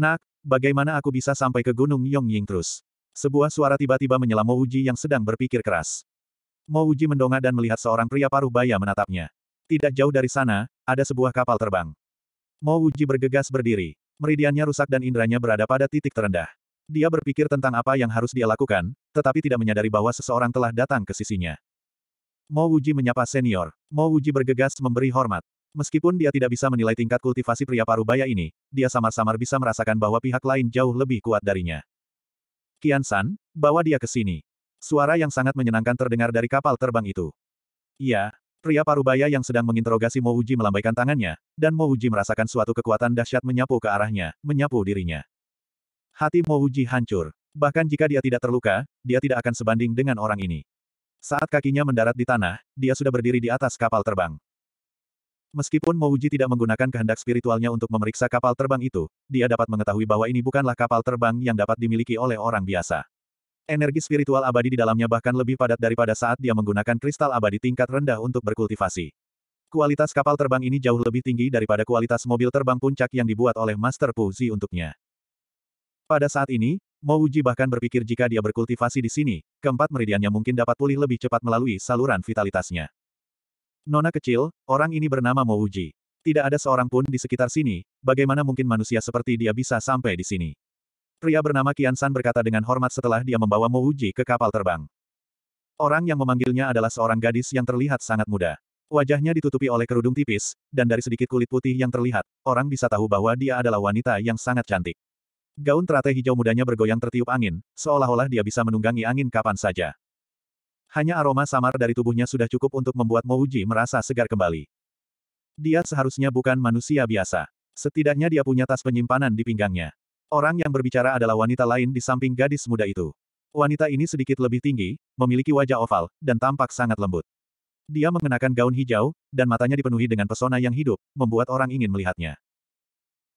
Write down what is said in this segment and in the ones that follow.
Nak, bagaimana aku bisa sampai ke Gunung Yongying terus? Sebuah suara tiba-tiba menyela Mo Uji yang sedang berpikir keras. Mo Uji mendongak dan melihat seorang pria paruh baya menatapnya. Tidak jauh dari sana, ada sebuah kapal terbang. Mo Uji bergegas berdiri. Meridiannya rusak dan inderanya berada pada titik terendah. Dia berpikir tentang apa yang harus dia lakukan, tetapi tidak menyadari bahwa seseorang telah datang ke sisinya. Mo Uji menyapa senior. Mo Uji bergegas memberi hormat. Meskipun dia tidak bisa menilai tingkat kultivasi pria parubaya ini, dia samar-samar bisa merasakan bahwa pihak lain jauh lebih kuat darinya. Kian San, bawa dia ke sini. Suara yang sangat menyenangkan terdengar dari kapal terbang itu. Iya, pria parubaya yang sedang menginterogasi Mouji melambaikan tangannya, dan Mouji merasakan suatu kekuatan dahsyat menyapu ke arahnya, menyapu dirinya. Hati Mouji hancur. Bahkan jika dia tidak terluka, dia tidak akan sebanding dengan orang ini. Saat kakinya mendarat di tanah, dia sudah berdiri di atas kapal terbang. Meskipun Mouji tidak menggunakan kehendak spiritualnya untuk memeriksa kapal terbang itu, dia dapat mengetahui bahwa ini bukanlah kapal terbang yang dapat dimiliki oleh orang biasa. Energi spiritual abadi di dalamnya bahkan lebih padat daripada saat dia menggunakan kristal abadi tingkat rendah untuk berkultivasi. Kualitas kapal terbang ini jauh lebih tinggi daripada kualitas mobil terbang puncak yang dibuat oleh Master Puzi untuknya. Pada saat ini, Mouji bahkan berpikir jika dia berkultivasi di sini, keempat meridiannya mungkin dapat pulih lebih cepat melalui saluran vitalitasnya. Nona kecil, orang ini bernama Mouji. Tidak ada seorang pun di sekitar sini, bagaimana mungkin manusia seperti dia bisa sampai di sini? Pria bernama Kian San berkata dengan hormat setelah dia membawa Mouji ke kapal terbang. Orang yang memanggilnya adalah seorang gadis yang terlihat sangat muda. Wajahnya ditutupi oleh kerudung tipis, dan dari sedikit kulit putih yang terlihat, orang bisa tahu bahwa dia adalah wanita yang sangat cantik. Gaun teratai hijau mudanya bergoyang tertiup angin, seolah-olah dia bisa menunggangi angin kapan saja. Hanya aroma samar dari tubuhnya sudah cukup untuk membuat Mouji merasa segar kembali. Dia seharusnya bukan manusia biasa. Setidaknya dia punya tas penyimpanan di pinggangnya. Orang yang berbicara adalah wanita lain di samping gadis muda itu. Wanita ini sedikit lebih tinggi, memiliki wajah oval, dan tampak sangat lembut. Dia mengenakan gaun hijau, dan matanya dipenuhi dengan pesona yang hidup, membuat orang ingin melihatnya.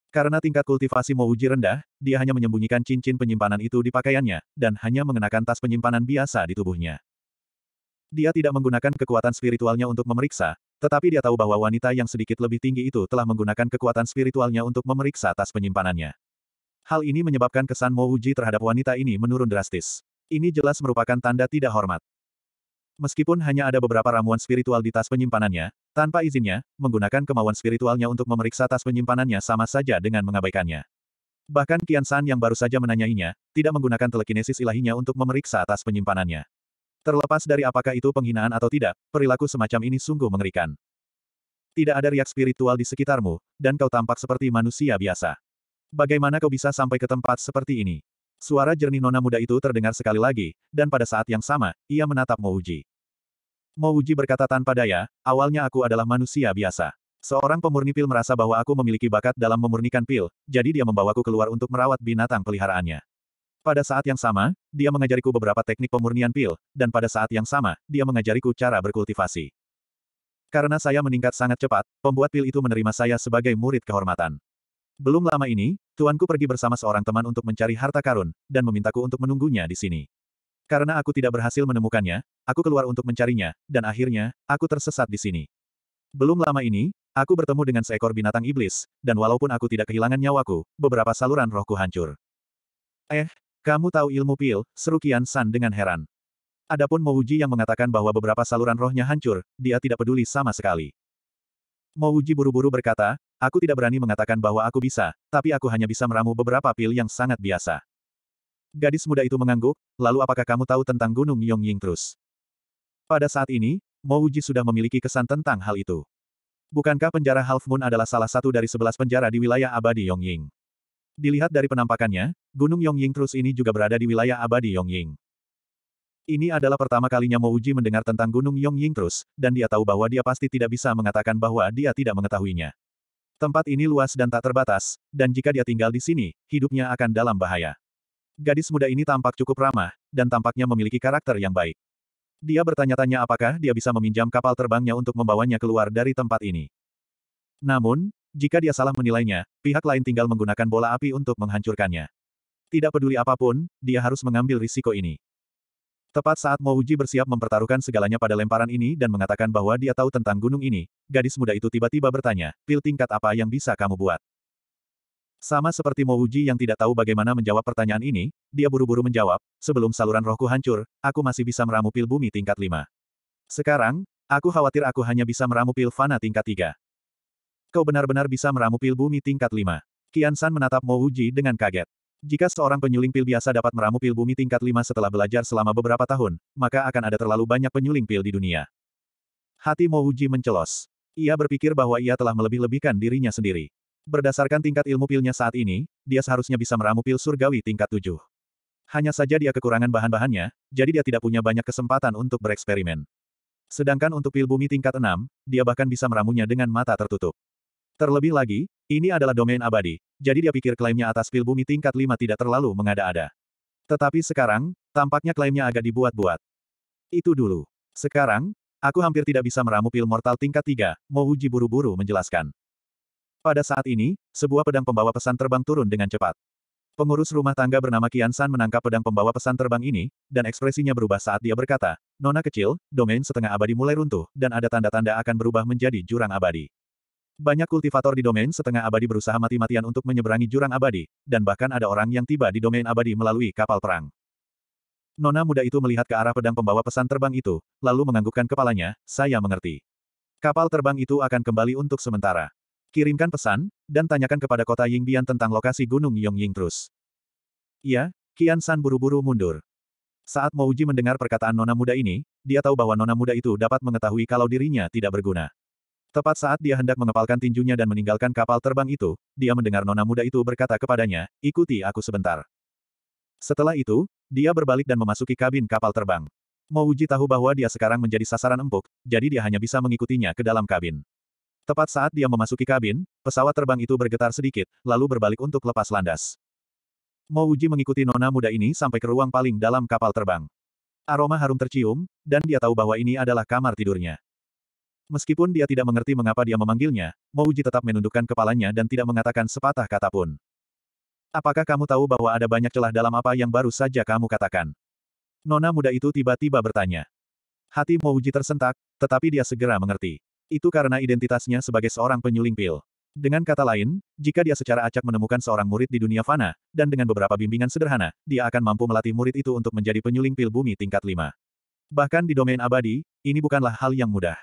Karena tingkat kultivasi Mouji rendah, dia hanya menyembunyikan cincin penyimpanan itu di pakaiannya, dan hanya mengenakan tas penyimpanan biasa di tubuhnya. Dia tidak menggunakan kekuatan spiritualnya untuk memeriksa, tetapi dia tahu bahwa wanita yang sedikit lebih tinggi itu telah menggunakan kekuatan spiritualnya untuk memeriksa tas penyimpanannya. Hal ini menyebabkan kesan Mo Uji terhadap wanita ini menurun drastis. Ini jelas merupakan tanda tidak hormat. Meskipun hanya ada beberapa ramuan spiritual di tas penyimpanannya, tanpa izinnya, menggunakan kemauan spiritualnya untuk memeriksa tas penyimpanannya sama saja dengan mengabaikannya. Bahkan Kian San yang baru saja menanyainya, tidak menggunakan telekinesis ilahinya untuk memeriksa tas penyimpanannya. Terlepas dari apakah itu penghinaan atau tidak, perilaku semacam ini sungguh mengerikan. Tidak ada riak spiritual di sekitarmu, dan kau tampak seperti manusia biasa. Bagaimana kau bisa sampai ke tempat seperti ini? Suara jernih nona muda itu terdengar sekali lagi, dan pada saat yang sama, ia menatap Mouji. Mouji berkata tanpa daya, awalnya aku adalah manusia biasa. Seorang pemurni pil merasa bahwa aku memiliki bakat dalam memurnikan pil, jadi dia membawaku keluar untuk merawat binatang peliharaannya. Pada saat yang sama, dia mengajariku beberapa teknik pemurnian pil, dan pada saat yang sama, dia mengajariku cara berkultivasi. Karena saya meningkat sangat cepat, pembuat pil itu menerima saya sebagai murid kehormatan. Belum lama ini, tuanku pergi bersama seorang teman untuk mencari harta karun, dan memintaku untuk menunggunya di sini. Karena aku tidak berhasil menemukannya, aku keluar untuk mencarinya, dan akhirnya, aku tersesat di sini. Belum lama ini, Aku bertemu dengan seekor binatang iblis, dan walaupun aku tidak kehilangan nyawaku, beberapa saluran rohku hancur. Eh, kamu tahu ilmu pil, seru Kian San dengan heran. Adapun Mouji yang mengatakan bahwa beberapa saluran rohnya hancur, dia tidak peduli sama sekali. Mouji buru-buru berkata, aku tidak berani mengatakan bahwa aku bisa, tapi aku hanya bisa meramu beberapa pil yang sangat biasa. Gadis muda itu mengangguk, lalu apakah kamu tahu tentang Gunung Yongying terus? Pada saat ini, Mouji sudah memiliki kesan tentang hal itu. Bukankah penjara Half Moon adalah salah satu dari sebelas penjara di wilayah abadi Yongying? Dilihat dari penampakannya, Gunung Yongying terus ini juga berada di wilayah abadi Yongying. Ini adalah pertama kalinya Mo Uji mendengar tentang Gunung Yongying terus, dan dia tahu bahwa dia pasti tidak bisa mengatakan bahwa dia tidak mengetahuinya. Tempat ini luas dan tak terbatas, dan jika dia tinggal di sini, hidupnya akan dalam bahaya. Gadis muda ini tampak cukup ramah, dan tampaknya memiliki karakter yang baik. Dia bertanya-tanya apakah dia bisa meminjam kapal terbangnya untuk membawanya keluar dari tempat ini. Namun, jika dia salah menilainya, pihak lain tinggal menggunakan bola api untuk menghancurkannya. Tidak peduli apapun, dia harus mengambil risiko ini. Tepat saat Mouji bersiap mempertaruhkan segalanya pada lemparan ini dan mengatakan bahwa dia tahu tentang gunung ini, gadis muda itu tiba-tiba bertanya, pil tingkat apa yang bisa kamu buat? Sama seperti Mouji yang tidak tahu bagaimana menjawab pertanyaan ini, dia buru-buru menjawab, sebelum saluran rohku hancur, aku masih bisa meramu pil bumi tingkat 5. Sekarang, aku khawatir aku hanya bisa meramu pil fana tingkat 3. Kau benar-benar bisa meramu pil bumi tingkat 5. Kian San menatap Mo Uji dengan kaget. Jika seorang penyuling pil biasa dapat meramu pil bumi tingkat 5 setelah belajar selama beberapa tahun, maka akan ada terlalu banyak penyuling pil di dunia. Hati Mo Uji mencelos. Ia berpikir bahwa ia telah melebih-lebihkan dirinya sendiri. Berdasarkan tingkat ilmu pilnya saat ini, dia seharusnya bisa meramu pil surgawi tingkat 7. Hanya saja dia kekurangan bahan-bahannya, jadi dia tidak punya banyak kesempatan untuk bereksperimen. Sedangkan untuk pil bumi tingkat 6, dia bahkan bisa meramunya dengan mata tertutup. Terlebih lagi, ini adalah domain abadi, jadi dia pikir klaimnya atas pil bumi tingkat 5 tidak terlalu mengada-ada. Tetapi sekarang, tampaknya klaimnya agak dibuat-buat. Itu dulu. Sekarang, aku hampir tidak bisa meramu pil mortal tingkat 3, Mouji buru-buru menjelaskan. Pada saat ini, sebuah pedang pembawa pesan terbang turun dengan cepat. Pengurus rumah tangga bernama Kian San menangkap pedang pembawa pesan terbang ini, dan ekspresinya berubah saat dia berkata, Nona kecil, domain setengah abadi mulai runtuh, dan ada tanda-tanda akan berubah menjadi jurang abadi. Banyak kultivator di domain setengah abadi berusaha mati-matian untuk menyeberangi jurang abadi, dan bahkan ada orang yang tiba di domain abadi melalui kapal perang. Nona muda itu melihat ke arah pedang pembawa pesan terbang itu, lalu menganggukkan kepalanya, saya mengerti. Kapal terbang itu akan kembali untuk sementara. Kirimkan pesan, dan tanyakan kepada kota Yingbian tentang lokasi Gunung Yongying terus. Iya, Kian San buru-buru mundur. Saat Mouji mendengar perkataan Nona muda ini, dia tahu bahwa Nona muda itu dapat mengetahui kalau dirinya tidak berguna. Tepat saat dia hendak mengepalkan tinjunya dan meninggalkan kapal terbang itu, dia mendengar nona muda itu berkata kepadanya, ikuti aku sebentar. Setelah itu, dia berbalik dan memasuki kabin kapal terbang. Mouji tahu bahwa dia sekarang menjadi sasaran empuk, jadi dia hanya bisa mengikutinya ke dalam kabin. Tepat saat dia memasuki kabin, pesawat terbang itu bergetar sedikit, lalu berbalik untuk lepas landas. Mouji mengikuti nona muda ini sampai ke ruang paling dalam kapal terbang. Aroma harum tercium, dan dia tahu bahwa ini adalah kamar tidurnya. Meskipun dia tidak mengerti mengapa dia memanggilnya, Mouji tetap menundukkan kepalanya dan tidak mengatakan sepatah kata pun. Apakah kamu tahu bahwa ada banyak celah dalam apa yang baru saja kamu katakan? Nona muda itu tiba-tiba bertanya. Hati Mouji tersentak, tetapi dia segera mengerti. Itu karena identitasnya sebagai seorang penyuling pil. Dengan kata lain, jika dia secara acak menemukan seorang murid di dunia fana, dan dengan beberapa bimbingan sederhana, dia akan mampu melatih murid itu untuk menjadi penyuling pil bumi tingkat 5. Bahkan di domain abadi, ini bukanlah hal yang mudah.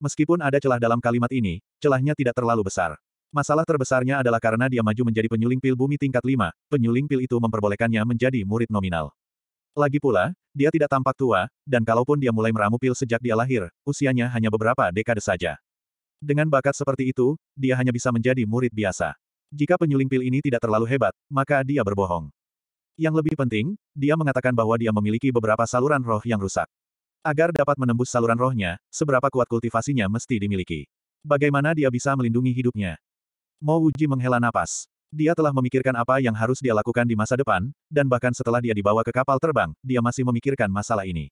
Meskipun ada celah dalam kalimat ini, celahnya tidak terlalu besar. Masalah terbesarnya adalah karena dia maju menjadi penyuling pil bumi tingkat 5, penyuling pil itu memperbolehkannya menjadi murid nominal. Lagi pula, dia tidak tampak tua, dan kalaupun dia mulai meramu pil sejak dia lahir, usianya hanya beberapa dekade saja. Dengan bakat seperti itu, dia hanya bisa menjadi murid biasa. Jika penyuling pil ini tidak terlalu hebat, maka dia berbohong. Yang lebih penting, dia mengatakan bahwa dia memiliki beberapa saluran roh yang rusak. Agar dapat menembus saluran rohnya, seberapa kuat kultivasinya mesti dimiliki. Bagaimana dia bisa melindungi hidupnya? Mo Wuji menghela napas. Dia telah memikirkan apa yang harus dia lakukan di masa depan, dan bahkan setelah dia dibawa ke kapal terbang, dia masih memikirkan masalah ini.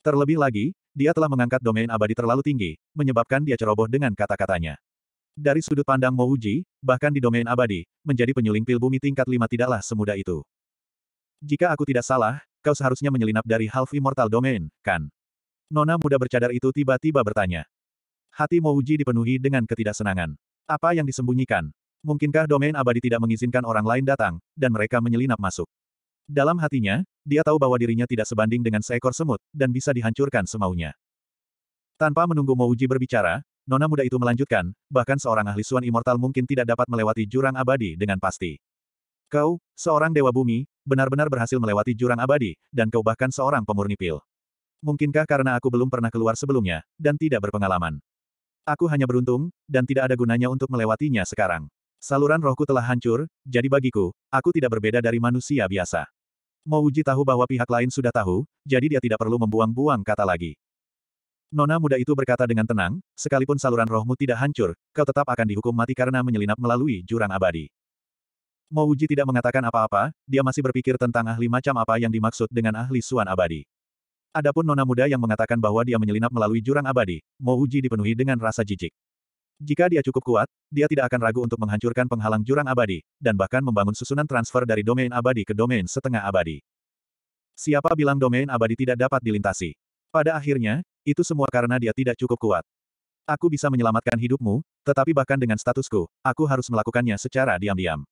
Terlebih lagi, dia telah mengangkat domain abadi terlalu tinggi, menyebabkan dia ceroboh dengan kata-katanya. Dari sudut pandang Wuji, bahkan di domain abadi, menjadi penyuling pil bumi tingkat 5 tidaklah semudah itu. Jika aku tidak salah, kau seharusnya menyelinap dari half immortal domain, kan? Nona muda bercadar itu tiba-tiba bertanya. Hati Mouji dipenuhi dengan ketidaksenangan. Apa yang disembunyikan? Mungkinkah domain abadi tidak mengizinkan orang lain datang, dan mereka menyelinap masuk? Dalam hatinya, dia tahu bahwa dirinya tidak sebanding dengan seekor semut, dan bisa dihancurkan semaunya. Tanpa menunggu Mouji berbicara, nona muda itu melanjutkan, bahkan seorang ahli suan immortal mungkin tidak dapat melewati jurang abadi dengan pasti. Kau, seorang dewa bumi, benar-benar berhasil melewati jurang abadi, dan kau bahkan seorang pemurni pil. Mungkinkah karena aku belum pernah keluar sebelumnya, dan tidak berpengalaman? Aku hanya beruntung, dan tidak ada gunanya untuk melewatinya sekarang. Saluran rohku telah hancur, jadi bagiku, aku tidak berbeda dari manusia biasa. Uji tahu bahwa pihak lain sudah tahu, jadi dia tidak perlu membuang-buang kata lagi. Nona muda itu berkata dengan tenang, sekalipun saluran rohmu tidak hancur, kau tetap akan dihukum mati karena menyelinap melalui jurang abadi. Mouji tidak mengatakan apa-apa, dia masih berpikir tentang ahli macam apa yang dimaksud dengan ahli suan abadi. Adapun nona muda yang mengatakan bahwa dia menyelinap melalui jurang abadi, Mo Uji dipenuhi dengan rasa jijik. Jika dia cukup kuat, dia tidak akan ragu untuk menghancurkan penghalang jurang abadi, dan bahkan membangun susunan transfer dari domain abadi ke domain setengah abadi. Siapa bilang domain abadi tidak dapat dilintasi? Pada akhirnya, itu semua karena dia tidak cukup kuat. Aku bisa menyelamatkan hidupmu, tetapi bahkan dengan statusku, aku harus melakukannya secara diam-diam.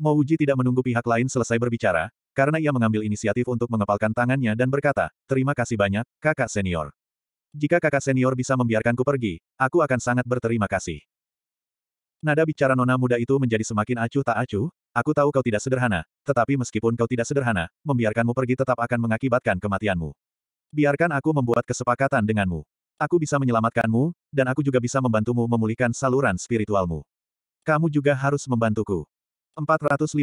Mouji tidak menunggu pihak lain selesai berbicara, karena ia mengambil inisiatif untuk mengepalkan tangannya dan berkata, terima kasih banyak, kakak senior. Jika kakak senior bisa membiarkanku pergi, aku akan sangat berterima kasih. Nada bicara nona muda itu menjadi semakin acuh tak acuh, aku tahu kau tidak sederhana, tetapi meskipun kau tidak sederhana, membiarkanmu pergi tetap akan mengakibatkan kematianmu. Biarkan aku membuat kesepakatan denganmu. Aku bisa menyelamatkanmu, dan aku juga bisa membantumu memulihkan saluran spiritualmu. Kamu juga harus membantuku. 452.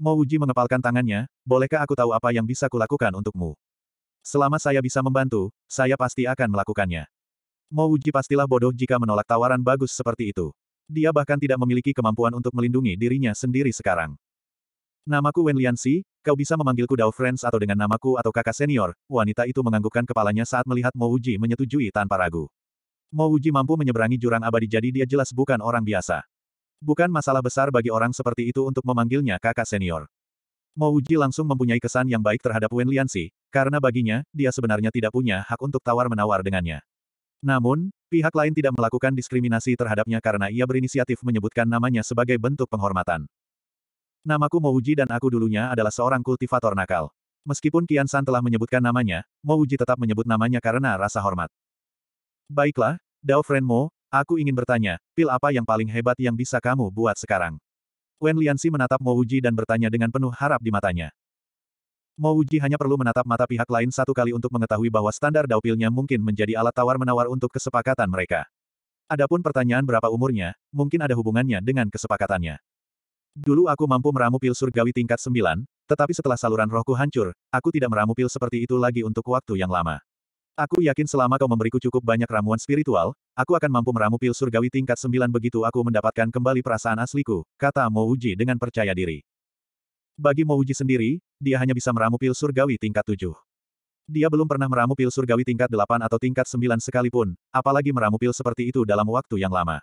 Mo Uji mengepalkan tangannya, bolehkah aku tahu apa yang bisa kulakukan untukmu? Selama saya bisa membantu, saya pasti akan melakukannya. Mo Uji pastilah bodoh jika menolak tawaran bagus seperti itu. Dia bahkan tidak memiliki kemampuan untuk melindungi dirinya sendiri sekarang. Namaku Wen Liansi, kau bisa memanggilku Dao Friends atau dengan namaku atau kakak senior, wanita itu menganggukkan kepalanya saat melihat Mo Uji menyetujui tanpa ragu. Mo Uji mampu menyeberangi jurang abadi jadi dia jelas bukan orang biasa. Bukan masalah besar bagi orang seperti itu untuk memanggilnya kakak senior. Mo Uji langsung mempunyai kesan yang baik terhadap Wen Liansi, karena baginya, dia sebenarnya tidak punya hak untuk tawar-menawar dengannya. Namun, pihak lain tidak melakukan diskriminasi terhadapnya karena ia berinisiatif menyebutkan namanya sebagai bentuk penghormatan. Namaku Mo Uji dan aku dulunya adalah seorang kultivator nakal. Meskipun Kian San telah menyebutkan namanya, Mo Uji tetap menyebut namanya karena rasa hormat. Baiklah, Dao Friend Mo, Aku ingin bertanya, pil apa yang paling hebat yang bisa kamu buat sekarang? Wen Liansi menatap Mo Wuji dan bertanya dengan penuh harap di matanya. Mo Wuji hanya perlu menatap mata pihak lain satu kali untuk mengetahui bahwa standar daupilnya mungkin menjadi alat tawar-menawar untuk kesepakatan mereka. Adapun pertanyaan berapa umurnya, mungkin ada hubungannya dengan kesepakatannya. Dulu aku mampu meramu pil surgawi tingkat 9, tetapi setelah saluran rohku hancur, aku tidak meramu pil seperti itu lagi untuk waktu yang lama. Aku yakin selama kau memberiku cukup banyak ramuan spiritual, aku akan mampu meramu pil surgawi tingkat sembilan begitu aku mendapatkan kembali perasaan asliku, kata Mo Mouji dengan percaya diri. Bagi Mo Mouji sendiri, dia hanya bisa meramu pil surgawi tingkat tujuh. Dia belum pernah meramu pil surgawi tingkat delapan atau tingkat sembilan sekalipun, apalagi meramu pil seperti itu dalam waktu yang lama.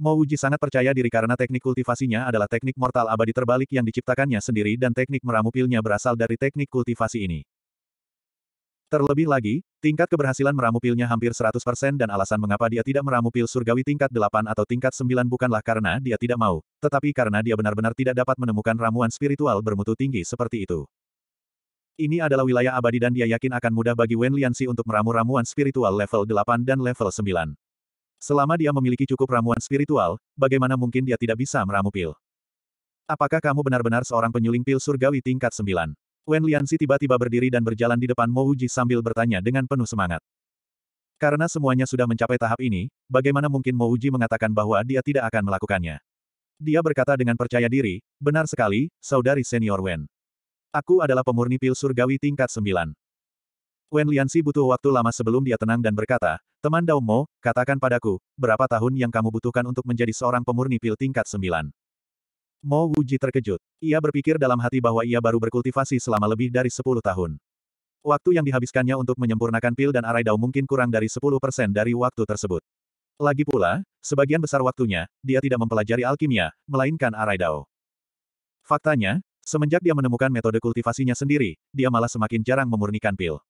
Mo Mouji sangat percaya diri karena teknik kultivasinya adalah teknik mortal abadi terbalik yang diciptakannya sendiri dan teknik meramu pilnya berasal dari teknik kultivasi ini. Terlebih lagi, tingkat keberhasilan meramu pilnya hampir 100% dan alasan mengapa dia tidak meramu pil surgawi tingkat 8 atau tingkat 9 bukanlah karena dia tidak mau, tetapi karena dia benar-benar tidak dapat menemukan ramuan spiritual bermutu tinggi seperti itu. Ini adalah wilayah abadi dan dia yakin akan mudah bagi Wen Liansi untuk meramu ramuan spiritual level 8 dan level 9. Selama dia memiliki cukup ramuan spiritual, bagaimana mungkin dia tidak bisa meramu pil? Apakah kamu benar-benar seorang penyuling pil surgawi tingkat 9? Wen Lianxi tiba-tiba berdiri dan berjalan di depan Mo Uji sambil bertanya dengan penuh semangat. Karena semuanya sudah mencapai tahap ini, bagaimana mungkin Mo Uji mengatakan bahwa dia tidak akan melakukannya? Dia berkata dengan percaya diri, benar sekali, saudari senior Wen. Aku adalah pemurni pil surgawi tingkat sembilan. Wen Lianxi butuh waktu lama sebelum dia tenang dan berkata, Teman Dao Mo, katakan padaku, berapa tahun yang kamu butuhkan untuk menjadi seorang pemurni pil tingkat sembilan? Mo Wuji terkejut. Ia berpikir dalam hati bahwa ia baru berkultivasi selama lebih dari 10 tahun. Waktu yang dihabiskannya untuk menyempurnakan pil dan arai dao mungkin kurang dari 10% dari waktu tersebut. Lagi pula, sebagian besar waktunya, dia tidak mempelajari alkimia, melainkan arai dao. Faktanya, semenjak dia menemukan metode kultivasinya sendiri, dia malah semakin jarang memurnikan pil.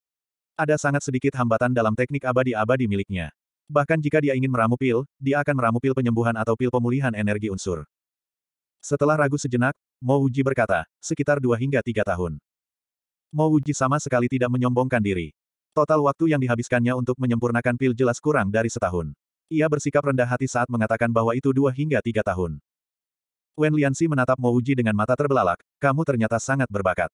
Ada sangat sedikit hambatan dalam teknik abadi-abadi miliknya. Bahkan jika dia ingin meramu pil, dia akan meramu pil penyembuhan atau pil pemulihan energi unsur. Setelah ragu sejenak, Mo Uji berkata, sekitar dua hingga tiga tahun. Mo Uji sama sekali tidak menyombongkan diri. Total waktu yang dihabiskannya untuk menyempurnakan pil jelas kurang dari setahun. Ia bersikap rendah hati saat mengatakan bahwa itu dua hingga tiga tahun. Wen Liansi menatap Mo Uji dengan mata terbelalak, kamu ternyata sangat berbakat.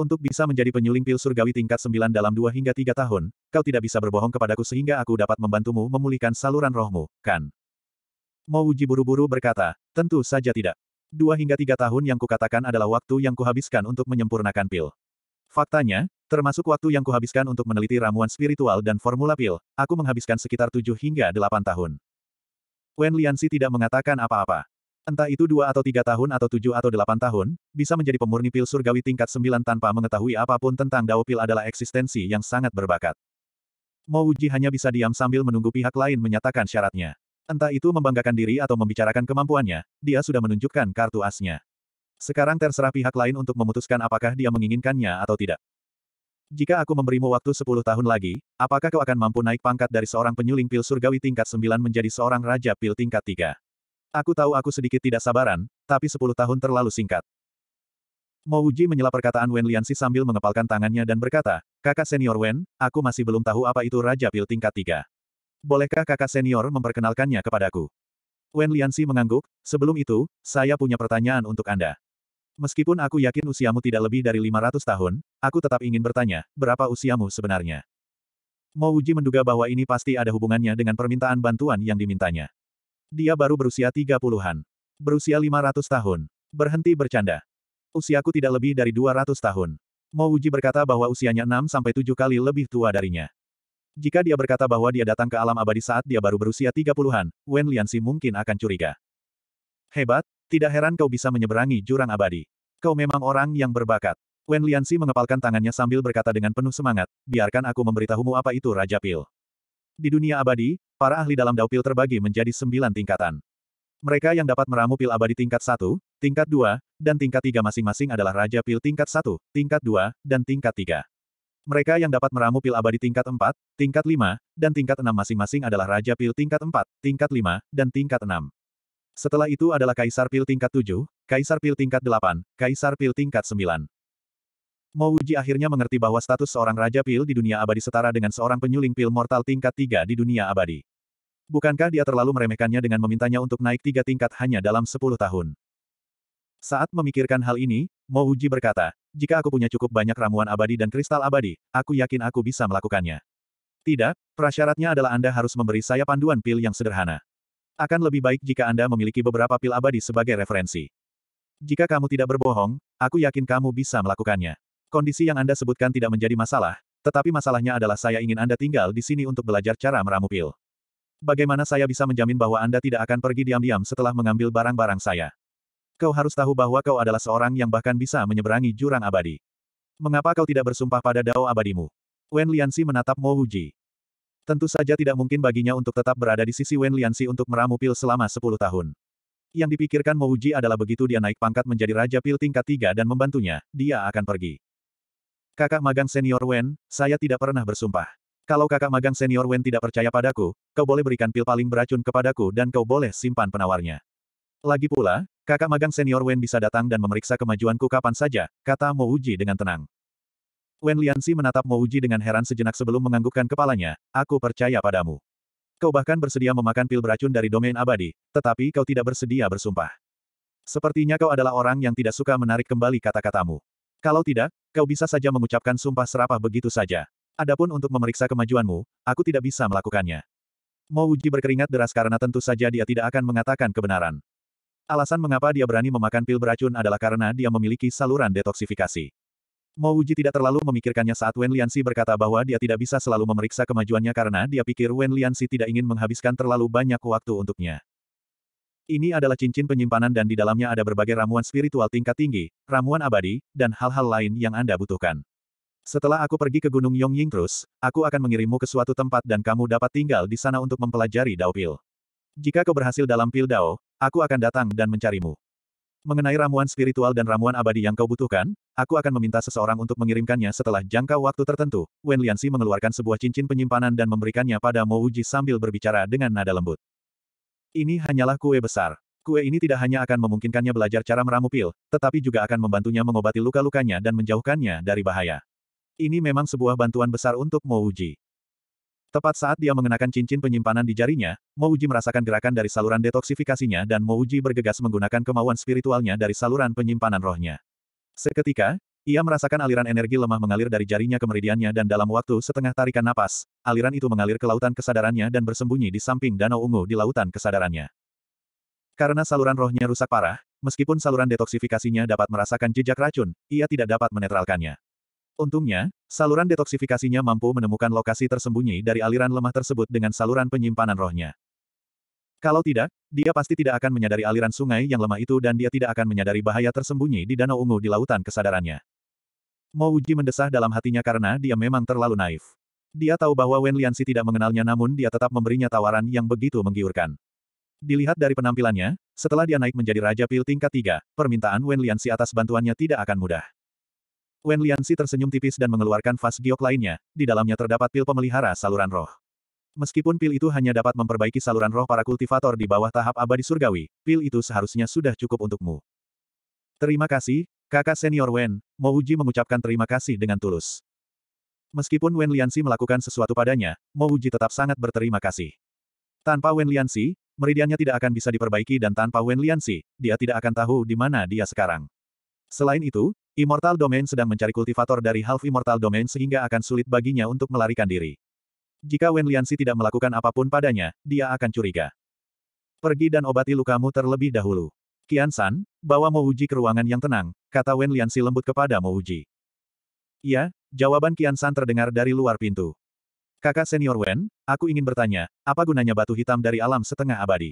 Untuk bisa menjadi penyuling pil surgawi tingkat sembilan dalam dua hingga tiga tahun, kau tidak bisa berbohong kepadaku sehingga aku dapat membantumu memulihkan saluran rohmu, kan? Mo Uji buru-buru berkata, tentu saja tidak. Dua hingga tiga tahun yang kukatakan adalah waktu yang kuhabiskan untuk menyempurnakan pil. Faktanya, termasuk waktu yang kuhabiskan untuk meneliti ramuan spiritual dan formula pil, aku menghabiskan sekitar tujuh hingga delapan tahun. Wen Lianxi tidak mengatakan apa-apa. Entah itu dua atau tiga tahun atau tujuh atau delapan tahun, bisa menjadi pemurni pil surgawi tingkat sembilan tanpa mengetahui apapun tentang Dao Pil adalah eksistensi yang sangat berbakat. Mo hanya bisa diam sambil menunggu pihak lain menyatakan syaratnya. Entah itu membanggakan diri atau membicarakan kemampuannya, dia sudah menunjukkan kartu asnya. Sekarang terserah pihak lain untuk memutuskan apakah dia menginginkannya atau tidak. Jika aku memberimu waktu 10 tahun lagi, apakah kau akan mampu naik pangkat dari seorang penyuling pil surgawi tingkat 9 menjadi seorang raja pil tingkat 3? Aku tahu aku sedikit tidak sabaran, tapi 10 tahun terlalu singkat. Mo Wuji menyela perkataan Wen Liansi sambil mengepalkan tangannya dan berkata, Kakak senior Wen, aku masih belum tahu apa itu Raja Pil tingkat 3. Bolehkah kakak senior memperkenalkannya kepadaku? Wen Liansi mengangguk, sebelum itu, saya punya pertanyaan untuk Anda. Meskipun aku yakin usiamu tidak lebih dari 500 tahun, aku tetap ingin bertanya, berapa usiamu sebenarnya? Mo Wuji menduga bahwa ini pasti ada hubungannya dengan permintaan bantuan yang dimintanya. Dia baru berusia 30-an. Berusia 500 tahun. Berhenti bercanda. Usiaku tidak lebih dari 200 tahun. Mo Wuji berkata bahwa usianya 6-7 kali lebih tua darinya. Jika dia berkata bahwa dia datang ke alam abadi saat dia baru berusia 30-an, Wen Liansi mungkin akan curiga. Hebat, tidak heran kau bisa menyeberangi jurang abadi. Kau memang orang yang berbakat. Wen Liansi mengepalkan tangannya sambil berkata dengan penuh semangat, biarkan aku memberitahumu apa itu Raja Pil. Di dunia abadi, para ahli dalam Daupil terbagi menjadi sembilan tingkatan. Mereka yang dapat meramu pil abadi tingkat 1, tingkat 2, dan tingkat 3 masing-masing adalah Raja Pil tingkat 1, tingkat 2, dan tingkat 3. Mereka yang dapat meramu pil abadi tingkat 4, tingkat 5, dan tingkat 6 masing-masing adalah Raja Pil tingkat 4, tingkat 5, dan tingkat 6. Setelah itu adalah Kaisar Pil tingkat 7, Kaisar Pil tingkat 8, Kaisar Pil tingkat 9. Wuji akhirnya mengerti bahwa status seorang Raja Pil di dunia abadi setara dengan seorang penyuling pil mortal tingkat 3 di dunia abadi. Bukankah dia terlalu meremehkannya dengan memintanya untuk naik tiga tingkat hanya dalam 10 tahun? Saat memikirkan hal ini, Uji berkata, jika aku punya cukup banyak ramuan abadi dan kristal abadi, aku yakin aku bisa melakukannya. Tidak, prasyaratnya adalah Anda harus memberi saya panduan pil yang sederhana. Akan lebih baik jika Anda memiliki beberapa pil abadi sebagai referensi. Jika kamu tidak berbohong, aku yakin kamu bisa melakukannya. Kondisi yang Anda sebutkan tidak menjadi masalah, tetapi masalahnya adalah saya ingin Anda tinggal di sini untuk belajar cara meramu pil. Bagaimana saya bisa menjamin bahwa Anda tidak akan pergi diam-diam setelah mengambil barang-barang saya? Kau harus tahu bahwa kau adalah seorang yang bahkan bisa menyeberangi jurang abadi. Mengapa kau tidak bersumpah pada dao abadimu? Wen Liansi menatap Mo Huji. Tentu saja tidak mungkin baginya untuk tetap berada di sisi Wen Liansi untuk meramu pil selama 10 tahun. Yang dipikirkan Mo Huji adalah begitu dia naik pangkat menjadi Raja Pil tingkat 3 dan membantunya, dia akan pergi. Kakak magang senior Wen, saya tidak pernah bersumpah. Kalau kakak magang senior Wen tidak percaya padaku, kau boleh berikan pil paling beracun kepadaku dan kau boleh simpan penawarnya. Lagi pula, kakak magang senior Wen bisa datang dan memeriksa kemajuanku kapan saja, kata Mo Uji dengan tenang. Wen Liansi menatap Mo Uji dengan heran sejenak sebelum menganggukkan kepalanya, aku percaya padamu. Kau bahkan bersedia memakan pil beracun dari domain abadi, tetapi kau tidak bersedia bersumpah. Sepertinya kau adalah orang yang tidak suka menarik kembali kata-katamu. Kalau tidak, kau bisa saja mengucapkan sumpah serapah begitu saja. Adapun untuk memeriksa kemajuanmu, aku tidak bisa melakukannya. Uji berkeringat deras karena tentu saja dia tidak akan mengatakan kebenaran. Alasan mengapa dia berani memakan pil beracun adalah karena dia memiliki saluran detoksifikasi. Mo Uji tidak terlalu memikirkannya saat Wen Lianxi berkata bahwa dia tidak bisa selalu memeriksa kemajuannya karena dia pikir Wen Lianxi tidak ingin menghabiskan terlalu banyak waktu untuknya. Ini adalah cincin penyimpanan dan di dalamnya ada berbagai ramuan spiritual tingkat tinggi, ramuan abadi, dan hal-hal lain yang Anda butuhkan. Setelah aku pergi ke Gunung Yongying terus, aku akan mengirimmu ke suatu tempat dan kamu dapat tinggal di sana untuk mempelajari Dao Pil. Jika kau berhasil dalam Pil Dao, aku akan datang dan mencarimu. Mengenai ramuan spiritual dan ramuan abadi yang kau butuhkan, aku akan meminta seseorang untuk mengirimkannya setelah jangka waktu tertentu. Wen Liansi mengeluarkan sebuah cincin penyimpanan dan memberikannya pada Mo Uji sambil berbicara dengan nada lembut. Ini hanyalah kue besar. Kue ini tidak hanya akan memungkinkannya belajar cara meramu pil, tetapi juga akan membantunya mengobati luka-lukanya dan menjauhkannya dari bahaya. Ini memang sebuah bantuan besar untuk Mo Uji. Tepat saat dia mengenakan cincin penyimpanan di jarinya, Mouji merasakan gerakan dari saluran detoksifikasinya dan Mouji bergegas menggunakan kemauan spiritualnya dari saluran penyimpanan rohnya. Seketika, ia merasakan aliran energi lemah mengalir dari jarinya ke meridiannya dan dalam waktu setengah tarikan napas, aliran itu mengalir ke lautan kesadarannya dan bersembunyi di samping danau ungu di lautan kesadarannya. Karena saluran rohnya rusak parah, meskipun saluran detoksifikasinya dapat merasakan jejak racun, ia tidak dapat menetralkannya. Untungnya, Saluran detoksifikasinya mampu menemukan lokasi tersembunyi dari aliran lemah tersebut dengan saluran penyimpanan rohnya. Kalau tidak, dia pasti tidak akan menyadari aliran sungai yang lemah itu dan dia tidak akan menyadari bahaya tersembunyi di Danau Ungu di lautan kesadarannya. Mo Wuji mendesah dalam hatinya karena dia memang terlalu naif. Dia tahu bahwa Wen Liansi tidak mengenalnya namun dia tetap memberinya tawaran yang begitu menggiurkan. Dilihat dari penampilannya, setelah dia naik menjadi Raja Pil tingkat 3, permintaan Wen Liansi atas bantuannya tidak akan mudah. Wen Liansi tersenyum tipis dan mengeluarkan vas giok lainnya, di dalamnya terdapat pil pemelihara saluran roh. Meskipun pil itu hanya dapat memperbaiki saluran roh para kultivator di bawah tahap abadi surgawi, pil itu seharusnya sudah cukup untukmu. Terima kasih, kakak senior Wen, Mo Uji mengucapkan terima kasih dengan tulus. Meskipun Wen Liansi melakukan sesuatu padanya, Mo Uji tetap sangat berterima kasih. Tanpa Wen Liansi, meridiannya tidak akan bisa diperbaiki dan tanpa Wen Liansi, dia tidak akan tahu di mana dia sekarang. Selain itu, Immortal Domain sedang mencari kultivator dari Half Immortal Domain sehingga akan sulit baginya untuk melarikan diri. Jika Wen Liansi tidak melakukan apapun padanya, dia akan curiga. Pergi dan obati lukamu terlebih dahulu. Kian San, bawa Mouji ke ruangan yang tenang, kata Wen Liansi lembut kepada Mouji. Iya, jawaban Kian San terdengar dari luar pintu. Kakak senior Wen, aku ingin bertanya, apa gunanya batu hitam dari alam setengah abadi?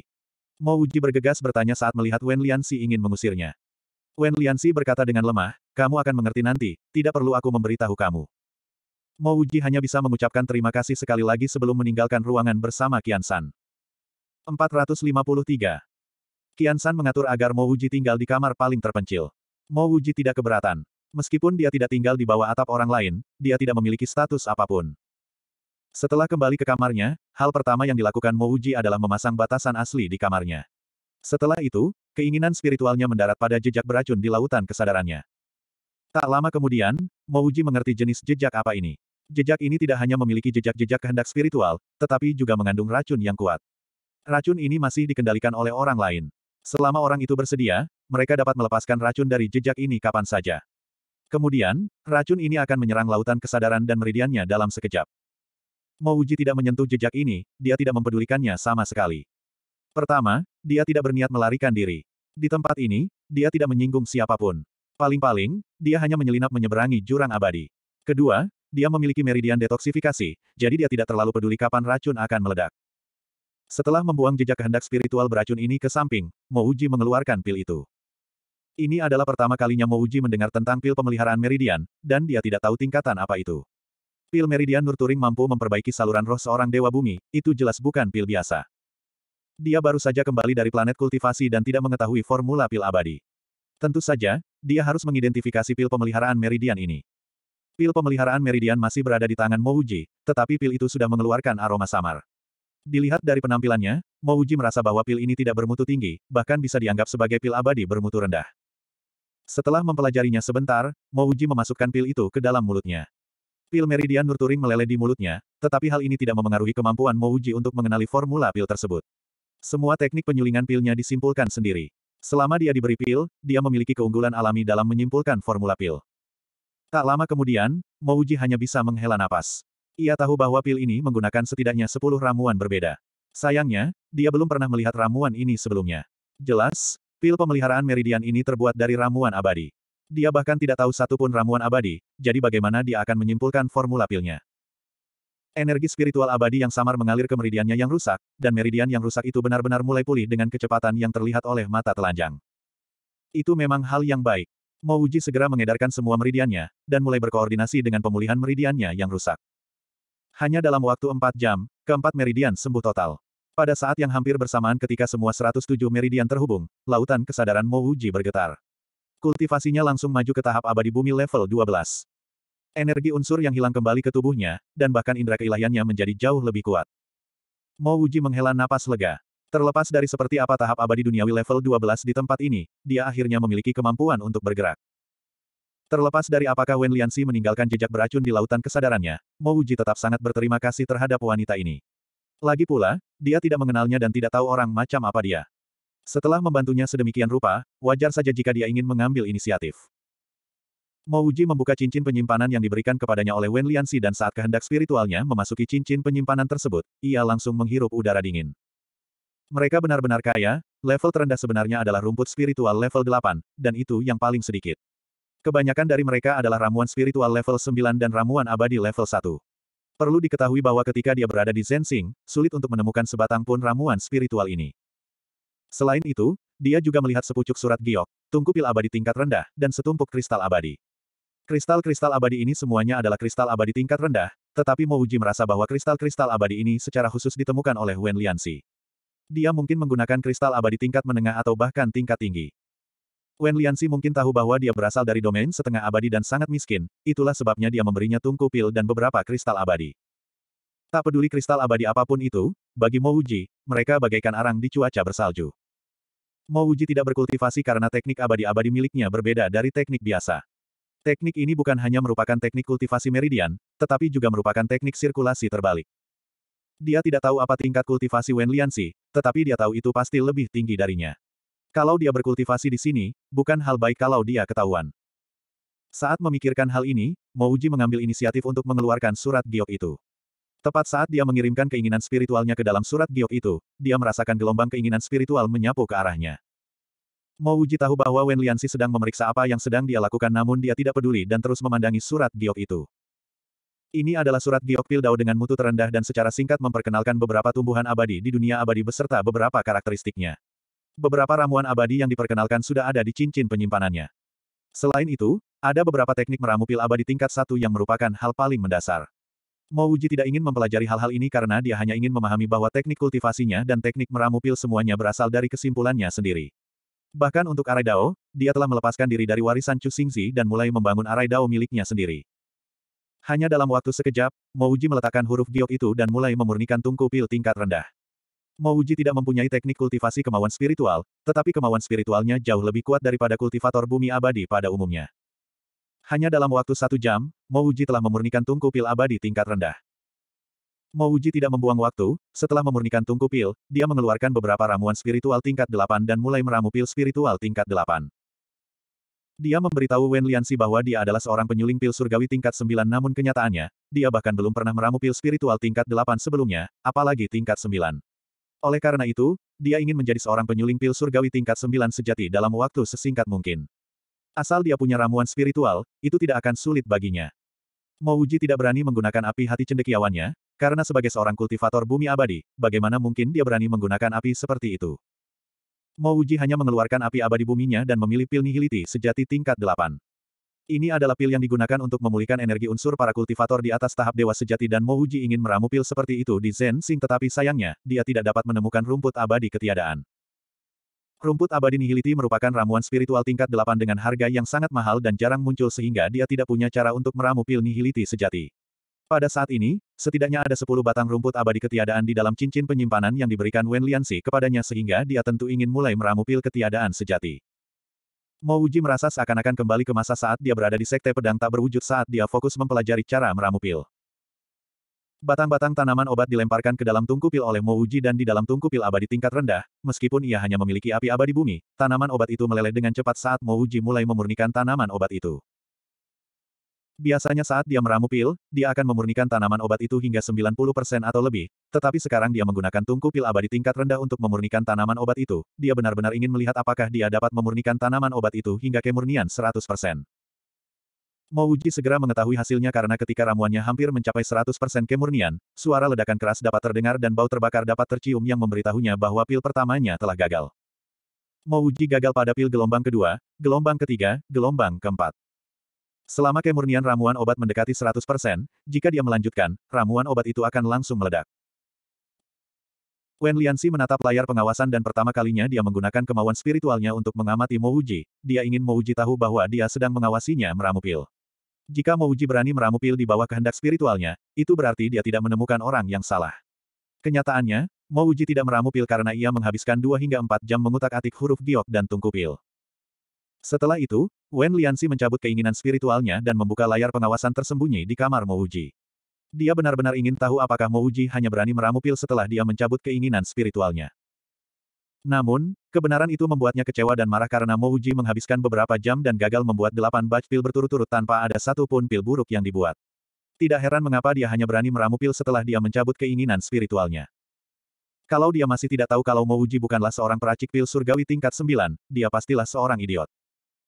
Mouji bergegas bertanya saat melihat Wen Liansi ingin mengusirnya. Wen Liansi berkata dengan lemah, kamu akan mengerti nanti, tidak perlu aku memberitahu kamu. Mo hanya bisa mengucapkan terima kasih sekali lagi sebelum meninggalkan ruangan bersama Kian San. 453. Kian San mengatur agar Mo tinggal di kamar paling terpencil. Mo tidak keberatan. Meskipun dia tidak tinggal di bawah atap orang lain, dia tidak memiliki status apapun. Setelah kembali ke kamarnya, hal pertama yang dilakukan Mouji adalah memasang batasan asli di kamarnya. Setelah itu, keinginan spiritualnya mendarat pada jejak beracun di lautan kesadarannya. Tak lama kemudian, Mouji mengerti jenis jejak apa ini. Jejak ini tidak hanya memiliki jejak-jejak kehendak spiritual, tetapi juga mengandung racun yang kuat. Racun ini masih dikendalikan oleh orang lain. Selama orang itu bersedia, mereka dapat melepaskan racun dari jejak ini kapan saja. Kemudian, racun ini akan menyerang lautan kesadaran dan meridiannya dalam sekejap. Mouji tidak menyentuh jejak ini, dia tidak mempedulikannya sama sekali. Pertama, dia tidak berniat melarikan diri. Di tempat ini, dia tidak menyinggung siapapun. Paling-paling, dia hanya menyelinap menyeberangi jurang abadi. Kedua, dia memiliki meridian detoksifikasi, jadi dia tidak terlalu peduli kapan racun akan meledak. Setelah membuang jejak kehendak spiritual beracun ini ke samping, Mouji mengeluarkan pil itu. Ini adalah pertama kalinya Mouji mendengar tentang pil pemeliharaan meridian, dan dia tidak tahu tingkatan apa itu. Pil meridian Nurturing mampu memperbaiki saluran roh seorang dewa bumi, itu jelas bukan pil biasa. Dia baru saja kembali dari planet kultivasi dan tidak mengetahui formula pil abadi. Tentu saja, dia harus mengidentifikasi pil pemeliharaan meridian ini. Pil pemeliharaan meridian masih berada di tangan Mouji, tetapi pil itu sudah mengeluarkan aroma samar. Dilihat dari penampilannya, Mouji merasa bahwa pil ini tidak bermutu tinggi, bahkan bisa dianggap sebagai pil abadi bermutu rendah. Setelah mempelajarinya sebentar, Mouji memasukkan pil itu ke dalam mulutnya. Pil meridian nurturing meleleh di mulutnya, tetapi hal ini tidak memengaruhi kemampuan Mouji untuk mengenali formula pil tersebut. Semua teknik penyulingan pilnya disimpulkan sendiri. Selama dia diberi pil, dia memiliki keunggulan alami dalam menyimpulkan formula pil. Tak lama kemudian, Mouji hanya bisa menghela napas. Ia tahu bahwa pil ini menggunakan setidaknya sepuluh ramuan berbeda. Sayangnya, dia belum pernah melihat ramuan ini sebelumnya. Jelas, pil pemeliharaan meridian ini terbuat dari ramuan abadi. Dia bahkan tidak tahu satupun ramuan abadi, jadi bagaimana dia akan menyimpulkan formula pilnya. Energi spiritual abadi yang samar mengalir ke meridiannya yang rusak, dan meridian yang rusak itu benar-benar mulai pulih dengan kecepatan yang terlihat oleh mata telanjang. Itu memang hal yang baik. Mouji segera mengedarkan semua meridiannya, dan mulai berkoordinasi dengan pemulihan meridiannya yang rusak. Hanya dalam waktu empat jam, keempat meridian sembuh total. Pada saat yang hampir bersamaan ketika semua 107 meridian terhubung, lautan kesadaran Mouji bergetar. Kultivasinya langsung maju ke tahap abadi bumi level 12. Energi unsur yang hilang kembali ke tubuhnya, dan bahkan indera keilahiannya menjadi jauh lebih kuat. Mo Wuji menghela napas lega. Terlepas dari seperti apa tahap abadi duniawi level 12 di tempat ini, dia akhirnya memiliki kemampuan untuk bergerak. Terlepas dari apakah Wen Liansi meninggalkan jejak beracun di lautan kesadarannya, Mo Wuji tetap sangat berterima kasih terhadap wanita ini. Lagi pula, dia tidak mengenalnya dan tidak tahu orang macam apa dia. Setelah membantunya sedemikian rupa, wajar saja jika dia ingin mengambil inisiatif. Mo Uji membuka cincin penyimpanan yang diberikan kepadanya oleh Wen Lianxi dan saat kehendak spiritualnya memasuki cincin penyimpanan tersebut, ia langsung menghirup udara dingin. Mereka benar-benar kaya, level terendah sebenarnya adalah rumput spiritual level 8, dan itu yang paling sedikit. Kebanyakan dari mereka adalah ramuan spiritual level 9 dan ramuan abadi level 1. Perlu diketahui bahwa ketika dia berada di Zensing, sulit untuk menemukan sebatang pun ramuan spiritual ini. Selain itu, dia juga melihat sepucuk surat giok, tungku pil abadi tingkat rendah, dan setumpuk kristal abadi. Kristal-kristal abadi ini semuanya adalah kristal abadi tingkat rendah, tetapi Mo Uji merasa bahwa kristal-kristal abadi ini secara khusus ditemukan oleh Wen Lianxi. Dia mungkin menggunakan kristal abadi tingkat menengah atau bahkan tingkat tinggi. Wen Lianxi mungkin tahu bahwa dia berasal dari domain setengah abadi dan sangat miskin, itulah sebabnya dia memberinya tungku pil dan beberapa kristal abadi. Tak peduli kristal abadi apapun itu, bagi Mo Uji, mereka bagaikan arang di cuaca bersalju. Mo Uji tidak berkultivasi karena teknik abadi-abadi miliknya berbeda dari teknik biasa. Teknik ini bukan hanya merupakan teknik kultivasi meridian, tetapi juga merupakan teknik sirkulasi terbalik. Dia tidak tahu apa tingkat kultivasi Wen Liansi, tetapi dia tahu itu pasti lebih tinggi darinya. Kalau dia berkultivasi di sini, bukan hal baik kalau dia ketahuan. Saat memikirkan hal ini, Mo Uji mengambil inisiatif untuk mengeluarkan surat giok itu. Tepat saat dia mengirimkan keinginan spiritualnya ke dalam surat giok itu, dia merasakan gelombang keinginan spiritual menyapu ke arahnya. Mo Wuji tahu bahwa Wen Liansi sedang memeriksa apa yang sedang dia lakukan namun dia tidak peduli dan terus memandangi surat giok itu. Ini adalah surat giok pil Pildao dengan mutu terendah dan secara singkat memperkenalkan beberapa tumbuhan abadi di dunia abadi beserta beberapa karakteristiknya. Beberapa ramuan abadi yang diperkenalkan sudah ada di cincin penyimpanannya. Selain itu, ada beberapa teknik meramu pil abadi tingkat satu yang merupakan hal paling mendasar. Mo Wuji tidak ingin mempelajari hal-hal ini karena dia hanya ingin memahami bahwa teknik kultivasinya dan teknik meramu pil semuanya berasal dari kesimpulannya sendiri. Bahkan untuk Arai Dao, dia telah melepaskan diri dari warisan Chu Xingzi dan mulai membangun Arai Dao miliknya sendiri. Hanya dalam waktu sekejap, Mouji meletakkan huruf giok itu dan mulai memurnikan tungku pil tingkat rendah. Mouji tidak mempunyai teknik kultivasi kemauan spiritual, tetapi kemauan spiritualnya jauh lebih kuat daripada kultivator bumi abadi pada umumnya. Hanya dalam waktu satu jam, Mouji telah memurnikan tungku pil abadi tingkat rendah. Mo Uji tidak membuang waktu, setelah memurnikan tungku pil, dia mengeluarkan beberapa ramuan spiritual tingkat delapan dan mulai meramu pil spiritual tingkat delapan. Dia memberitahu Wen Liansi bahwa dia adalah seorang penyuling pil surgawi tingkat sembilan, namun kenyataannya, dia bahkan belum pernah meramu pil spiritual tingkat delapan sebelumnya, apalagi tingkat sembilan. Oleh karena itu, dia ingin menjadi seorang penyuling pil surgawi tingkat sembilan sejati dalam waktu sesingkat mungkin. Asal dia punya ramuan spiritual, itu tidak akan sulit baginya. Mo Wuji tidak berani menggunakan api hati cendekiawannya, karena sebagai seorang kultivator bumi abadi, bagaimana mungkin dia berani menggunakan api seperti itu? Mo Wuji hanya mengeluarkan api abadi buminya dan memilih pil nihiliti sejati tingkat 8. Ini adalah pil yang digunakan untuk memulihkan energi unsur para kultivator di atas tahap dewa sejati dan Mo Wuji ingin meramu pil seperti itu di Zen Sing tetapi sayangnya, dia tidak dapat menemukan rumput abadi ketiadaan. Rumput abadi nihiliti merupakan ramuan spiritual tingkat delapan dengan harga yang sangat mahal dan jarang muncul sehingga dia tidak punya cara untuk meramu pil nihiliti sejati. Pada saat ini, setidaknya ada sepuluh batang rumput abadi ketiadaan di dalam cincin penyimpanan yang diberikan Wen Liansi kepadanya sehingga dia tentu ingin mulai meramu pil ketiadaan sejati. Mo Uji merasa seakan-akan kembali ke masa saat dia berada di sekte pedang tak berwujud saat dia fokus mempelajari cara meramu pil. Batang-batang tanaman obat dilemparkan ke dalam tungku pil oleh Mo Uji dan di dalam tungku pil abadi tingkat rendah, meskipun ia hanya memiliki api abadi bumi, tanaman obat itu meleleh dengan cepat saat Mo Uji mulai memurnikan tanaman obat itu. Biasanya saat dia meramu pil, dia akan memurnikan tanaman obat itu hingga 90% atau lebih, tetapi sekarang dia menggunakan tungku pil abadi tingkat rendah untuk memurnikan tanaman obat itu, dia benar-benar ingin melihat apakah dia dapat memurnikan tanaman obat itu hingga kemurnian 100%. Mo segera mengetahui hasilnya karena ketika ramuannya hampir mencapai 100% kemurnian, suara ledakan keras dapat terdengar dan bau terbakar dapat tercium yang memberitahunya bahwa pil pertamanya telah gagal. Mo gagal pada pil gelombang kedua, gelombang ketiga, gelombang keempat. Selama kemurnian ramuan obat mendekati 100%, jika dia melanjutkan, ramuan obat itu akan langsung meledak. Wen Lianxi menatap layar pengawasan dan pertama kalinya dia menggunakan kemauan spiritualnya untuk mengamati Mouji. Dia ingin Mouji tahu bahwa dia sedang mengawasinya meramu pil. Jika Mouji berani meramu pil di bawah kehendak spiritualnya, itu berarti dia tidak menemukan orang yang salah. Kenyataannya, Mouji tidak meramu pil karena ia menghabiskan dua hingga empat jam mengutak-atik huruf giok dan tungku pil. Setelah itu, Wen Liansi mencabut keinginan spiritualnya dan membuka layar pengawasan tersembunyi di kamar Mouji. Dia benar-benar ingin tahu apakah Mouji hanya berani meramu pil setelah dia mencabut keinginan spiritualnya. Namun, kebenaran itu membuatnya kecewa dan marah karena Mouji menghabiskan beberapa jam dan gagal membuat delapan batch pil berturut-turut tanpa ada satu pun pil buruk yang dibuat. Tidak heran mengapa dia hanya berani meramu pil setelah dia mencabut keinginan spiritualnya. Kalau dia masih tidak tahu kalau Mouji bukanlah seorang peracik pil surgawi tingkat sembilan, dia pastilah seorang idiot.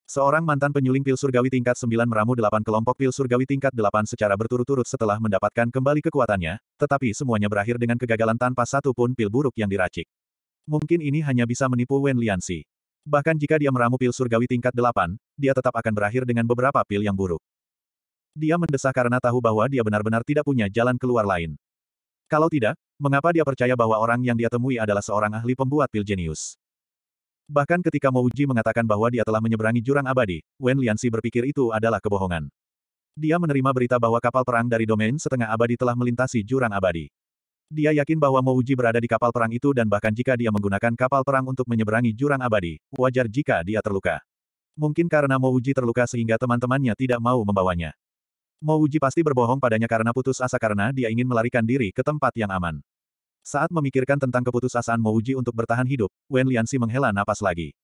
Seorang mantan penyuling pil surgawi tingkat sembilan meramu delapan kelompok pil surgawi tingkat delapan secara berturut-turut setelah mendapatkan kembali kekuatannya, tetapi semuanya berakhir dengan kegagalan tanpa satu pun pil buruk yang diracik. Mungkin ini hanya bisa menipu Wen Liansi. Bahkan jika dia meramu pil surgawi tingkat delapan, dia tetap akan berakhir dengan beberapa pil yang buruk. Dia mendesah karena tahu bahwa dia benar-benar tidak punya jalan keluar lain. Kalau tidak, mengapa dia percaya bahwa orang yang dia temui adalah seorang ahli pembuat pil jenius? Bahkan ketika Mouji mengatakan bahwa dia telah menyeberangi jurang abadi, Wen Liansi berpikir itu adalah kebohongan. Dia menerima berita bahwa kapal perang dari domain setengah abadi telah melintasi jurang abadi. Dia yakin bahwa Mouji berada di kapal perang itu dan bahkan jika dia menggunakan kapal perang untuk menyeberangi jurang abadi, wajar jika dia terluka. Mungkin karena Mouji terluka sehingga teman-temannya tidak mau membawanya. Mouji pasti berbohong padanya karena putus asa karena dia ingin melarikan diri ke tempat yang aman. Saat memikirkan tentang keputusasaan Mouji untuk bertahan hidup, Wen Liansi menghela napas lagi.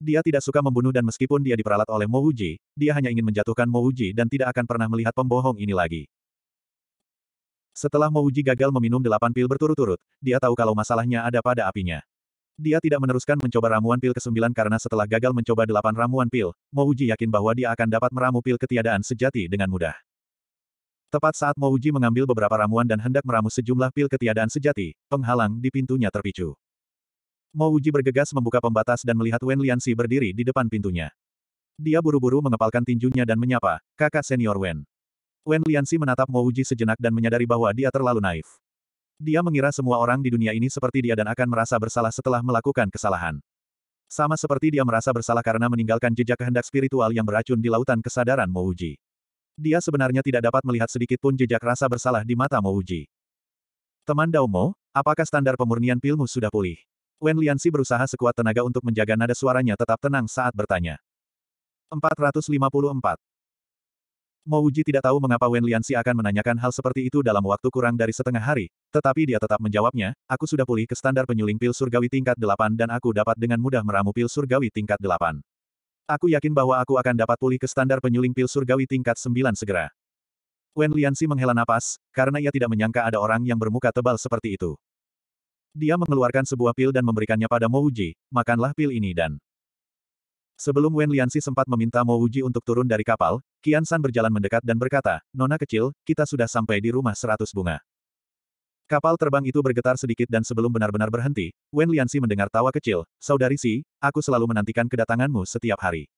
Dia tidak suka membunuh dan meskipun dia diperalat oleh Mouji, dia hanya ingin menjatuhkan Mouji dan tidak akan pernah melihat pembohong ini lagi. Setelah Mouji gagal meminum delapan pil berturut-turut, dia tahu kalau masalahnya ada pada apinya. Dia tidak meneruskan mencoba ramuan pil ke-9 karena setelah gagal mencoba delapan ramuan pil, Mouji yakin bahwa dia akan dapat meramu pil ketiadaan sejati dengan mudah. Tepat saat Mouji mengambil beberapa ramuan dan hendak meramu sejumlah pil ketiadaan sejati, penghalang di pintunya terpicu. Mouji bergegas membuka pembatas dan melihat Wen Liansi berdiri di depan pintunya. Dia buru-buru mengepalkan tinjunya dan menyapa, kakak senior Wen. Wen Liansi menatap Mo Uji sejenak dan menyadari bahwa dia terlalu naif. Dia mengira semua orang di dunia ini seperti dia dan akan merasa bersalah setelah melakukan kesalahan. Sama seperti dia merasa bersalah karena meninggalkan jejak kehendak spiritual yang beracun di lautan kesadaran Mo Uji. Dia sebenarnya tidak dapat melihat sedikit pun jejak rasa bersalah di mata Mo Uji. Teman Dao Mo, apakah standar pemurnian pilmu sudah pulih? Wen Liansi berusaha sekuat tenaga untuk menjaga nada suaranya tetap tenang saat bertanya. 454. Mo Uji tidak tahu mengapa Wen Liansi akan menanyakan hal seperti itu dalam waktu kurang dari setengah hari, tetapi dia tetap menjawabnya, aku sudah pulih ke standar penyuling pil surgawi tingkat 8 dan aku dapat dengan mudah meramu pil surgawi tingkat 8. Aku yakin bahwa aku akan dapat pulih ke standar penyuling pil surgawi tingkat 9 segera. Wen Liansi menghela napas, karena ia tidak menyangka ada orang yang bermuka tebal seperti itu. Dia mengeluarkan sebuah pil dan memberikannya pada Mo Uji, makanlah pil ini dan... Sebelum Wen Liansi sempat meminta Mo Wuji untuk turun dari kapal, Qian San berjalan mendekat dan berkata, Nona kecil, kita sudah sampai di rumah seratus bunga. Kapal terbang itu bergetar sedikit dan sebelum benar-benar berhenti, Wen Liansi mendengar tawa kecil, Saudari Si, aku selalu menantikan kedatanganmu setiap hari.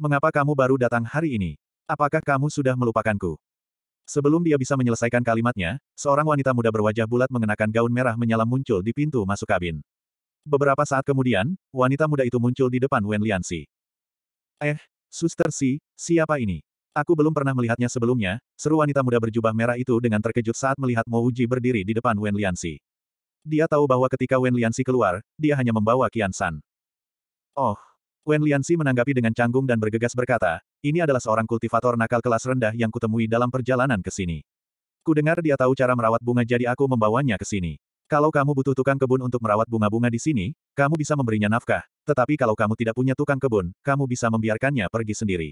Mengapa kamu baru datang hari ini? Apakah kamu sudah melupakanku? Sebelum dia bisa menyelesaikan kalimatnya, seorang wanita muda berwajah bulat mengenakan gaun merah menyala muncul di pintu masuk kabin. Beberapa saat kemudian, wanita muda itu muncul di depan Wen Liansi. Eh, suster si, siapa ini? Aku belum pernah melihatnya sebelumnya, seru wanita muda berjubah merah itu dengan terkejut saat melihat Mo Uji berdiri di depan Wen Liansi. Dia tahu bahwa ketika Wen Liansi keluar, dia hanya membawa Qian San. Oh. Wen Liansi menanggapi dengan canggung dan bergegas berkata, ini adalah seorang kultivator nakal kelas rendah yang kutemui dalam perjalanan ke sini. Kudengar dia tahu cara merawat bunga jadi aku membawanya ke sini. Kalau kamu butuh tukang kebun untuk merawat bunga-bunga di sini, kamu bisa memberinya nafkah. Tetapi kalau kamu tidak punya tukang kebun, kamu bisa membiarkannya pergi sendiri.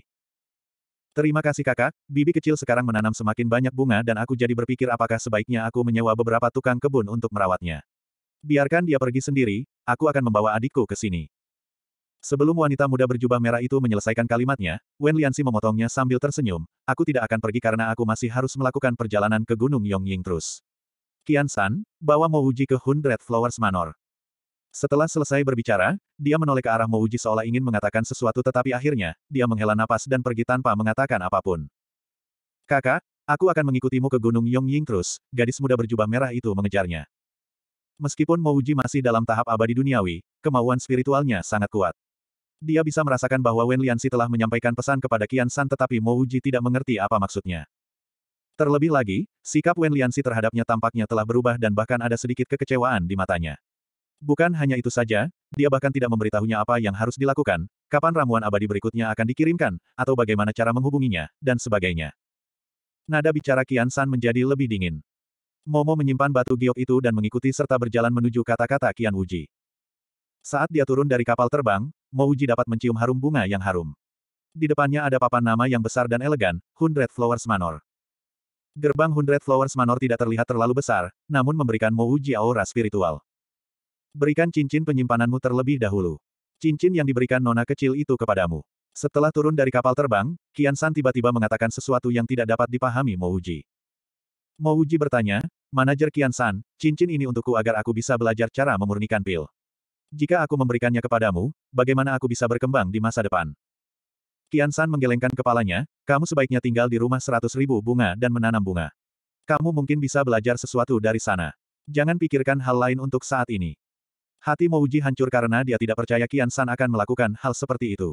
Terima kasih kakak, bibi kecil sekarang menanam semakin banyak bunga dan aku jadi berpikir apakah sebaiknya aku menyewa beberapa tukang kebun untuk merawatnya. Biarkan dia pergi sendiri, aku akan membawa adikku ke sini. Sebelum wanita muda berjubah merah itu menyelesaikan kalimatnya, Wen Liansi memotongnya sambil tersenyum, aku tidak akan pergi karena aku masih harus melakukan perjalanan ke Gunung Yongying terus. Kian San, bawa Mouji ke Hundred Flowers Manor. Setelah selesai berbicara, dia menoleh ke arah Mouji seolah ingin mengatakan sesuatu tetapi akhirnya, dia menghela napas dan pergi tanpa mengatakan apapun. Kakak, aku akan mengikutimu ke Gunung Yong Ying terus, gadis muda berjubah merah itu mengejarnya. Meskipun Mouji masih dalam tahap abadi duniawi, kemauan spiritualnya sangat kuat. Dia bisa merasakan bahwa Wen Lian Si telah menyampaikan pesan kepada Kian San tetapi Mouji tidak mengerti apa maksudnya. Terlebih lagi, sikap Wen Liansi terhadapnya tampaknya telah berubah dan bahkan ada sedikit kekecewaan di matanya. Bukan hanya itu saja, dia bahkan tidak memberitahunya apa yang harus dilakukan, kapan ramuan abadi berikutnya akan dikirimkan, atau bagaimana cara menghubunginya, dan sebagainya. Nada bicara Kian San menjadi lebih dingin. Momo menyimpan batu giok itu dan mengikuti serta berjalan menuju kata-kata Kian Wuji. Saat dia turun dari kapal terbang, Mo Wuji dapat mencium harum bunga yang harum. Di depannya ada papan nama yang besar dan elegan, Hundred Flowers Manor. Gerbang Hundred Flowers Manor tidak terlihat terlalu besar, namun memberikan Mo Uji aura spiritual. Berikan cincin penyimpananmu terlebih dahulu. Cincin yang diberikan nona kecil itu kepadamu. Setelah turun dari kapal terbang, Kian San tiba-tiba mengatakan sesuatu yang tidak dapat dipahami Mo Uji. Mo Uji bertanya, Manajer Kian San, cincin ini untukku agar aku bisa belajar cara memurnikan pil. Jika aku memberikannya kepadamu, bagaimana aku bisa berkembang di masa depan? Tian San menggelengkan kepalanya, kamu sebaiknya tinggal di rumah seratus ribu bunga dan menanam bunga. Kamu mungkin bisa belajar sesuatu dari sana. Jangan pikirkan hal lain untuk saat ini. Hati Mouji hancur karena dia tidak percaya Kian San akan melakukan hal seperti itu.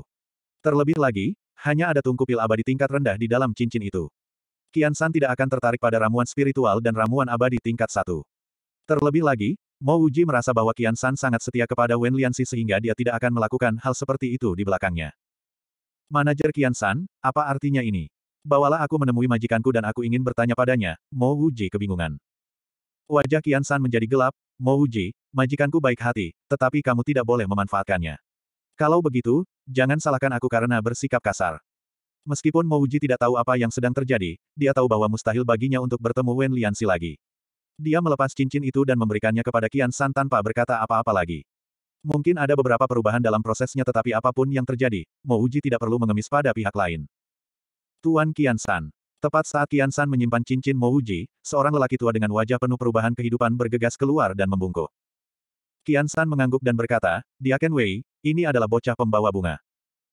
Terlebih lagi, hanya ada tungku pil abadi tingkat rendah di dalam cincin itu. Kian San tidak akan tertarik pada ramuan spiritual dan ramuan abadi tingkat satu. Terlebih lagi, Mouji merasa bahwa Kian San sangat setia kepada Wen Liansi sehingga dia tidak akan melakukan hal seperti itu di belakangnya. Manajer Kian San, apa artinya ini? Bawalah aku menemui majikanku dan aku ingin bertanya padanya, Mo Wuji kebingungan. Wajah Kian San menjadi gelap, Mo Wuji, majikanku baik hati, tetapi kamu tidak boleh memanfaatkannya. Kalau begitu, jangan salahkan aku karena bersikap kasar. Meskipun Mo Wuji tidak tahu apa yang sedang terjadi, dia tahu bahwa mustahil baginya untuk bertemu Wen Liansi lagi. Dia melepas cincin itu dan memberikannya kepada Kian San tanpa berkata apa-apa lagi. Mungkin ada beberapa perubahan dalam prosesnya tetapi apapun yang terjadi, Mouji tidak perlu mengemis pada pihak lain. Tuan Kian San. Tepat saat Kian San menyimpan cincin Mouji, seorang lelaki tua dengan wajah penuh perubahan kehidupan bergegas keluar dan membungkuk. Kian San mengangguk dan berkata, Dia Ken Wei, ini adalah bocah pembawa bunga.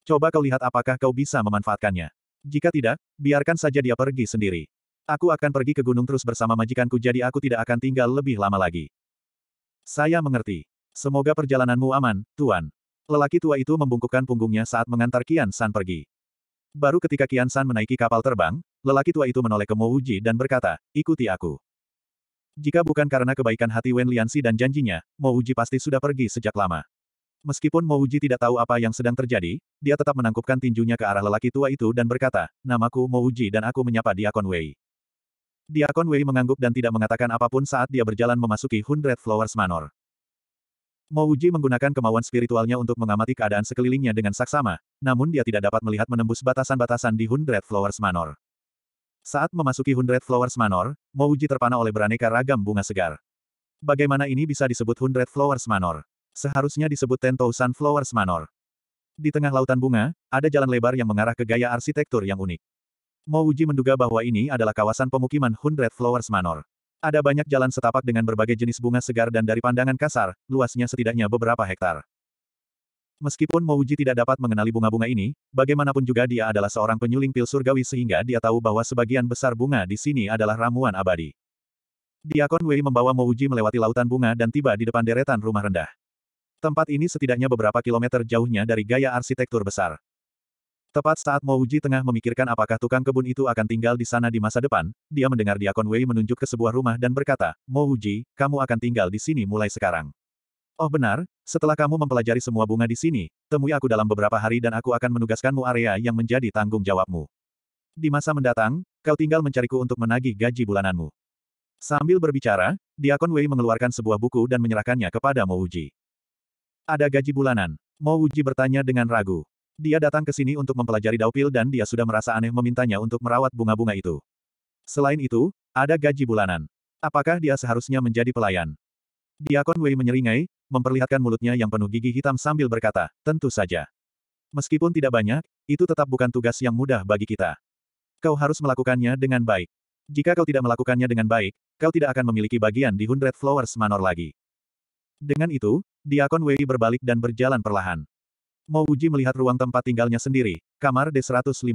Coba kau lihat apakah kau bisa memanfaatkannya. Jika tidak, biarkan saja dia pergi sendiri. Aku akan pergi ke gunung terus bersama majikanku jadi aku tidak akan tinggal lebih lama lagi. Saya mengerti. Semoga perjalananmu aman, Tuan. Lelaki tua itu membungkukkan punggungnya saat mengantar Kian San pergi. Baru ketika Kian San menaiki kapal terbang, lelaki tua itu menoleh ke Mo Uji dan berkata, ikuti aku. Jika bukan karena kebaikan hati Wen Liansi dan janjinya, Mo Uji pasti sudah pergi sejak lama. Meskipun Mo Uji tidak tahu apa yang sedang terjadi, dia tetap menangkupkan tinjunya ke arah lelaki tua itu dan berkata, namaku Mo Uji dan aku menyapa Diakon Wei. Diakon Wei mengangguk dan tidak mengatakan apapun saat dia berjalan memasuki Hundred Flowers Manor. Mouji menggunakan kemauan spiritualnya untuk mengamati keadaan sekelilingnya dengan saksama, namun dia tidak dapat melihat menembus batasan-batasan di Hundred Flowers Manor. Saat memasuki Hundred Flowers Manor, Mouji terpana oleh beraneka ragam bunga segar. Bagaimana ini bisa disebut Hundred Flowers Manor? Seharusnya disebut Ten Thousand Flowers Manor. Di tengah lautan bunga, ada jalan lebar yang mengarah ke gaya arsitektur yang unik. Mouji menduga bahwa ini adalah kawasan pemukiman Hundred Flowers Manor. Ada banyak jalan setapak dengan berbagai jenis bunga segar dan dari pandangan kasar, luasnya setidaknya beberapa hektar. Meskipun Mouji tidak dapat mengenali bunga-bunga ini, bagaimanapun juga dia adalah seorang penyuling pil surgawi sehingga dia tahu bahwa sebagian besar bunga di sini adalah ramuan abadi. Diakon Wei membawa Mouji melewati lautan bunga dan tiba di depan deretan rumah rendah. Tempat ini setidaknya beberapa kilometer jauhnya dari gaya arsitektur besar. Tepat saat Mo Uji tengah memikirkan apakah tukang kebun itu akan tinggal di sana di masa depan, dia mendengar Diakon Wei menunjuk ke sebuah rumah dan berkata, Mo Uji, kamu akan tinggal di sini mulai sekarang. Oh benar, setelah kamu mempelajari semua bunga di sini, temui aku dalam beberapa hari dan aku akan menugaskanmu area yang menjadi tanggung jawabmu. Di masa mendatang, kau tinggal mencariku untuk menagih gaji bulananmu. Sambil berbicara, Diakon Wei mengeluarkan sebuah buku dan menyerahkannya kepada Mo Uji. Ada gaji bulanan. Mo Uji bertanya dengan ragu. Dia datang ke sini untuk mempelajari daupil dan dia sudah merasa aneh memintanya untuk merawat bunga-bunga itu. Selain itu, ada gaji bulanan. Apakah dia seharusnya menjadi pelayan? Diakon Wei menyeringai, memperlihatkan mulutnya yang penuh gigi hitam sambil berkata, tentu saja. Meskipun tidak banyak, itu tetap bukan tugas yang mudah bagi kita. Kau harus melakukannya dengan baik. Jika kau tidak melakukannya dengan baik, kau tidak akan memiliki bagian di Hundred Flowers Manor lagi. Dengan itu, Diakon Wei berbalik dan berjalan perlahan. Mo Uji melihat ruang tempat tinggalnya sendiri, kamar D115.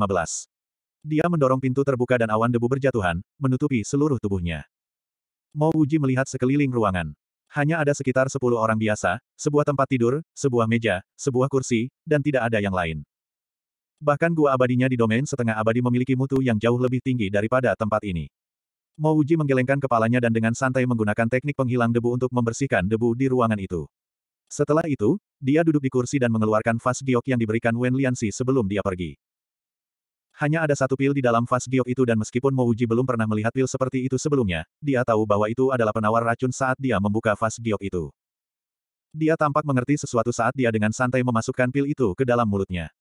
Dia mendorong pintu terbuka dan awan debu berjatuhan, menutupi seluruh tubuhnya. Mo Uji melihat sekeliling ruangan. Hanya ada sekitar 10 orang biasa, sebuah tempat tidur, sebuah meja, sebuah kursi, dan tidak ada yang lain. Bahkan gua abadinya di domain setengah abadi memiliki mutu yang jauh lebih tinggi daripada tempat ini. Mo Uji menggelengkan kepalanya dan dengan santai menggunakan teknik penghilang debu untuk membersihkan debu di ruangan itu. Setelah itu, dia duduk di kursi dan mengeluarkan vas giok yang diberikan Wen Lianxi sebelum dia pergi. Hanya ada satu pil di dalam vas giok itu dan meskipun Mo Uji belum pernah melihat pil seperti itu sebelumnya, dia tahu bahwa itu adalah penawar racun saat dia membuka vas giok itu. Dia tampak mengerti sesuatu saat dia dengan santai memasukkan pil itu ke dalam mulutnya.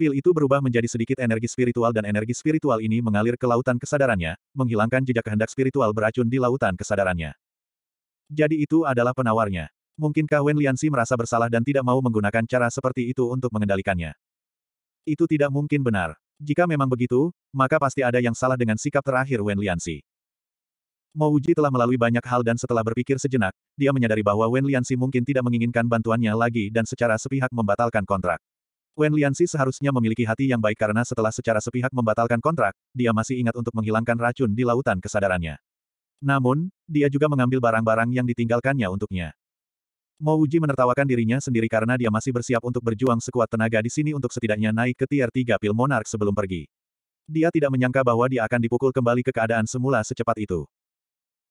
Pil itu berubah menjadi sedikit energi spiritual dan energi spiritual ini mengalir ke lautan kesadarannya, menghilangkan jejak kehendak spiritual beracun di lautan kesadarannya. Jadi itu adalah penawarnya. Mungkinkah Wen Liansi merasa bersalah dan tidak mau menggunakan cara seperti itu untuk mengendalikannya? Itu tidak mungkin benar. Jika memang begitu, maka pasti ada yang salah dengan sikap terakhir Wen Liansi. Mo Uji telah melalui banyak hal dan setelah berpikir sejenak, dia menyadari bahwa Wen Liansi mungkin tidak menginginkan bantuannya lagi dan secara sepihak membatalkan kontrak. Wen Liansi seharusnya memiliki hati yang baik karena setelah secara sepihak membatalkan kontrak, dia masih ingat untuk menghilangkan racun di lautan kesadarannya. Namun, dia juga mengambil barang-barang yang ditinggalkannya untuknya. Mo Uji menertawakan dirinya sendiri karena dia masih bersiap untuk berjuang sekuat tenaga di sini untuk setidaknya naik ke tier 3 pil monark sebelum pergi. Dia tidak menyangka bahwa dia akan dipukul kembali ke keadaan semula secepat itu.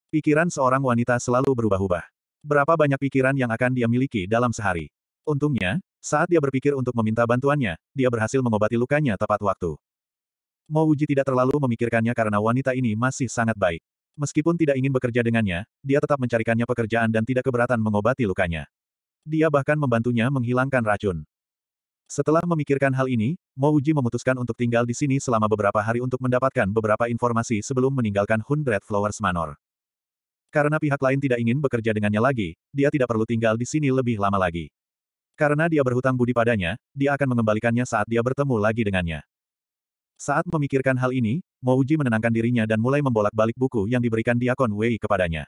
Pikiran seorang wanita selalu berubah-ubah. Berapa banyak pikiran yang akan dia miliki dalam sehari? Untungnya, saat dia berpikir untuk meminta bantuannya, dia berhasil mengobati lukanya tepat waktu. Mo Uji tidak terlalu memikirkannya karena wanita ini masih sangat baik. Meskipun tidak ingin bekerja dengannya, dia tetap mencarikannya pekerjaan dan tidak keberatan mengobati lukanya. Dia bahkan membantunya menghilangkan racun. Setelah memikirkan hal ini, Mo Uji memutuskan untuk tinggal di sini selama beberapa hari untuk mendapatkan beberapa informasi sebelum meninggalkan Hundred Flowers Manor. Karena pihak lain tidak ingin bekerja dengannya lagi, dia tidak perlu tinggal di sini lebih lama lagi. Karena dia berhutang budi padanya, dia akan mengembalikannya saat dia bertemu lagi dengannya. Saat memikirkan hal ini, Mouji menenangkan dirinya dan mulai membolak-balik buku yang diberikan Diakon Wei kepadanya.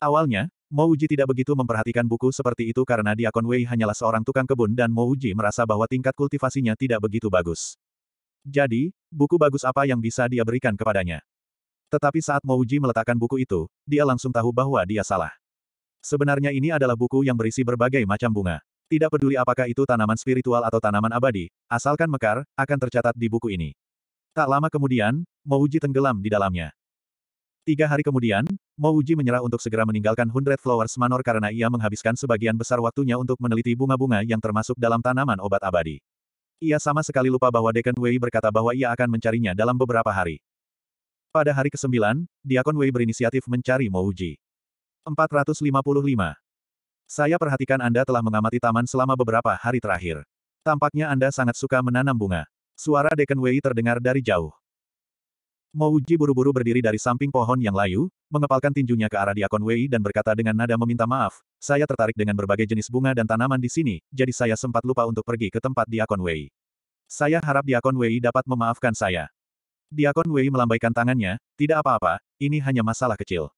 Awalnya, Mouji tidak begitu memperhatikan buku seperti itu karena Diakon Wei hanyalah seorang tukang kebun dan Mouji merasa bahwa tingkat kultivasinya tidak begitu bagus. Jadi, buku bagus apa yang bisa dia berikan kepadanya? Tetapi saat Mouji meletakkan buku itu, dia langsung tahu bahwa dia salah. Sebenarnya ini adalah buku yang berisi berbagai macam bunga. Tidak peduli apakah itu tanaman spiritual atau tanaman abadi, asalkan mekar, akan tercatat di buku ini. Tak lama kemudian, Mouji tenggelam di dalamnya. Tiga hari kemudian, Mouji menyerah untuk segera meninggalkan Hundred Flowers Manor karena ia menghabiskan sebagian besar waktunya untuk meneliti bunga-bunga yang termasuk dalam tanaman obat abadi. Ia sama sekali lupa bahwa Deacon Wei berkata bahwa ia akan mencarinya dalam beberapa hari. Pada hari ke-9, Diakon Wei berinisiatif mencari Mouji. 455. Saya perhatikan Anda telah mengamati taman selama beberapa hari terakhir. Tampaknya Anda sangat suka menanam bunga. Suara Dekan Wei terdengar dari jauh. Mouji buru-buru berdiri dari samping pohon yang layu, mengepalkan tinjunya ke arah Diakon Wei dan berkata dengan nada meminta maaf, saya tertarik dengan berbagai jenis bunga dan tanaman di sini, jadi saya sempat lupa untuk pergi ke tempat Diakon Wei. Saya harap Diakon Wei dapat memaafkan saya. Diakon Wei melambaikan tangannya, tidak apa-apa, ini hanya masalah kecil.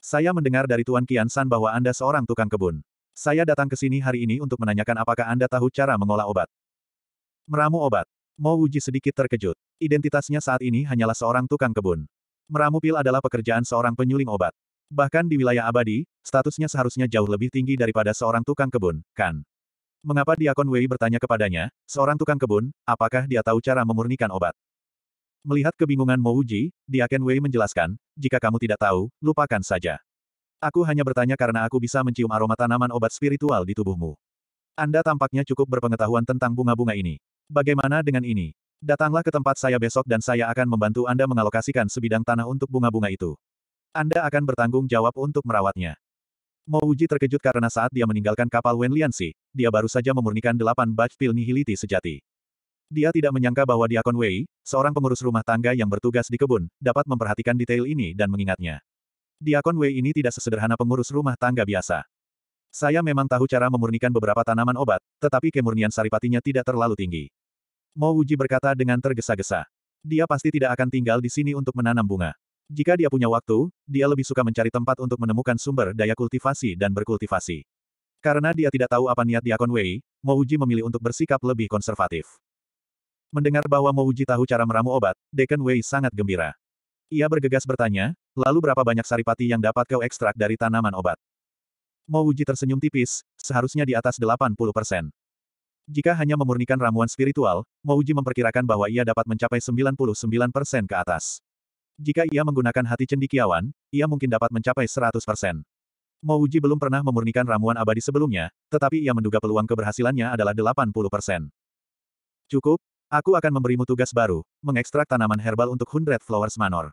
Saya mendengar dari Tuan Kian San bahwa Anda seorang tukang kebun. Saya datang ke sini hari ini untuk menanyakan apakah Anda tahu cara mengolah obat. Meramu obat. Mo Wuji sedikit terkejut. Identitasnya saat ini hanyalah seorang tukang kebun. Meramu pil adalah pekerjaan seorang penyuling obat. Bahkan di wilayah abadi, statusnya seharusnya jauh lebih tinggi daripada seorang tukang kebun, kan? Mengapa Diakon Wei bertanya kepadanya, seorang tukang kebun, apakah dia tahu cara memurnikan obat? Melihat kebingungan Mo Wuji, Diakon Wei menjelaskan, jika kamu tidak tahu, lupakan saja. Aku hanya bertanya karena aku bisa mencium aroma tanaman obat spiritual di tubuhmu. Anda tampaknya cukup berpengetahuan tentang bunga-bunga ini. Bagaimana dengan ini? Datanglah ke tempat saya besok dan saya akan membantu Anda mengalokasikan sebidang tanah untuk bunga-bunga itu. Anda akan bertanggung jawab untuk merawatnya. Uji terkejut karena saat dia meninggalkan kapal Wen Liansi, dia baru saja memurnikan delapan batch pil nihiliti sejati. Dia tidak menyangka bahwa Diakon Wei, seorang pengurus rumah tangga yang bertugas di kebun, dapat memperhatikan detail ini dan mengingatnya. Diakon Wei ini tidak sesederhana pengurus rumah tangga biasa. Saya memang tahu cara memurnikan beberapa tanaman obat, tetapi kemurnian saripatinya tidak terlalu tinggi. Mo Wuji berkata dengan tergesa-gesa. Dia pasti tidak akan tinggal di sini untuk menanam bunga. Jika dia punya waktu, dia lebih suka mencari tempat untuk menemukan sumber daya kultivasi dan berkultivasi. Karena dia tidak tahu apa niat Diakon Wei, Mo Wuji memilih untuk bersikap lebih konservatif. Mendengar bahwa Mo Wuji tahu cara meramu obat, Deacon Wei sangat gembira. Ia bergegas bertanya, lalu berapa banyak saripati yang dapat kau ekstrak dari tanaman obat? Mo Wuji tersenyum tipis, seharusnya di atas 80 persen. Jika hanya memurnikan ramuan spiritual, Mo Wuji memperkirakan bahwa ia dapat mencapai 99 persen ke atas. Jika ia menggunakan hati cendikiawan, ia mungkin dapat mencapai 100 persen. Mo Wuji belum pernah memurnikan ramuan abadi sebelumnya, tetapi ia menduga peluang keberhasilannya adalah 80 persen. Cukup, aku akan memberimu tugas baru, mengekstrak tanaman herbal untuk Hundred Flowers Manor.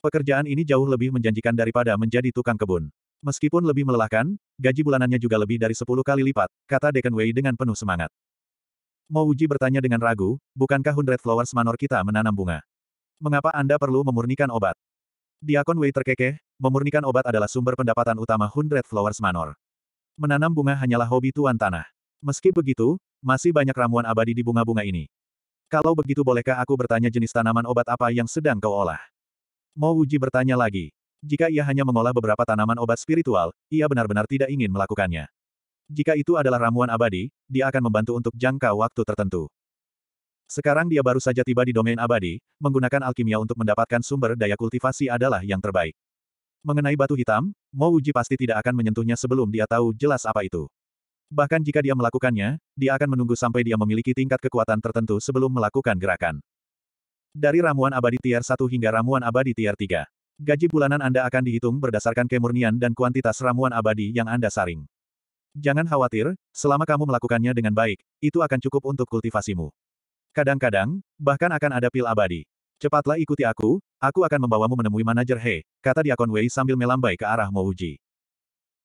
Pekerjaan ini jauh lebih menjanjikan daripada menjadi tukang kebun. Meskipun lebih melelahkan, gaji bulanannya juga lebih dari 10 kali lipat, kata Deacon Wei dengan penuh semangat. Wuji bertanya dengan ragu, bukankah Hundred Flowers Manor kita menanam bunga? Mengapa Anda perlu memurnikan obat? Diakon Wei terkekeh, memurnikan obat adalah sumber pendapatan utama Hundred Flowers Manor. Menanam bunga hanyalah hobi tuan tanah. Meski begitu, masih banyak ramuan abadi di bunga-bunga ini. Kalau begitu bolehkah aku bertanya jenis tanaman obat apa yang sedang kau olah? Mo Wuji bertanya lagi. Jika ia hanya mengolah beberapa tanaman obat spiritual, ia benar-benar tidak ingin melakukannya. Jika itu adalah ramuan abadi, dia akan membantu untuk jangka waktu tertentu. Sekarang dia baru saja tiba di domain abadi, menggunakan alkimia untuk mendapatkan sumber daya kultivasi adalah yang terbaik. Mengenai batu hitam, Mo Uji pasti tidak akan menyentuhnya sebelum dia tahu jelas apa itu. Bahkan jika dia melakukannya, dia akan menunggu sampai dia memiliki tingkat kekuatan tertentu sebelum melakukan gerakan. Dari ramuan abadi tier 1 hingga ramuan abadi tier 3. Gaji bulanan Anda akan dihitung berdasarkan kemurnian dan kuantitas ramuan abadi yang Anda saring. Jangan khawatir, selama kamu melakukannya dengan baik, itu akan cukup untuk kultivasimu. Kadang-kadang, bahkan akan ada pil abadi. Cepatlah ikuti aku, aku akan membawamu menemui manajer He, kata Diakon Wei sambil melambai ke arah Mouji.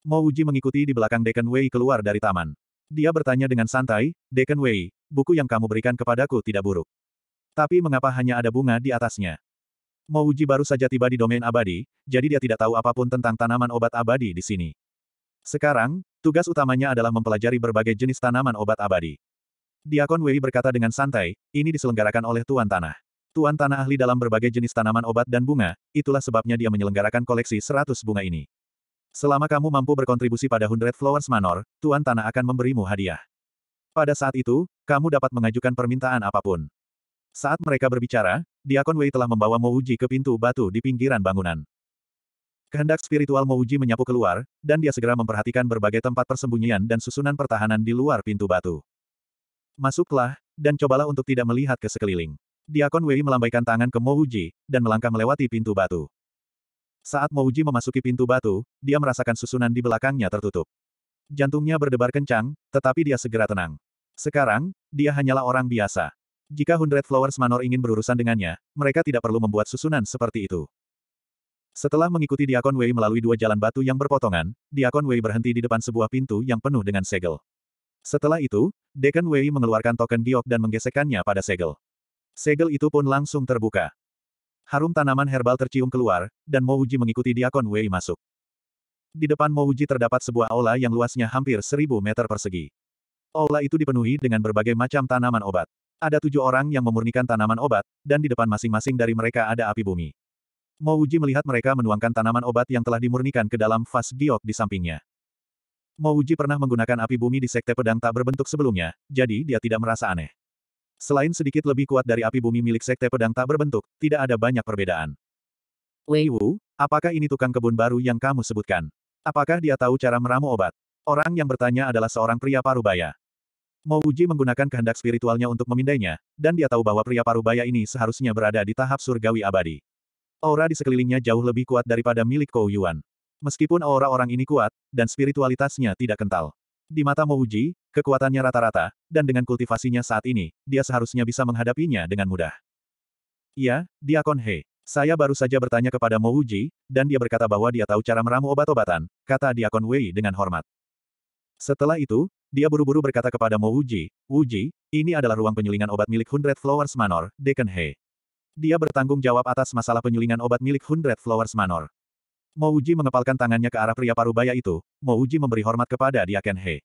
Mouji mengikuti di belakang Deken Wei keluar dari taman. Dia bertanya dengan santai, Deken Wei, buku yang kamu berikan kepadaku tidak buruk. Tapi mengapa hanya ada bunga di atasnya? Mouji baru saja tiba di domain abadi, jadi dia tidak tahu apapun tentang tanaman obat abadi di sini. Sekarang, tugas utamanya adalah mempelajari berbagai jenis tanaman obat abadi. Diakon Wei berkata dengan santai, ini diselenggarakan oleh Tuan Tanah. Tuan Tanah ahli dalam berbagai jenis tanaman obat dan bunga, itulah sebabnya dia menyelenggarakan koleksi 100 bunga ini. Selama kamu mampu berkontribusi pada Hundred Flowers Manor, Tuan Tanah akan memberimu hadiah. Pada saat itu, kamu dapat mengajukan permintaan apapun. Saat mereka berbicara, Diakon Wei telah membawa Mouji ke pintu batu di pinggiran bangunan. Kehendak spiritual Mouji menyapu keluar, dan dia segera memperhatikan berbagai tempat persembunyian dan susunan pertahanan di luar pintu batu. Masuklah, dan cobalah untuk tidak melihat ke sekeliling. Diakon Wei melambaikan tangan ke Mouji, dan melangkah melewati pintu batu. Saat Mouji memasuki pintu batu, dia merasakan susunan di belakangnya tertutup. Jantungnya berdebar kencang, tetapi dia segera tenang. Sekarang, dia hanyalah orang biasa. Jika Hundred Flowers Manor ingin berurusan dengannya, mereka tidak perlu membuat susunan seperti itu. Setelah mengikuti Diakon Wei melalui dua jalan batu yang berpotongan, Diakon Wei berhenti di depan sebuah pintu yang penuh dengan segel. Setelah itu, Deacon Wei mengeluarkan token giok dan menggesekkannya pada segel. Segel itu pun langsung terbuka. Harum tanaman herbal tercium keluar, dan Mo Uji mengikuti Diakon Wei masuk. Di depan Mo Uji terdapat sebuah aula yang luasnya hampir seribu meter persegi. Aula itu dipenuhi dengan berbagai macam tanaman obat. Ada tujuh orang yang memurnikan tanaman obat, dan di depan masing-masing dari mereka ada api bumi. Mouji melihat mereka menuangkan tanaman obat yang telah dimurnikan ke dalam vas giok di sampingnya. Mouji pernah menggunakan api bumi di sekte pedang tak berbentuk sebelumnya, jadi dia tidak merasa aneh. Selain sedikit lebih kuat dari api bumi milik sekte pedang tak berbentuk, tidak ada banyak perbedaan. Lei Wu, apakah ini tukang kebun baru yang kamu sebutkan? Apakah dia tahu cara meramu obat? Orang yang bertanya adalah seorang pria parubaya. Mo Uji menggunakan kehendak spiritualnya untuk memindainya, dan dia tahu bahwa pria parubaya ini seharusnya berada di tahap surgawi abadi. Aura di sekelilingnya jauh lebih kuat daripada milik Kou Yuan. Meskipun aura orang ini kuat, dan spiritualitasnya tidak kental. Di mata Mo Uji, kekuatannya rata-rata, dan dengan kultivasinya saat ini, dia seharusnya bisa menghadapinya dengan mudah. Ya, Diakon He. Saya baru saja bertanya kepada Mo Uji, dan dia berkata bahwa dia tahu cara meramu obat-obatan, kata Diakon Wei dengan hormat. Setelah itu, dia buru-buru berkata kepada Mo Wuji, Wuji, ini adalah ruang penyulingan obat milik Hundred Flowers Manor, Deacon He. Dia bertanggung jawab atas masalah penyulingan obat milik Hundred Flowers Manor. Mo Wuji mengepalkan tangannya ke arah pria parubaya itu, Mo Wuji memberi hormat kepada Deacon He.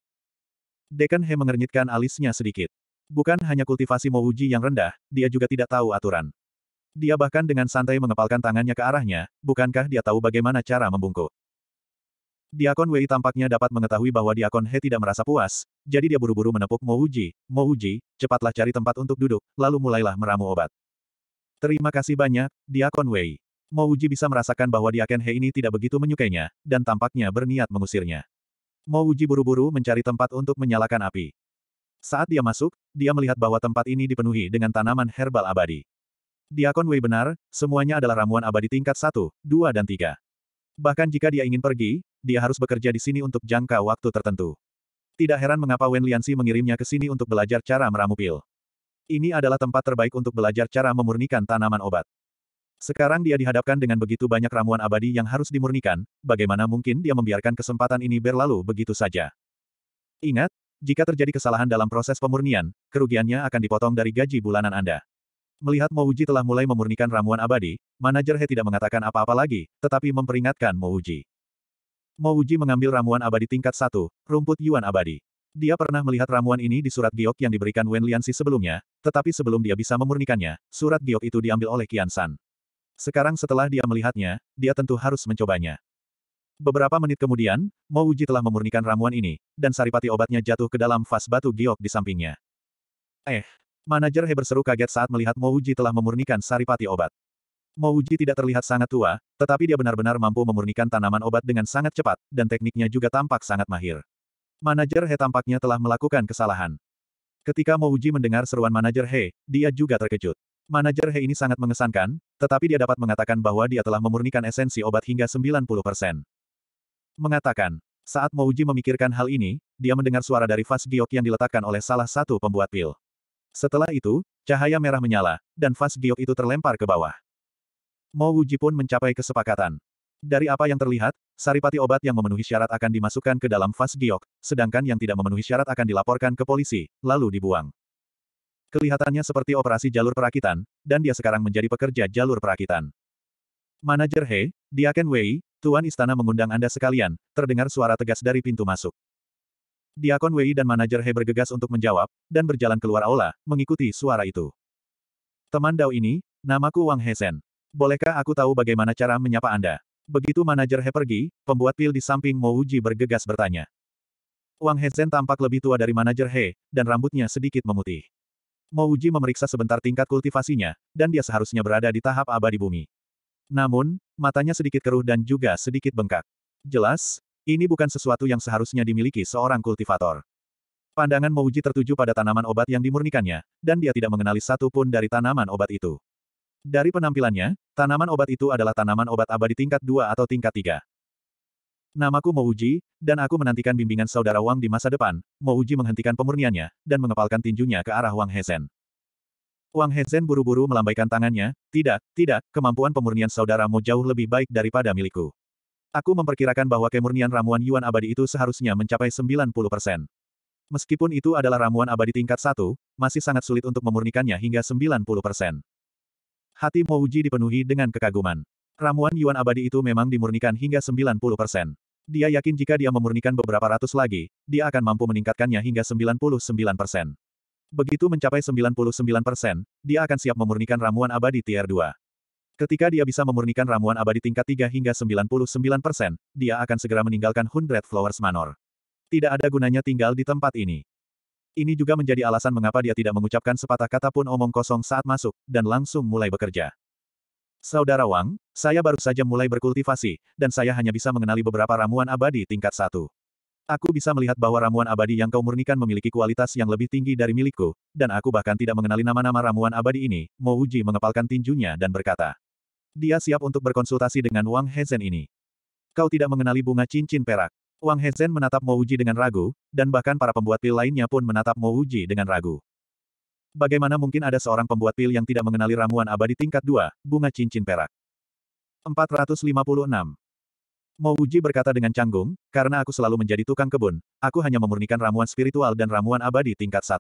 Deacon He mengernyitkan alisnya sedikit. Bukan hanya kultivasi Mo Wuji yang rendah, dia juga tidak tahu aturan. Dia bahkan dengan santai mengepalkan tangannya ke arahnya, bukankah dia tahu bagaimana cara membungkuk. Diakon Wei tampaknya dapat mengetahui bahwa Diakon He tidak merasa puas, jadi dia buru-buru menepuk Mo Wuji. Mo Wuji, cepatlah cari tempat untuk duduk, lalu mulailah meramu obat. Terima kasih banyak, Diakon Wei. Mo Wuji bisa merasakan bahwa Diakon He ini tidak begitu menyukainya, dan tampaknya berniat mengusirnya. Mo Wuji buru-buru mencari tempat untuk menyalakan api. Saat dia masuk, dia melihat bahwa tempat ini dipenuhi dengan tanaman herbal abadi. Diakon Wei benar, semuanya adalah ramuan abadi tingkat 1, 2 dan 3. Bahkan jika dia ingin pergi, dia harus bekerja di sini untuk jangka waktu tertentu. Tidak heran mengapa Wen Liansi mengirimnya ke sini untuk belajar cara meramu pil. Ini adalah tempat terbaik untuk belajar cara memurnikan tanaman obat. Sekarang dia dihadapkan dengan begitu banyak ramuan abadi yang harus dimurnikan, bagaimana mungkin dia membiarkan kesempatan ini berlalu begitu saja. Ingat, jika terjadi kesalahan dalam proses pemurnian, kerugiannya akan dipotong dari gaji bulanan Anda. Melihat Mouji telah mulai memurnikan ramuan abadi, manajer He tidak mengatakan apa-apa lagi, tetapi memperingatkan Mouji. Mo Uji mengambil ramuan abadi tingkat 1, rumput Yuan abadi. Dia pernah melihat ramuan ini di surat giok yang diberikan Wen Liansi sebelumnya, tetapi sebelum dia bisa memurnikannya, surat giok itu diambil oleh Qian San. Sekarang setelah dia melihatnya, dia tentu harus mencobanya. Beberapa menit kemudian, Mo Uji telah memurnikan ramuan ini, dan saripati obatnya jatuh ke dalam vas batu giok di sampingnya. Eh, manajer He berseru kaget saat melihat Mo Uji telah memurnikan saripati obat. Mo Uji tidak terlihat sangat tua, tetapi dia benar-benar mampu memurnikan tanaman obat dengan sangat cepat, dan tekniknya juga tampak sangat mahir. Manajer He tampaknya telah melakukan kesalahan. Ketika Mo Uji mendengar seruan manajer He, dia juga terkejut. Manajer He ini sangat mengesankan, tetapi dia dapat mengatakan bahwa dia telah memurnikan esensi obat hingga 90%. Mengatakan, saat Mo Uji memikirkan hal ini, dia mendengar suara dari vas giok yang diletakkan oleh salah satu pembuat pil. Setelah itu, cahaya merah menyala, dan vas giok itu terlempar ke bawah. Mo Wuji pun mencapai kesepakatan. Dari apa yang terlihat, saripati obat yang memenuhi syarat akan dimasukkan ke dalam vas giok, sedangkan yang tidak memenuhi syarat akan dilaporkan ke polisi, lalu dibuang. Kelihatannya seperti operasi jalur perakitan, dan dia sekarang menjadi pekerja jalur perakitan. Manajer He, Diaken Wei, Tuan Istana mengundang Anda sekalian, terdengar suara tegas dari pintu masuk. Diakon Wei dan manajer He bergegas untuk menjawab, dan berjalan keluar aula, mengikuti suara itu. Teman Dao ini, namaku Wang Hesen. Bolehkah aku tahu bagaimana cara menyapa Anda? Begitu manajer He pergi, pembuat pil di samping Mo Uji bergegas bertanya. Wang Hezhen tampak lebih tua dari manajer He, dan rambutnya sedikit memutih. Mo Uji memeriksa sebentar tingkat kultivasinya, dan dia seharusnya berada di tahap abadi bumi. Namun, matanya sedikit keruh dan juga sedikit bengkak. Jelas, ini bukan sesuatu yang seharusnya dimiliki seorang kultivator. Pandangan Mouji tertuju pada tanaman obat yang dimurnikannya, dan dia tidak mengenali satu pun dari tanaman obat itu. Dari penampilannya, tanaman obat itu adalah tanaman obat abadi tingkat 2 atau tingkat 3. Namaku Mouji, dan aku menantikan bimbingan saudara Wang di masa depan. Mouji menghentikan pemurniannya, dan mengepalkan tinjunya ke arah Wang Hezen. Wang Hezen buru-buru melambaikan tangannya, tidak, tidak, kemampuan pemurnian saudaramu jauh lebih baik daripada milikku. Aku memperkirakan bahwa kemurnian ramuan Yuan abadi itu seharusnya mencapai 90 persen. Meskipun itu adalah ramuan abadi tingkat 1, masih sangat sulit untuk memurnikannya hingga 90 persen. Hati Houji dipenuhi dengan kekaguman. Ramuan Yuan abadi itu memang dimurnikan hingga 90 persen. Dia yakin jika dia memurnikan beberapa ratus lagi, dia akan mampu meningkatkannya hingga 99 persen. Begitu mencapai 99 persen, dia akan siap memurnikan ramuan abadi tier 2. Ketika dia bisa memurnikan ramuan abadi tingkat 3 hingga 99 persen, dia akan segera meninggalkan Hundred Flowers Manor. Tidak ada gunanya tinggal di tempat ini. Ini juga menjadi alasan mengapa dia tidak mengucapkan sepatah kata pun omong kosong saat masuk, dan langsung mulai bekerja. Saudara Wang, saya baru saja mulai berkultivasi, dan saya hanya bisa mengenali beberapa ramuan abadi tingkat satu. Aku bisa melihat bahwa ramuan abadi yang kau murnikan memiliki kualitas yang lebih tinggi dari milikku, dan aku bahkan tidak mengenali nama-nama ramuan abadi ini, Mo Uji mengepalkan tinjunya dan berkata. Dia siap untuk berkonsultasi dengan Wang Hezen ini. Kau tidak mengenali bunga cincin perak. Wang Hezhen menatap Mo Uji dengan ragu, dan bahkan para pembuat pil lainnya pun menatap Mo Uji dengan ragu. Bagaimana mungkin ada seorang pembuat pil yang tidak mengenali ramuan abadi tingkat 2, bunga cincin perak? 456. Mo Uji berkata dengan canggung, karena aku selalu menjadi tukang kebun, aku hanya memurnikan ramuan spiritual dan ramuan abadi tingkat 1.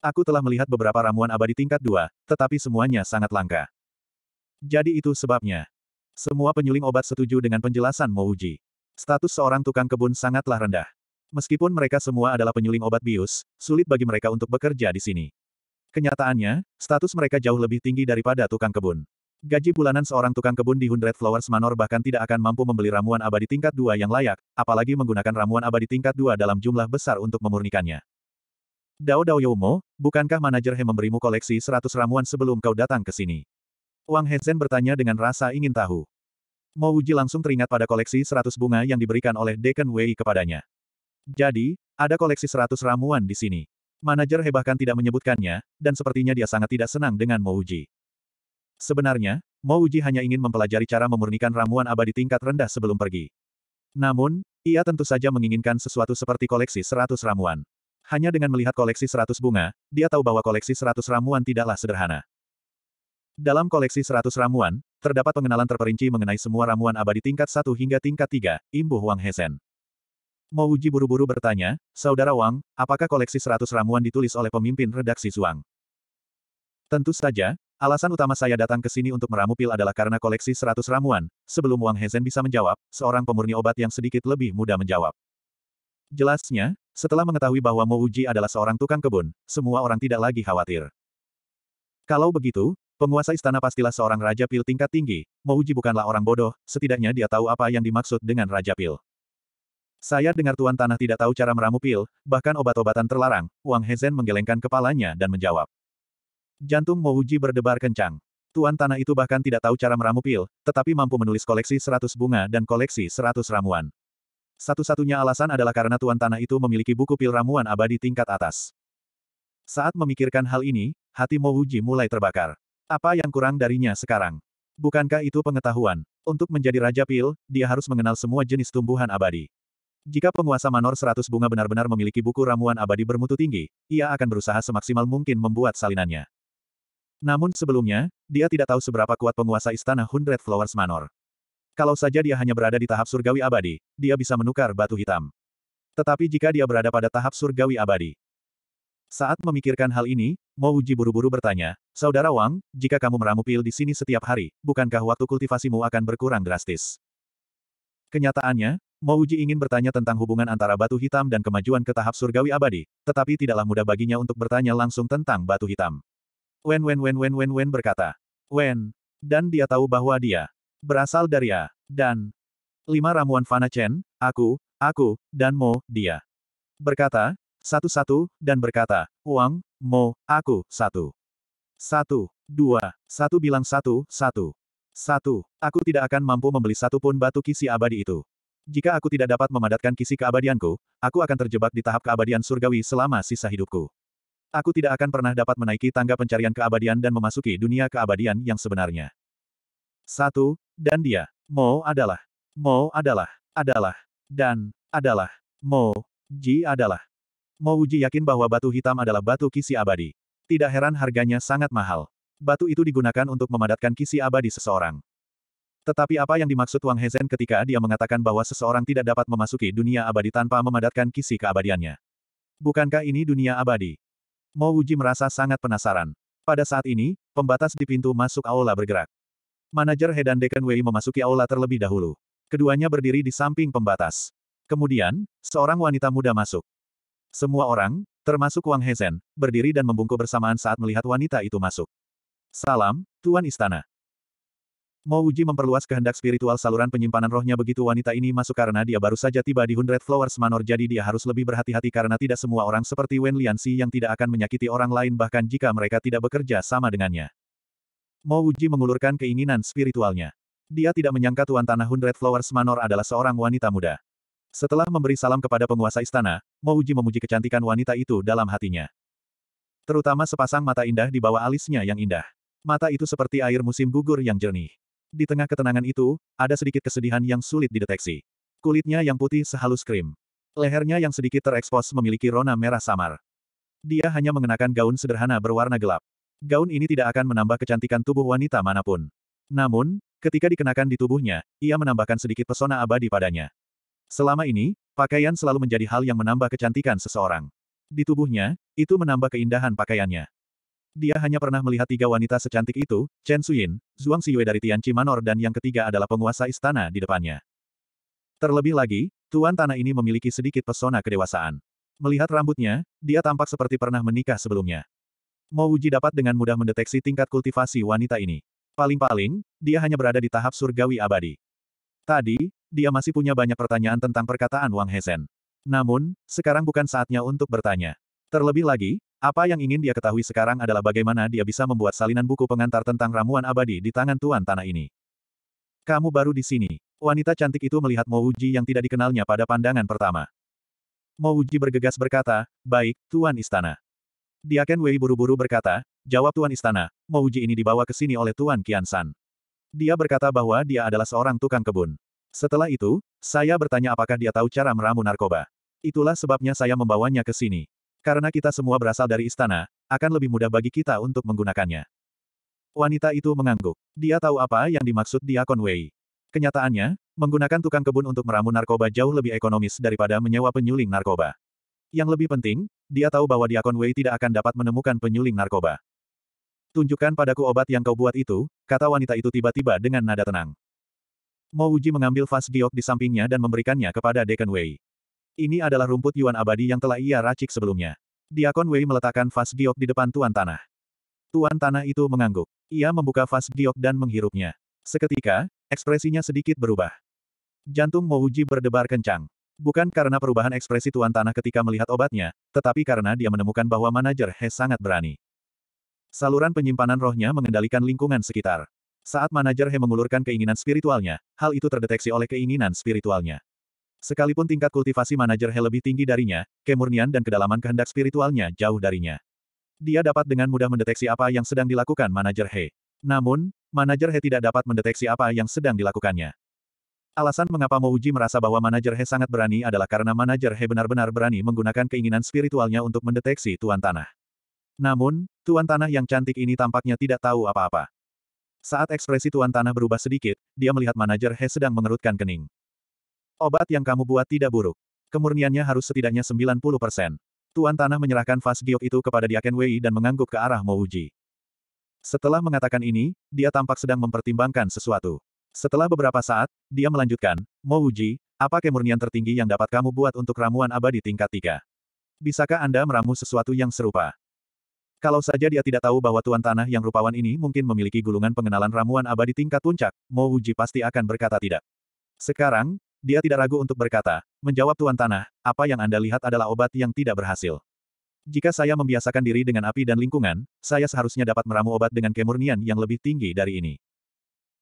Aku telah melihat beberapa ramuan abadi tingkat 2, tetapi semuanya sangat langka. Jadi itu sebabnya. Semua penyuling obat setuju dengan penjelasan Mo Uji. Status seorang tukang kebun sangatlah rendah. Meskipun mereka semua adalah penyuling obat bius, sulit bagi mereka untuk bekerja di sini. Kenyataannya, status mereka jauh lebih tinggi daripada tukang kebun. Gaji bulanan seorang tukang kebun di Hundred Flowers Manor bahkan tidak akan mampu membeli ramuan abadi tingkat 2 yang layak, apalagi menggunakan ramuan abadi tingkat 2 dalam jumlah besar untuk memurnikannya. Dao Dao Yomo, bukankah manajer He memberimu koleksi 100 ramuan sebelum kau datang ke sini? Wang Hezhen bertanya dengan rasa ingin tahu. Mo Uji langsung teringat pada koleksi seratus bunga yang diberikan oleh Deacon Wei kepadanya. Jadi, ada koleksi seratus ramuan di sini. Manajer He bahkan tidak menyebutkannya, dan sepertinya dia sangat tidak senang dengan Mo Uji. Sebenarnya, Mo Uji hanya ingin mempelajari cara memurnikan ramuan abadi tingkat rendah sebelum pergi. Namun, ia tentu saja menginginkan sesuatu seperti koleksi seratus ramuan. Hanya dengan melihat koleksi seratus bunga, dia tahu bahwa koleksi seratus ramuan tidaklah sederhana. Dalam koleksi 100 ramuan, terdapat pengenalan terperinci mengenai semua ramuan abadi tingkat 1 hingga tingkat 3, imbuh Wang Hesen. Mo Uji buru-buru bertanya, Saudara Wang, apakah koleksi 100 ramuan ditulis oleh pemimpin redaksi Zhuang? Tentu saja, alasan utama saya datang ke sini untuk meramu pil adalah karena koleksi 100 ramuan. Sebelum Wang Hezen bisa menjawab, seorang pemurni obat yang sedikit lebih mudah menjawab. Jelasnya, setelah mengetahui bahwa Mo Uji adalah seorang tukang kebun, semua orang tidak lagi khawatir. Kalau begitu, Penguasa istana pastilah seorang Raja Pil tingkat tinggi, Mouji bukanlah orang bodoh, setidaknya dia tahu apa yang dimaksud dengan Raja Pil. Saya dengar Tuan Tanah tidak tahu cara meramu pil, bahkan obat-obatan terlarang, Wang Hezen menggelengkan kepalanya dan menjawab. Jantung Mouji berdebar kencang. Tuan Tanah itu bahkan tidak tahu cara meramu pil, tetapi mampu menulis koleksi seratus bunga dan koleksi seratus ramuan. Satu-satunya alasan adalah karena Tuan Tanah itu memiliki buku pil ramuan abadi tingkat atas. Saat memikirkan hal ini, hati Mouji mulai terbakar. Apa yang kurang darinya sekarang? Bukankah itu pengetahuan? Untuk menjadi Raja Pil, dia harus mengenal semua jenis tumbuhan abadi. Jika penguasa Manor 100 bunga benar-benar memiliki buku ramuan abadi bermutu tinggi, ia akan berusaha semaksimal mungkin membuat salinannya. Namun sebelumnya, dia tidak tahu seberapa kuat penguasa istana Hundred Flowers Manor. Kalau saja dia hanya berada di tahap surgawi abadi, dia bisa menukar batu hitam. Tetapi jika dia berada pada tahap surgawi abadi, saat memikirkan hal ini, Mo Uji buru-buru bertanya, Saudara Wang, jika kamu meramu pil di sini setiap hari, bukankah waktu kultivasimu akan berkurang drastis? Kenyataannya, Mo Uji ingin bertanya tentang hubungan antara batu hitam dan kemajuan ke tahap surgawi abadi, tetapi tidaklah mudah baginya untuk bertanya langsung tentang batu hitam. Wen Wen Wen Wen Wen Wen berkata, Wen, dan dia tahu bahwa dia berasal dari A, dan lima ramuan Fana Chen, aku, aku, dan Mo, dia. Berkata, satu-satu, dan berkata, uang Mo, aku, satu. Satu, dua, satu bilang satu, satu. Satu, aku tidak akan mampu membeli satu pun batu kisi abadi itu. Jika aku tidak dapat memadatkan kisi keabadianku, aku akan terjebak di tahap keabadian surgawi selama sisa hidupku. Aku tidak akan pernah dapat menaiki tangga pencarian keabadian dan memasuki dunia keabadian yang sebenarnya. Satu, dan dia, Mo adalah, Mo adalah, adalah, dan, adalah, Mo, Ji adalah, Mo Uji yakin bahwa batu hitam adalah batu kisi abadi. Tidak heran harganya sangat mahal. Batu itu digunakan untuk memadatkan kisi abadi seseorang. Tetapi apa yang dimaksud Wang Hezen ketika dia mengatakan bahwa seseorang tidak dapat memasuki dunia abadi tanpa memadatkan kisi keabadiannya? Bukankah ini dunia abadi? Mo Uji merasa sangat penasaran. Pada saat ini, pembatas di pintu masuk aula bergerak. Manajer Hedan Deken Wei memasuki aula terlebih dahulu. Keduanya berdiri di samping pembatas. Kemudian, seorang wanita muda masuk. Semua orang, termasuk Wang Hezen, berdiri dan membungkuk bersamaan saat melihat wanita itu masuk. Salam, Tuan Istana. Mo Wuji memperluas kehendak spiritual saluran penyimpanan rohnya begitu wanita ini masuk karena dia baru saja tiba di Hundred Flowers Manor jadi dia harus lebih berhati-hati karena tidak semua orang seperti Wen Liansi yang tidak akan menyakiti orang lain bahkan jika mereka tidak bekerja sama dengannya. Mo Wuji mengulurkan keinginan spiritualnya. Dia tidak menyangka Tuan Tanah Hundred Flowers Manor adalah seorang wanita muda. Setelah memberi salam kepada penguasa istana, Mouji memuji kecantikan wanita itu dalam hatinya. Terutama sepasang mata indah di bawah alisnya yang indah. Mata itu seperti air musim gugur yang jernih. Di tengah ketenangan itu, ada sedikit kesedihan yang sulit dideteksi. Kulitnya yang putih sehalus krim. Lehernya yang sedikit terekspos memiliki rona merah samar. Dia hanya mengenakan gaun sederhana berwarna gelap. Gaun ini tidak akan menambah kecantikan tubuh wanita manapun. Namun, ketika dikenakan di tubuhnya, ia menambahkan sedikit pesona abadi padanya. Selama ini, pakaian selalu menjadi hal yang menambah kecantikan seseorang. Di tubuhnya, itu menambah keindahan pakaiannya. Dia hanya pernah melihat tiga wanita secantik itu, Chen Suyin, Zhuang Xiyue dari Tianqi Manor dan yang ketiga adalah penguasa istana di depannya. Terlebih lagi, Tuan Tanah ini memiliki sedikit pesona kedewasaan. Melihat rambutnya, dia tampak seperti pernah menikah sebelumnya. Mo Wuji dapat dengan mudah mendeteksi tingkat kultivasi wanita ini. Paling-paling, dia hanya berada di tahap surgawi abadi. Tadi, dia masih punya banyak pertanyaan tentang perkataan Wang Hesen. Namun, sekarang bukan saatnya untuk bertanya. Terlebih lagi, apa yang ingin dia ketahui sekarang adalah bagaimana dia bisa membuat salinan buku pengantar tentang ramuan abadi di tangan Tuan Tanah ini. Kamu baru di sini. Wanita cantik itu melihat Mouji yang tidak dikenalnya pada pandangan pertama. Mouji bergegas berkata, baik, Tuan Istana. Diaken Wei buru-buru berkata, jawab Tuan Istana, Mouji ini dibawa ke sini oleh Tuan Kian San. Dia berkata bahwa dia adalah seorang tukang kebun. Setelah itu, saya bertanya apakah dia tahu cara meramu narkoba. Itulah sebabnya saya membawanya ke sini. Karena kita semua berasal dari istana, akan lebih mudah bagi kita untuk menggunakannya. Wanita itu mengangguk. Dia tahu apa yang dimaksud Diakon Wei. Kenyataannya, menggunakan tukang kebun untuk meramu narkoba jauh lebih ekonomis daripada menyewa penyuling narkoba. Yang lebih penting, dia tahu bahwa Diakon Wei tidak akan dapat menemukan penyuling narkoba. Tunjukkan padaku obat yang kau buat itu, kata wanita itu tiba-tiba dengan nada tenang. Mo Uji mengambil vas giok di sampingnya dan memberikannya kepada Deacon Wei. Ini adalah rumput Yuan abadi yang telah ia racik sebelumnya. Diakon Wei meletakkan vas giok di depan Tuan Tanah. Tuan Tanah itu mengangguk. Ia membuka vas giok dan menghirupnya. Seketika, ekspresinya sedikit berubah. Jantung Mo Uji berdebar kencang. Bukan karena perubahan ekspresi Tuan Tanah ketika melihat obatnya, tetapi karena dia menemukan bahwa manajer He sangat berani. Saluran penyimpanan rohnya mengendalikan lingkungan sekitar. Saat manajer He mengulurkan keinginan spiritualnya, hal itu terdeteksi oleh keinginan spiritualnya. Sekalipun tingkat kultivasi manajer He lebih tinggi darinya, kemurnian dan kedalaman kehendak spiritualnya jauh darinya. Dia dapat dengan mudah mendeteksi apa yang sedang dilakukan manajer He. Namun, manajer He tidak dapat mendeteksi apa yang sedang dilakukannya. Alasan mengapa Mouji merasa bahwa manajer He sangat berani adalah karena manajer He benar-benar berani menggunakan keinginan spiritualnya untuk mendeteksi Tuan Tanah. Namun, Tuan Tanah yang cantik ini tampaknya tidak tahu apa-apa. Saat ekspresi Tuan Tanah berubah sedikit, dia melihat manajer He sedang mengerutkan kening. Obat yang kamu buat tidak buruk. Kemurniannya harus setidaknya 90 persen. Tuan Tanah menyerahkan vas giok itu kepada Diaken Wei dan mengangguk ke arah Mouji. Setelah mengatakan ini, dia tampak sedang mempertimbangkan sesuatu. Setelah beberapa saat, dia melanjutkan, Mouji, apa kemurnian tertinggi yang dapat kamu buat untuk ramuan abadi tingkat 3? Bisakah Anda meramu sesuatu yang serupa? Kalau saja dia tidak tahu bahwa Tuan Tanah yang rupawan ini mungkin memiliki gulungan pengenalan ramuan abadi tingkat puncak, Mo Wuji pasti akan berkata tidak. Sekarang, dia tidak ragu untuk berkata, menjawab Tuan Tanah, apa yang Anda lihat adalah obat yang tidak berhasil. Jika saya membiasakan diri dengan api dan lingkungan, saya seharusnya dapat meramu obat dengan kemurnian yang lebih tinggi dari ini.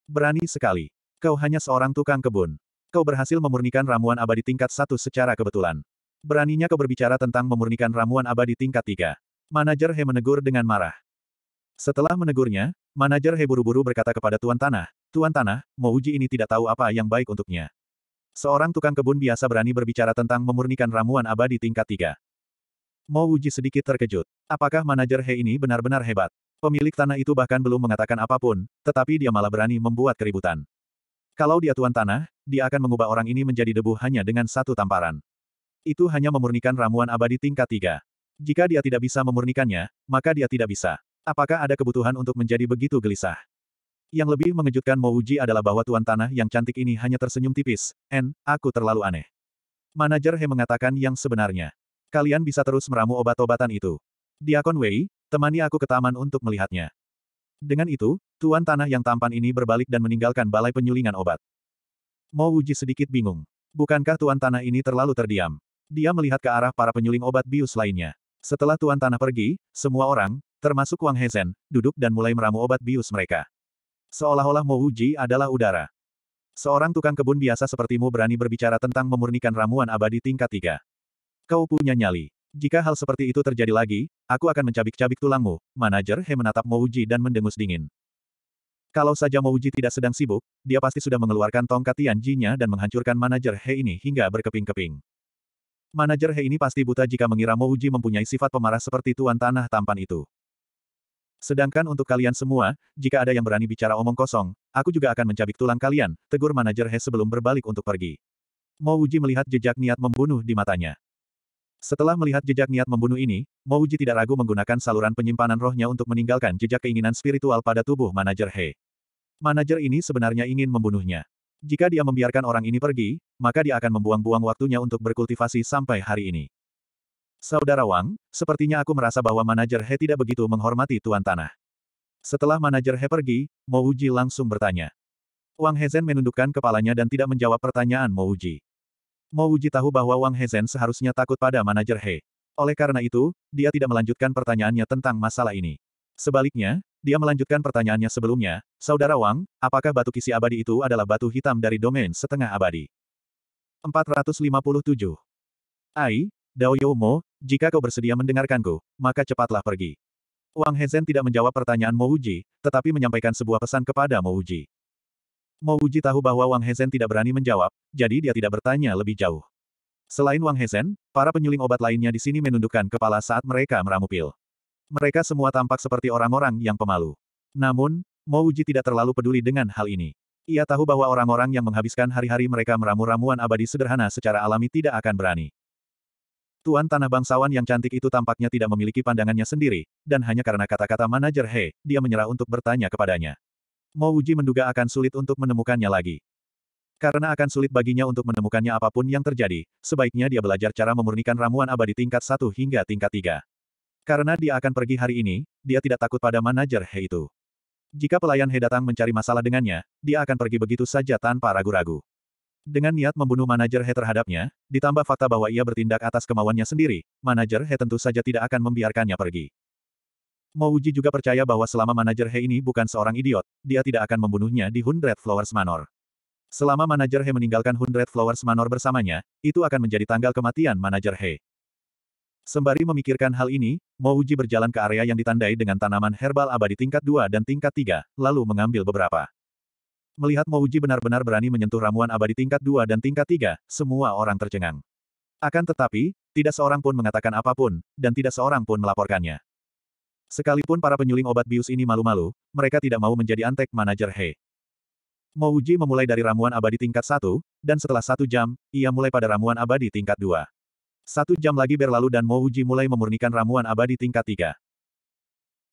Berani sekali. Kau hanya seorang tukang kebun. Kau berhasil memurnikan ramuan abadi tingkat satu secara kebetulan. Beraninya kau berbicara tentang memurnikan ramuan abadi tingkat tiga. Manajer He menegur dengan marah. Setelah menegurnya, manajer He buru-buru berkata kepada Tuan Tanah, Tuan Tanah, Uji ini tidak tahu apa yang baik untuknya. Seorang tukang kebun biasa berani berbicara tentang memurnikan ramuan abadi tingkat tiga. Uji sedikit terkejut. Apakah manajer He ini benar-benar hebat? Pemilik tanah itu bahkan belum mengatakan apapun, tetapi dia malah berani membuat keributan. Kalau dia tuan tanah, dia akan mengubah orang ini menjadi debu hanya dengan satu tamparan. Itu hanya memurnikan ramuan abadi tingkat tiga. Jika dia tidak bisa memurnikannya, maka dia tidak bisa. Apakah ada kebutuhan untuk menjadi begitu gelisah? Yang lebih mengejutkan Mouji adalah bahwa tuan tanah yang cantik ini hanya tersenyum tipis. En, aku terlalu aneh. Manajer He mengatakan yang sebenarnya. Kalian bisa terus meramu obat-obatan itu. Diakon Wei, temani aku ke taman untuk melihatnya. Dengan itu, tuan tanah yang tampan ini berbalik dan meninggalkan balai penyulingan obat. Mouji sedikit bingung. Bukankah tuan tanah ini terlalu terdiam? Dia melihat ke arah para penyuling obat bius lainnya. Setelah Tuan Tanah pergi, semua orang, termasuk Wang Hezen, duduk dan mulai meramu obat bius mereka. Seolah-olah Mo Wuji adalah udara. Seorang tukang kebun biasa sepertimu berani berbicara tentang memurnikan ramuan abadi tingkat tiga. Kau punya nyali. Jika hal seperti itu terjadi lagi, aku akan mencabik-cabik tulangmu. Manajer He menatap Mo Mouji dan mendengus dingin. Kalau saja Mo Mouji tidak sedang sibuk, dia pasti sudah mengeluarkan tongkat Tianji-nya dan menghancurkan manajer He ini hingga berkeping-keping. Manajer He ini pasti buta jika mengira Mouji mempunyai sifat pemarah seperti tuan tanah tampan itu. Sedangkan untuk kalian semua, jika ada yang berani bicara omong kosong, aku juga akan mencabik tulang kalian, tegur manajer He sebelum berbalik untuk pergi. Mouji melihat jejak niat membunuh di matanya. Setelah melihat jejak niat membunuh ini, Mouji tidak ragu menggunakan saluran penyimpanan rohnya untuk meninggalkan jejak keinginan spiritual pada tubuh manajer He. Manajer ini sebenarnya ingin membunuhnya. Jika dia membiarkan orang ini pergi, maka dia akan membuang-buang waktunya untuk berkultivasi sampai hari ini. Saudara Wang, sepertinya aku merasa bahwa manajer He tidak begitu menghormati Tuan Tanah. Setelah manajer He pergi, Mo Uji langsung bertanya. Wang Hezen menundukkan kepalanya dan tidak menjawab pertanyaan Mo Uji. Mo Uji tahu bahwa Wang Hezen seharusnya takut pada manajer He. Oleh karena itu, dia tidak melanjutkan pertanyaannya tentang masalah ini. Sebaliknya, dia melanjutkan pertanyaannya sebelumnya, Saudara Wang, apakah batu kisi abadi itu adalah batu hitam dari domain setengah abadi? 457. Ai, Dao Youmo, jika kau bersedia mendengarkanku, maka cepatlah pergi. Wang Hezen tidak menjawab pertanyaan Mouji, tetapi menyampaikan sebuah pesan kepada Mouji. Mouji tahu bahwa Wang Hezen tidak berani menjawab, jadi dia tidak bertanya lebih jauh. Selain Wang Hezen, para penyuling obat lainnya di sini menundukkan kepala saat mereka meramu pil. Mereka semua tampak seperti orang-orang yang pemalu. Namun, Mouji tidak terlalu peduli dengan hal ini. Ia tahu bahwa orang-orang yang menghabiskan hari-hari mereka meramu ramuan abadi sederhana secara alami tidak akan berani. Tuan tanah bangsawan yang cantik itu tampaknya tidak memiliki pandangannya sendiri, dan hanya karena kata-kata manajer He, dia menyerah untuk bertanya kepadanya. Mouji menduga akan sulit untuk menemukannya lagi. Karena akan sulit baginya untuk menemukannya apapun yang terjadi, sebaiknya dia belajar cara memurnikan ramuan abadi tingkat 1 hingga tingkat 3. Karena dia akan pergi hari ini, dia tidak takut pada manajer He itu. Jika pelayan He datang mencari masalah dengannya, dia akan pergi begitu saja tanpa ragu-ragu. Dengan niat membunuh manajer He terhadapnya, ditambah fakta bahwa ia bertindak atas kemauannya sendiri, manajer He tentu saja tidak akan membiarkannya pergi. Mouji juga percaya bahwa selama manajer He ini bukan seorang idiot, dia tidak akan membunuhnya di Hundred Flowers Manor. Selama manajer He meninggalkan Hundred Flowers Manor bersamanya, itu akan menjadi tanggal kematian manajer He. Sembari memikirkan hal ini, Mouji berjalan ke area yang ditandai dengan tanaman herbal abadi tingkat 2 dan tingkat 3, lalu mengambil beberapa. Melihat Mouji benar-benar berani menyentuh ramuan abadi tingkat 2 dan tingkat 3, semua orang tercengang. Akan tetapi, tidak seorang pun mengatakan apapun, dan tidak seorang pun melaporkannya. Sekalipun para penyuling obat bius ini malu-malu, mereka tidak mau menjadi antek manajer He. Mouji memulai dari ramuan abadi tingkat 1, dan setelah satu jam, ia mulai pada ramuan abadi tingkat 2. Satu jam lagi berlalu dan Mo Uji mulai memurnikan ramuan abadi tingkat tiga.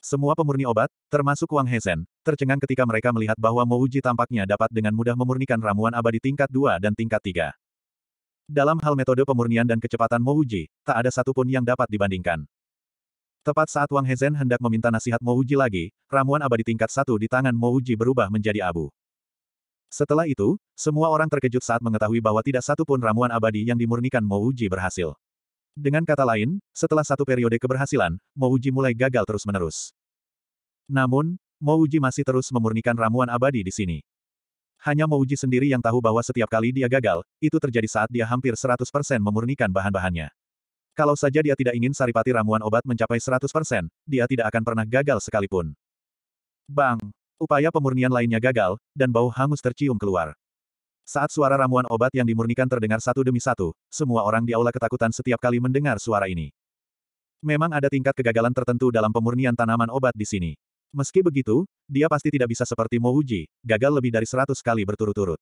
Semua pemurni obat, termasuk Wang Hezen, tercengang ketika mereka melihat bahwa Mo Uji tampaknya dapat dengan mudah memurnikan ramuan abadi tingkat dua dan tingkat tiga. Dalam hal metode pemurnian dan kecepatan Mo Uji, tak ada satupun yang dapat dibandingkan. Tepat saat Wang Hezen hendak meminta nasihat Mo Uji lagi, ramuan abadi tingkat satu di tangan Mo Uji berubah menjadi abu. Setelah itu, semua orang terkejut saat mengetahui bahwa tidak satupun ramuan abadi yang dimurnikan Mo Uji berhasil. Dengan kata lain, setelah satu periode keberhasilan, Mouji mulai gagal terus-menerus. Namun, Mouji masih terus memurnikan ramuan abadi di sini. Hanya Mouji sendiri yang tahu bahwa setiap kali dia gagal, itu terjadi saat dia hampir 100% memurnikan bahan-bahannya. Kalau saja dia tidak ingin saripati ramuan obat mencapai 100%, dia tidak akan pernah gagal sekalipun. Bang! Upaya pemurnian lainnya gagal, dan bau hangus tercium keluar. Saat suara ramuan obat yang dimurnikan terdengar satu demi satu, semua orang di aula ketakutan setiap kali mendengar suara ini. Memang ada tingkat kegagalan tertentu dalam pemurnian tanaman obat di sini. Meski begitu, dia pasti tidak bisa seperti Mo Uji, gagal lebih dari seratus kali berturut-turut.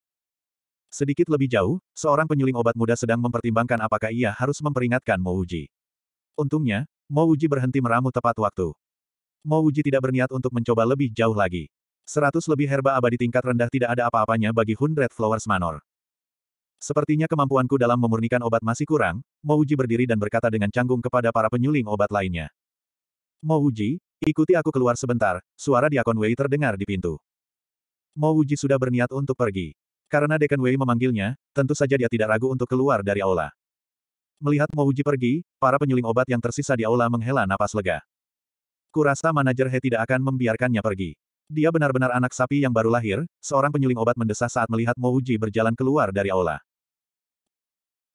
Sedikit lebih jauh, seorang penyuling obat muda sedang mempertimbangkan apakah ia harus memperingatkan Mo Uji. Untungnya, Mo Uji berhenti meramu tepat waktu. Mo Uji tidak berniat untuk mencoba lebih jauh lagi. Seratus lebih herba abadi tingkat rendah tidak ada apa-apanya bagi Hundred Flowers Manor. Sepertinya kemampuanku dalam memurnikan obat masih kurang, Mouji berdiri dan berkata dengan canggung kepada para penyuling obat lainnya. Mouji, ikuti aku keluar sebentar, suara Diakon Wei terdengar di pintu. Mouji sudah berniat untuk pergi. Karena Dekan Wei memanggilnya, tentu saja dia tidak ragu untuk keluar dari aula. Melihat Mouji pergi, para penyuling obat yang tersisa di aula menghela napas lega. Kurasa manajer He tidak akan membiarkannya pergi. Dia benar-benar anak sapi yang baru lahir, seorang penyuling obat mendesah saat melihat Mo Uji berjalan keluar dari aula.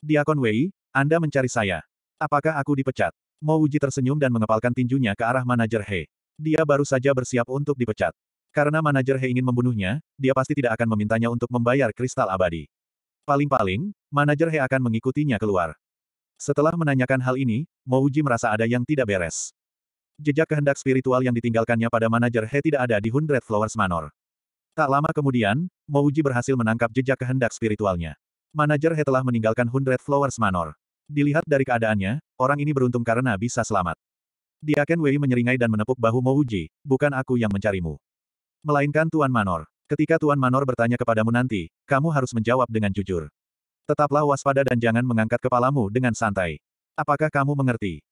Diakon Wei, Anda mencari saya. Apakah aku dipecat? Mo Uji tersenyum dan mengepalkan tinjunya ke arah manajer He. Dia baru saja bersiap untuk dipecat. Karena manajer He ingin membunuhnya, dia pasti tidak akan memintanya untuk membayar kristal abadi. Paling-paling, manajer He akan mengikutinya keluar. Setelah menanyakan hal ini, Mo Uji merasa ada yang tidak beres jejak kehendak spiritual yang ditinggalkannya pada manajer He tidak ada di Hundred Flowers Manor. Tak lama kemudian, Mouji berhasil menangkap jejak kehendak spiritualnya. Manajer He telah meninggalkan Hundred Flowers Manor. Dilihat dari keadaannya, orang ini beruntung karena bisa selamat. Diaken Wei menyeringai dan menepuk bahu Mouji, bukan aku yang mencarimu. Melainkan Tuan Manor. Ketika Tuan Manor bertanya kepadamu nanti, kamu harus menjawab dengan jujur. Tetaplah waspada dan jangan mengangkat kepalamu dengan santai. Apakah kamu mengerti?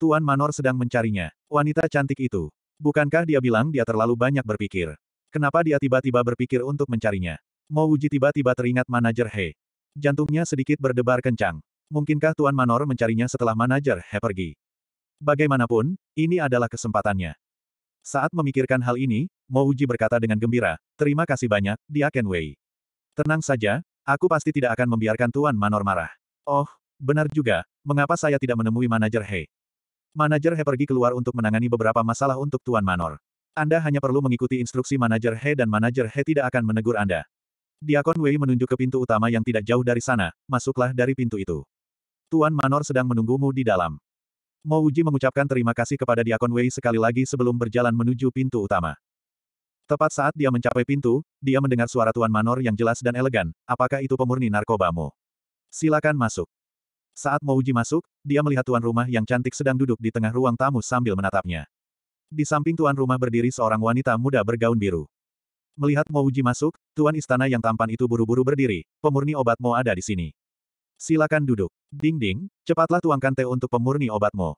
Tuan Manor sedang mencarinya. Wanita cantik itu. Bukankah dia bilang dia terlalu banyak berpikir? Kenapa dia tiba-tiba berpikir untuk mencarinya? Mouji tiba-tiba teringat manajer He. Jantungnya sedikit berdebar kencang. Mungkinkah Tuan Manor mencarinya setelah manajer He pergi? Bagaimanapun, ini adalah kesempatannya. Saat memikirkan hal ini, Mouji berkata dengan gembira, terima kasih banyak, dia Ken Wei. Tenang saja, aku pasti tidak akan membiarkan Tuan Manor marah. Oh, benar juga, mengapa saya tidak menemui manajer He? Manajer He pergi keluar untuk menangani beberapa masalah untuk Tuan Manor. Anda hanya perlu mengikuti instruksi manajer He dan manajer He tidak akan menegur Anda. Diakon Wei menunjuk ke pintu utama yang tidak jauh dari sana, masuklah dari pintu itu. Tuan Manor sedang menunggumu di dalam. Mo Uji mengucapkan terima kasih kepada Diakon Wei sekali lagi sebelum berjalan menuju pintu utama. Tepat saat dia mencapai pintu, dia mendengar suara Tuan Manor yang jelas dan elegan, apakah itu pemurni narkobamu? Silakan masuk. Saat Mouji masuk, dia melihat tuan rumah yang cantik sedang duduk di tengah ruang tamu sambil menatapnya. Di samping tuan rumah berdiri seorang wanita muda bergaun biru. Melihat Mouji masuk, tuan istana yang tampan itu buru-buru berdiri, pemurni obatmu ada di sini. Silakan duduk. Ding-ding, cepatlah tuangkan teh untuk pemurni obatmu.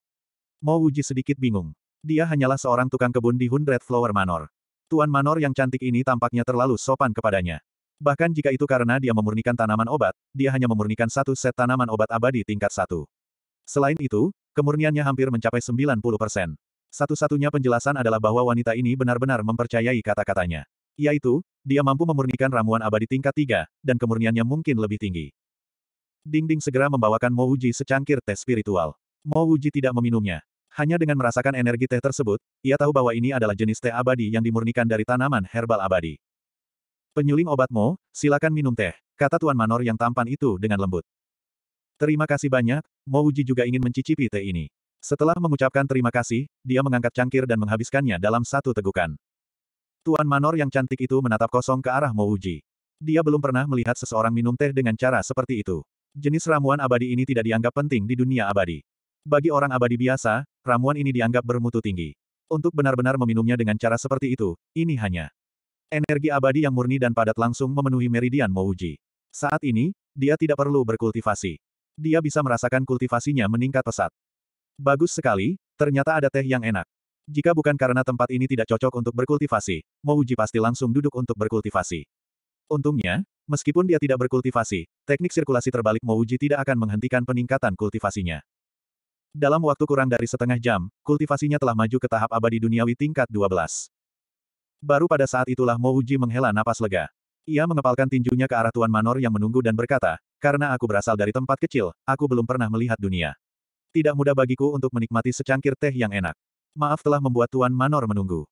Mouji sedikit bingung. Dia hanyalah seorang tukang kebun di Hundred Flower Manor. Tuan Manor yang cantik ini tampaknya terlalu sopan kepadanya. Bahkan jika itu karena dia memurnikan tanaman obat, dia hanya memurnikan satu set tanaman obat abadi tingkat satu. Selain itu, kemurniannya hampir mencapai 90 persen. Satu-satunya penjelasan adalah bahwa wanita ini benar-benar mempercayai kata-katanya. Yaitu, dia mampu memurnikan ramuan abadi tingkat tiga, dan kemurniannya mungkin lebih tinggi. Dingding segera membawakan Mo Uji secangkir teh spiritual. Mo Uji tidak meminumnya. Hanya dengan merasakan energi teh tersebut, ia tahu bahwa ini adalah jenis teh abadi yang dimurnikan dari tanaman herbal abadi. Penyuling obatmu, silakan minum teh, kata Tuan Manor yang tampan itu dengan lembut. Terima kasih banyak, Mo Uji juga ingin mencicipi teh ini. Setelah mengucapkan terima kasih, dia mengangkat cangkir dan menghabiskannya dalam satu tegukan. Tuan Manor yang cantik itu menatap kosong ke arah Mo Uji. Dia belum pernah melihat seseorang minum teh dengan cara seperti itu. Jenis ramuan abadi ini tidak dianggap penting di dunia abadi. Bagi orang abadi biasa, ramuan ini dianggap bermutu tinggi. Untuk benar-benar meminumnya dengan cara seperti itu, ini hanya Energi abadi yang murni dan padat langsung memenuhi meridian Mouji. Saat ini, dia tidak perlu berkultivasi. Dia bisa merasakan kultivasinya meningkat pesat. Bagus sekali, ternyata ada teh yang enak. Jika bukan karena tempat ini tidak cocok untuk berkultivasi, Mouji pasti langsung duduk untuk berkultivasi. Untungnya, meskipun dia tidak berkultivasi, teknik sirkulasi terbalik Mouji tidak akan menghentikan peningkatan kultivasinya. Dalam waktu kurang dari setengah jam, kultivasinya telah maju ke tahap abadi duniawi tingkat 12. Baru pada saat itulah Mo Uji menghela napas lega. Ia mengepalkan tinjunya ke arah Tuan Manor yang menunggu dan berkata, karena aku berasal dari tempat kecil, aku belum pernah melihat dunia. Tidak mudah bagiku untuk menikmati secangkir teh yang enak. Maaf telah membuat Tuan Manor menunggu.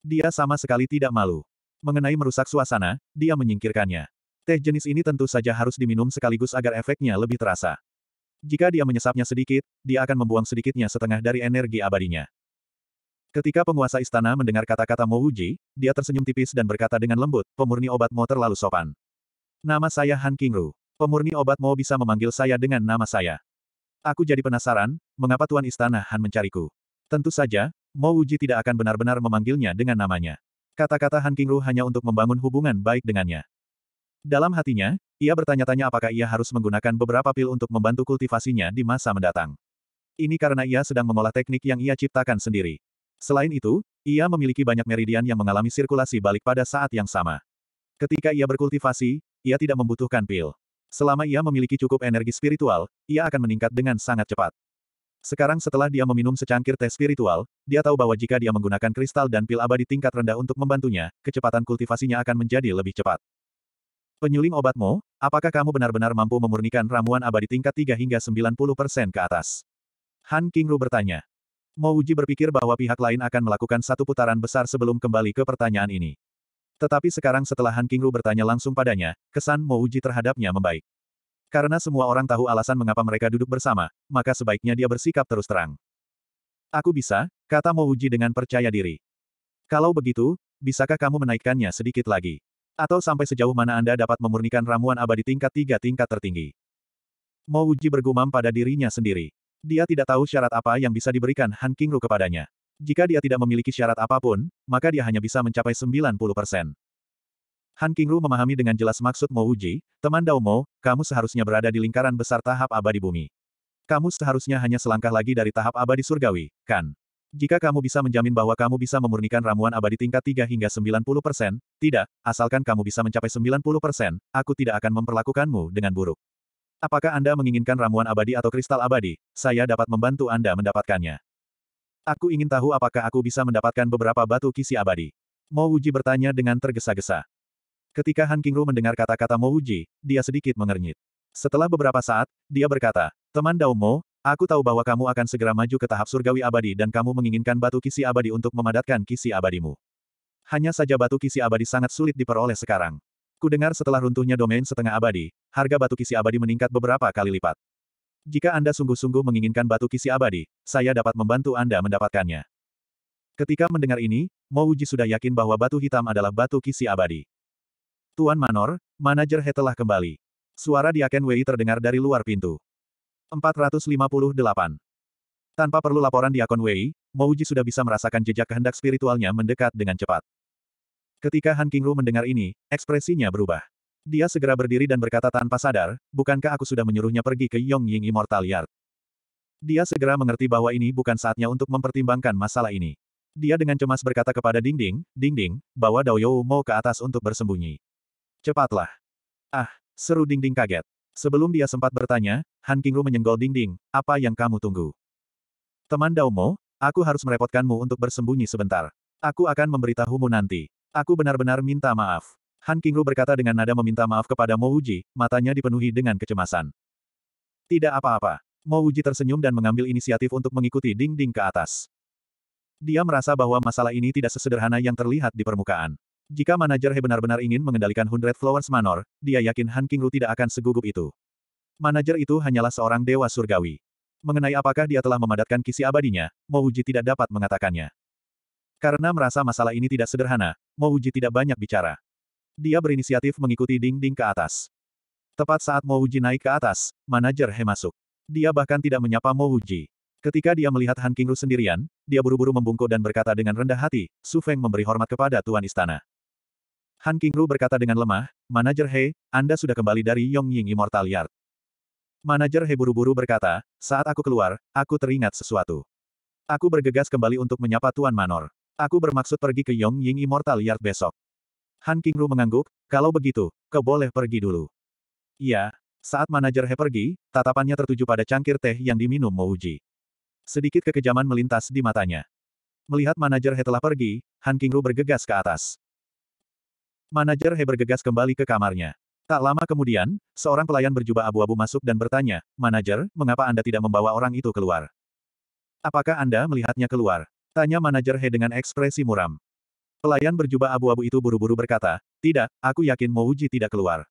Dia sama sekali tidak malu. Mengenai merusak suasana, dia menyingkirkannya. Teh jenis ini tentu saja harus diminum sekaligus agar efeknya lebih terasa. Jika dia menyesapnya sedikit, dia akan membuang sedikitnya setengah dari energi abadinya. Ketika penguasa istana mendengar kata-kata Mo Wuji, dia tersenyum tipis dan berkata dengan lembut, pemurni obat Mo terlalu sopan. Nama saya Han Kingru. Pemurni obat Mo bisa memanggil saya dengan nama saya. Aku jadi penasaran, mengapa Tuan Istana Han mencariku. Tentu saja, Mo Wuji tidak akan benar-benar memanggilnya dengan namanya. Kata-kata Han Kingru hanya untuk membangun hubungan baik dengannya. Dalam hatinya, ia bertanya-tanya apakah ia harus menggunakan beberapa pil untuk membantu kultivasinya di masa mendatang. Ini karena ia sedang mengolah teknik yang ia ciptakan sendiri. Selain itu, ia memiliki banyak meridian yang mengalami sirkulasi balik pada saat yang sama. Ketika ia berkultivasi, ia tidak membutuhkan pil. Selama ia memiliki cukup energi spiritual, ia akan meningkat dengan sangat cepat. Sekarang setelah dia meminum secangkir teh spiritual, dia tahu bahwa jika dia menggunakan kristal dan pil abadi tingkat rendah untuk membantunya, kecepatan kultivasinya akan menjadi lebih cepat. Penyuling obatmu, apakah kamu benar-benar mampu memurnikan ramuan abadi tingkat 3 hingga 90% ke atas? Han Kingru bertanya. Mo Uji berpikir bahwa pihak lain akan melakukan satu putaran besar sebelum kembali ke pertanyaan ini. Tetapi sekarang setelah Han Kingru bertanya langsung padanya, kesan Mo Uji terhadapnya membaik. Karena semua orang tahu alasan mengapa mereka duduk bersama, maka sebaiknya dia bersikap terus terang. Aku bisa, kata Mo Uji dengan percaya diri. Kalau begitu, bisakah kamu menaikkannya sedikit lagi? Atau sampai sejauh mana Anda dapat memurnikan ramuan abadi tingkat tiga tingkat tertinggi? Mo Uji bergumam pada dirinya sendiri. Dia tidak tahu syarat apa yang bisa diberikan Han Kingru kepadanya. Jika dia tidak memiliki syarat apapun, maka dia hanya bisa mencapai 90 persen. Han Kingru memahami dengan jelas maksud Mo Uji, teman Dao Mo, kamu seharusnya berada di lingkaran besar tahap abadi bumi. Kamu seharusnya hanya selangkah lagi dari tahap abadi surgawi, kan? Jika kamu bisa menjamin bahwa kamu bisa memurnikan ramuan abadi tingkat 3 hingga 90 persen, tidak, asalkan kamu bisa mencapai 90 persen, aku tidak akan memperlakukanmu dengan buruk. Apakah Anda menginginkan ramuan abadi atau kristal abadi? Saya dapat membantu Anda mendapatkannya. Aku ingin tahu apakah aku bisa mendapatkan beberapa batu kisi abadi. Mo Wuji bertanya dengan tergesa-gesa. Ketika Han Kingru mendengar kata-kata Mo Wuji, dia sedikit mengernyit. Setelah beberapa saat, dia berkata, Teman Dao Mo, aku tahu bahwa kamu akan segera maju ke tahap surgawi abadi dan kamu menginginkan batu kisi abadi untuk memadatkan kisi abadimu. Hanya saja batu kisi abadi sangat sulit diperoleh sekarang. Kudengar setelah runtuhnya domain setengah abadi, harga batu kisi abadi meningkat beberapa kali lipat. Jika Anda sungguh-sungguh menginginkan batu kisi abadi, saya dapat membantu Anda mendapatkannya. Ketika mendengar ini, Mo Uji sudah yakin bahwa batu hitam adalah batu kisi abadi. Tuan Manor, manajer He telah kembali. Suara Aken Wei terdengar dari luar pintu. 458. Tanpa perlu laporan di Diakon Wei, Mouji sudah bisa merasakan jejak kehendak spiritualnya mendekat dengan cepat. Ketika Han Kingru mendengar ini, ekspresinya berubah. Dia segera berdiri dan berkata tanpa sadar, bukankah aku sudah menyuruhnya pergi ke Yong Ying Immortal Yard? Dia segera mengerti bahwa ini bukan saatnya untuk mempertimbangkan masalah ini. Dia dengan cemas berkata kepada Ding Ding, Ding Ding, bawa Dao Daoyou mau ke atas untuk bersembunyi. Cepatlah. Ah, seru Ding Ding kaget. Sebelum dia sempat bertanya, Han Kingru menyenggol Ding, apa yang kamu tunggu? Teman Dao Mo, aku harus merepotkanmu untuk bersembunyi sebentar. Aku akan memberitahumu nanti. Aku benar-benar minta maaf. Han Kingru berkata dengan nada meminta maaf kepada Mo Uji, matanya dipenuhi dengan kecemasan. Tidak apa-apa. Mo Uji tersenyum dan mengambil inisiatif untuk mengikuti dinding ke atas. Dia merasa bahwa masalah ini tidak sesederhana yang terlihat di permukaan. Jika manajer He benar-benar ingin mengendalikan Hundred Flowers Manor, dia yakin Han Kingru tidak akan segugup itu. Manajer itu hanyalah seorang dewa surgawi. Mengenai apakah dia telah memadatkan kisi abadinya, Mo Uji tidak dapat mengatakannya. Karena merasa masalah ini tidak sederhana, Mouji tidak banyak bicara. Dia berinisiatif mengikuti dinding ke atas. Tepat saat Mouji naik ke atas, manajer He masuk. Dia bahkan tidak menyapa Mouji. Ketika dia melihat Han Kingru sendirian, dia buru-buru membungkuk dan berkata dengan rendah hati, Su Feng memberi hormat kepada Tuan Istana. Han Kingru berkata dengan lemah, Manajer He, Anda sudah kembali dari Yongying Immortal Yard. Manajer He buru-buru berkata, saat aku keluar, aku teringat sesuatu. Aku bergegas kembali untuk menyapa Tuan Manor. Aku bermaksud pergi ke Yong Ying Immortal Yard besok. Han Kingru mengangguk, kalau begitu, keboleh boleh pergi dulu. Ya. saat manajer He pergi, tatapannya tertuju pada cangkir teh yang diminum Mouji. Sedikit kekejaman melintas di matanya. Melihat manajer He telah pergi, Han Kingru bergegas ke atas. Manajer He bergegas kembali ke kamarnya. Tak lama kemudian, seorang pelayan berjubah abu-abu masuk dan bertanya, Manajer, mengapa Anda tidak membawa orang itu keluar? Apakah Anda melihatnya keluar? Tanya manajer He dengan ekspresi muram. Pelayan berjubah abu-abu itu buru-buru berkata, tidak, aku yakin Mouji tidak keluar.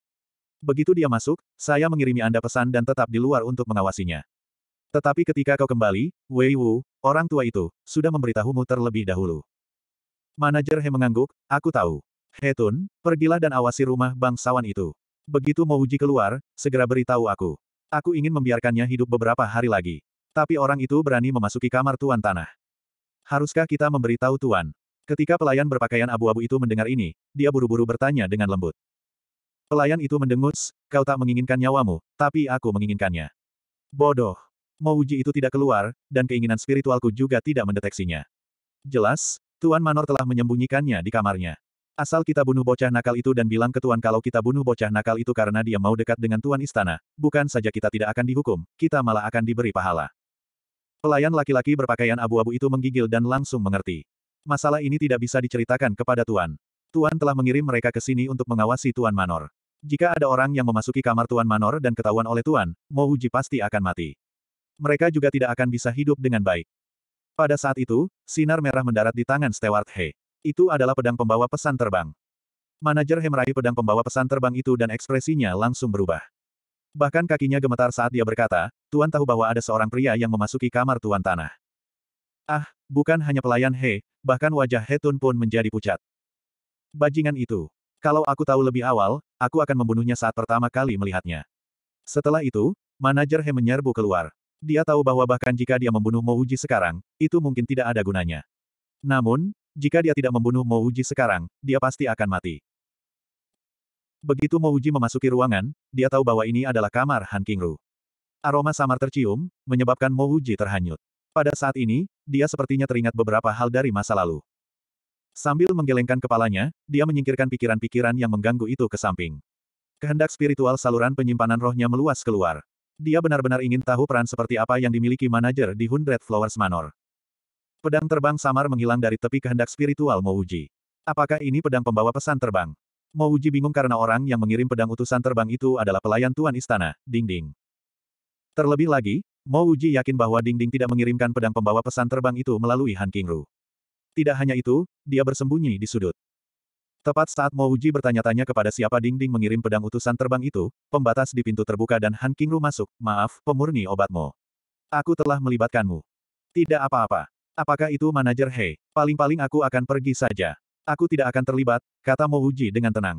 Begitu dia masuk, saya mengirimi Anda pesan dan tetap di luar untuk mengawasinya. Tetapi ketika kau kembali, Wei Wu, orang tua itu, sudah memberitahumu terlebih dahulu. Manajer He mengangguk, aku tahu. He Tun, pergilah dan awasi rumah bangsawan itu. Begitu Mouji keluar, segera beritahu aku. Aku ingin membiarkannya hidup beberapa hari lagi. Tapi orang itu berani memasuki kamar Tuan Tanah. Haruskah kita memberitahu Tuan? Ketika pelayan berpakaian abu-abu itu mendengar ini, dia buru-buru bertanya dengan lembut. Pelayan itu mendengus, kau tak menginginkan nyawamu, tapi aku menginginkannya. Bodoh. Mau uji itu tidak keluar, dan keinginan spiritualku juga tidak mendeteksinya. Jelas, Tuan Manor telah menyembunyikannya di kamarnya. Asal kita bunuh bocah nakal itu dan bilang ke Tuan kalau kita bunuh bocah nakal itu karena dia mau dekat dengan Tuan Istana, bukan saja kita tidak akan dihukum, kita malah akan diberi pahala. Pelayan laki-laki berpakaian abu-abu itu menggigil dan langsung mengerti. Masalah ini tidak bisa diceritakan kepada Tuan. Tuan telah mengirim mereka ke sini untuk mengawasi Tuan Manor. Jika ada orang yang memasuki kamar Tuan Manor dan ketahuan oleh Tuan, Mouji pasti akan mati. Mereka juga tidak akan bisa hidup dengan baik. Pada saat itu, sinar merah mendarat di tangan Stewart He. Itu adalah pedang pembawa pesan terbang. Manajer He meraih pedang pembawa pesan terbang itu dan ekspresinya langsung berubah. Bahkan kakinya gemetar saat dia berkata, Tuan tahu bahwa ada seorang pria yang memasuki kamar Tuan Tanah. Ah, bukan hanya pelayan He, bahkan wajah He Tun pun menjadi pucat. Bajingan itu. Kalau aku tahu lebih awal, aku akan membunuhnya saat pertama kali melihatnya. Setelah itu, manajer He menyerbu keluar. Dia tahu bahwa bahkan jika dia membunuh Mo Uji sekarang, itu mungkin tidak ada gunanya. Namun, jika dia tidak membunuh Mo Uji sekarang, dia pasti akan mati. Begitu Mouji memasuki ruangan, dia tahu bahwa ini adalah kamar Han Kingru. Aroma samar tercium, menyebabkan Mouji terhanyut. Pada saat ini, dia sepertinya teringat beberapa hal dari masa lalu. Sambil menggelengkan kepalanya, dia menyingkirkan pikiran-pikiran yang mengganggu itu ke samping. Kehendak spiritual saluran penyimpanan rohnya meluas keluar. Dia benar-benar ingin tahu peran seperti apa yang dimiliki manajer di Hundred Flowers Manor. Pedang terbang samar menghilang dari tepi kehendak spiritual Mouji. Apakah ini pedang pembawa pesan terbang? Mo Uji bingung karena orang yang mengirim pedang utusan terbang itu adalah pelayan Tuan Istana, Ding Ding. Terlebih lagi, Mo Uji yakin bahwa Ding Ding tidak mengirimkan pedang pembawa pesan terbang itu melalui Han Kingru. Tidak hanya itu, dia bersembunyi di sudut. Tepat saat Mo Uji bertanya-tanya kepada siapa Ding Ding mengirim pedang utusan terbang itu, pembatas di pintu terbuka dan Han Kingru masuk, maaf, pemurni obatmu. Aku telah melibatkanmu. Tidak apa-apa. Apakah itu manajer Hei? Paling-paling aku akan pergi saja. Aku tidak akan terlibat, kata Mo Mouji dengan tenang.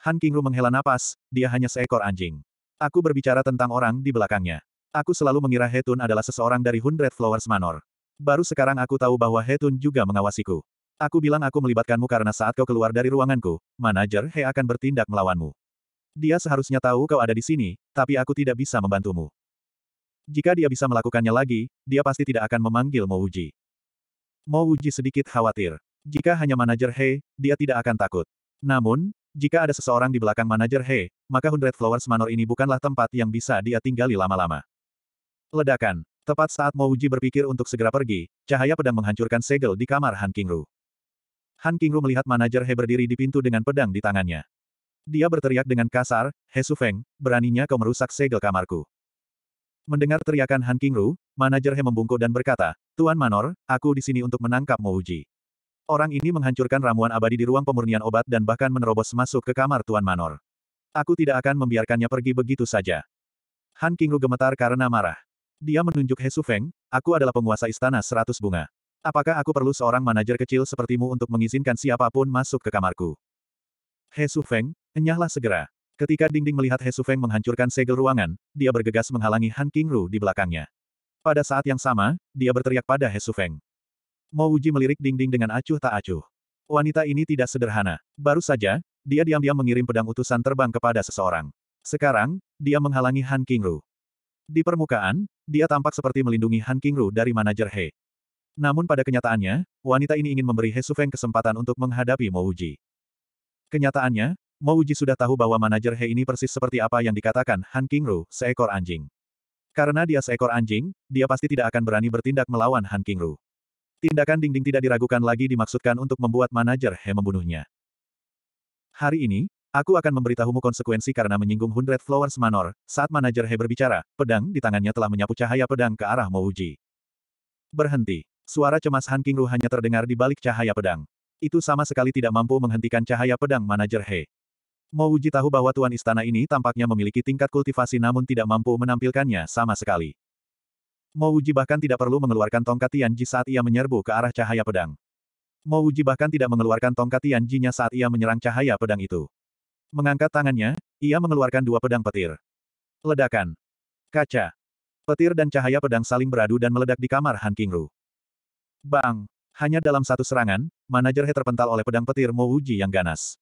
Han Kingru menghela napas, dia hanya seekor anjing. Aku berbicara tentang orang di belakangnya. Aku selalu mengira Hetun adalah seseorang dari Hundred Flowers Manor. Baru sekarang aku tahu bahwa Hetun juga mengawasiku. Aku bilang aku melibatkanmu karena saat kau keluar dari ruanganku, manajer He akan bertindak melawanmu. Dia seharusnya tahu kau ada di sini, tapi aku tidak bisa membantumu. Jika dia bisa melakukannya lagi, dia pasti tidak akan memanggil Mo Mo Mouji sedikit khawatir. Jika hanya manajer He, dia tidak akan takut. Namun, jika ada seseorang di belakang manajer He, maka Hundred Flowers Manor ini bukanlah tempat yang bisa dia tinggali lama-lama. Ledakan. Tepat saat Mo Uji berpikir untuk segera pergi, cahaya pedang menghancurkan segel di kamar Han Kingru. Han Kingru melihat manajer He berdiri di pintu dengan pedang di tangannya. Dia berteriak dengan kasar, He Su Feng, beraninya kau merusak segel kamarku. Mendengar teriakan Han Kingru, manajer He membungkuk dan berkata, Tuan Manor, aku di sini untuk menangkap Mo Uji. Orang ini menghancurkan ramuan abadi di ruang pemurnian obat dan bahkan menerobos masuk ke kamar Tuan Manor. Aku tidak akan membiarkannya pergi begitu saja. Han Qingru gemetar karena marah. Dia menunjuk He Feng, aku adalah penguasa istana seratus bunga. Apakah aku perlu seorang manajer kecil sepertimu untuk mengizinkan siapapun masuk ke kamarku? He Feng, enyahlah segera. Ketika Dingding melihat He Feng menghancurkan segel ruangan, dia bergegas menghalangi Han Qingru di belakangnya. Pada saat yang sama, dia berteriak pada He Feng. Mo Uji melirik dinding dengan acuh tak acuh. Wanita ini tidak sederhana. Baru saja, dia diam-diam mengirim pedang utusan terbang kepada seseorang. Sekarang, dia menghalangi Han Kingru. Di permukaan, dia tampak seperti melindungi Han Kingru dari manajer He. Namun pada kenyataannya, wanita ini ingin memberi He Sufeng kesempatan untuk menghadapi Mo Uji. Kenyataannya, Mo Uji sudah tahu bahwa manajer He ini persis seperti apa yang dikatakan Han Kingru, seekor anjing. Karena dia seekor anjing, dia pasti tidak akan berani bertindak melawan Han Kingru. Tindakan dinding tidak diragukan lagi dimaksudkan untuk membuat manajer He membunuhnya. Hari ini, aku akan memberitahumu konsekuensi karena menyinggung Hundred Flowers Manor, saat manajer He berbicara, pedang di tangannya telah menyapu cahaya pedang ke arah Mouji. Berhenti. Suara cemas Han Kingru hanya terdengar di balik cahaya pedang. Itu sama sekali tidak mampu menghentikan cahaya pedang manajer He. Mouji tahu bahwa Tuan Istana ini tampaknya memiliki tingkat kultivasi namun tidak mampu menampilkannya sama sekali. Mouji bahkan tidak perlu mengeluarkan tongkat Tianji saat ia menyerbu ke arah cahaya pedang. Mouji bahkan tidak mengeluarkan tongkat Tianjinya saat ia menyerang cahaya pedang itu. Mengangkat tangannya, ia mengeluarkan dua pedang petir. Ledakan. Kaca. Petir dan cahaya pedang saling beradu dan meledak di kamar Han Kingru. Bang! Hanya dalam satu serangan, manajer He terpental oleh pedang petir Mo Uji yang ganas.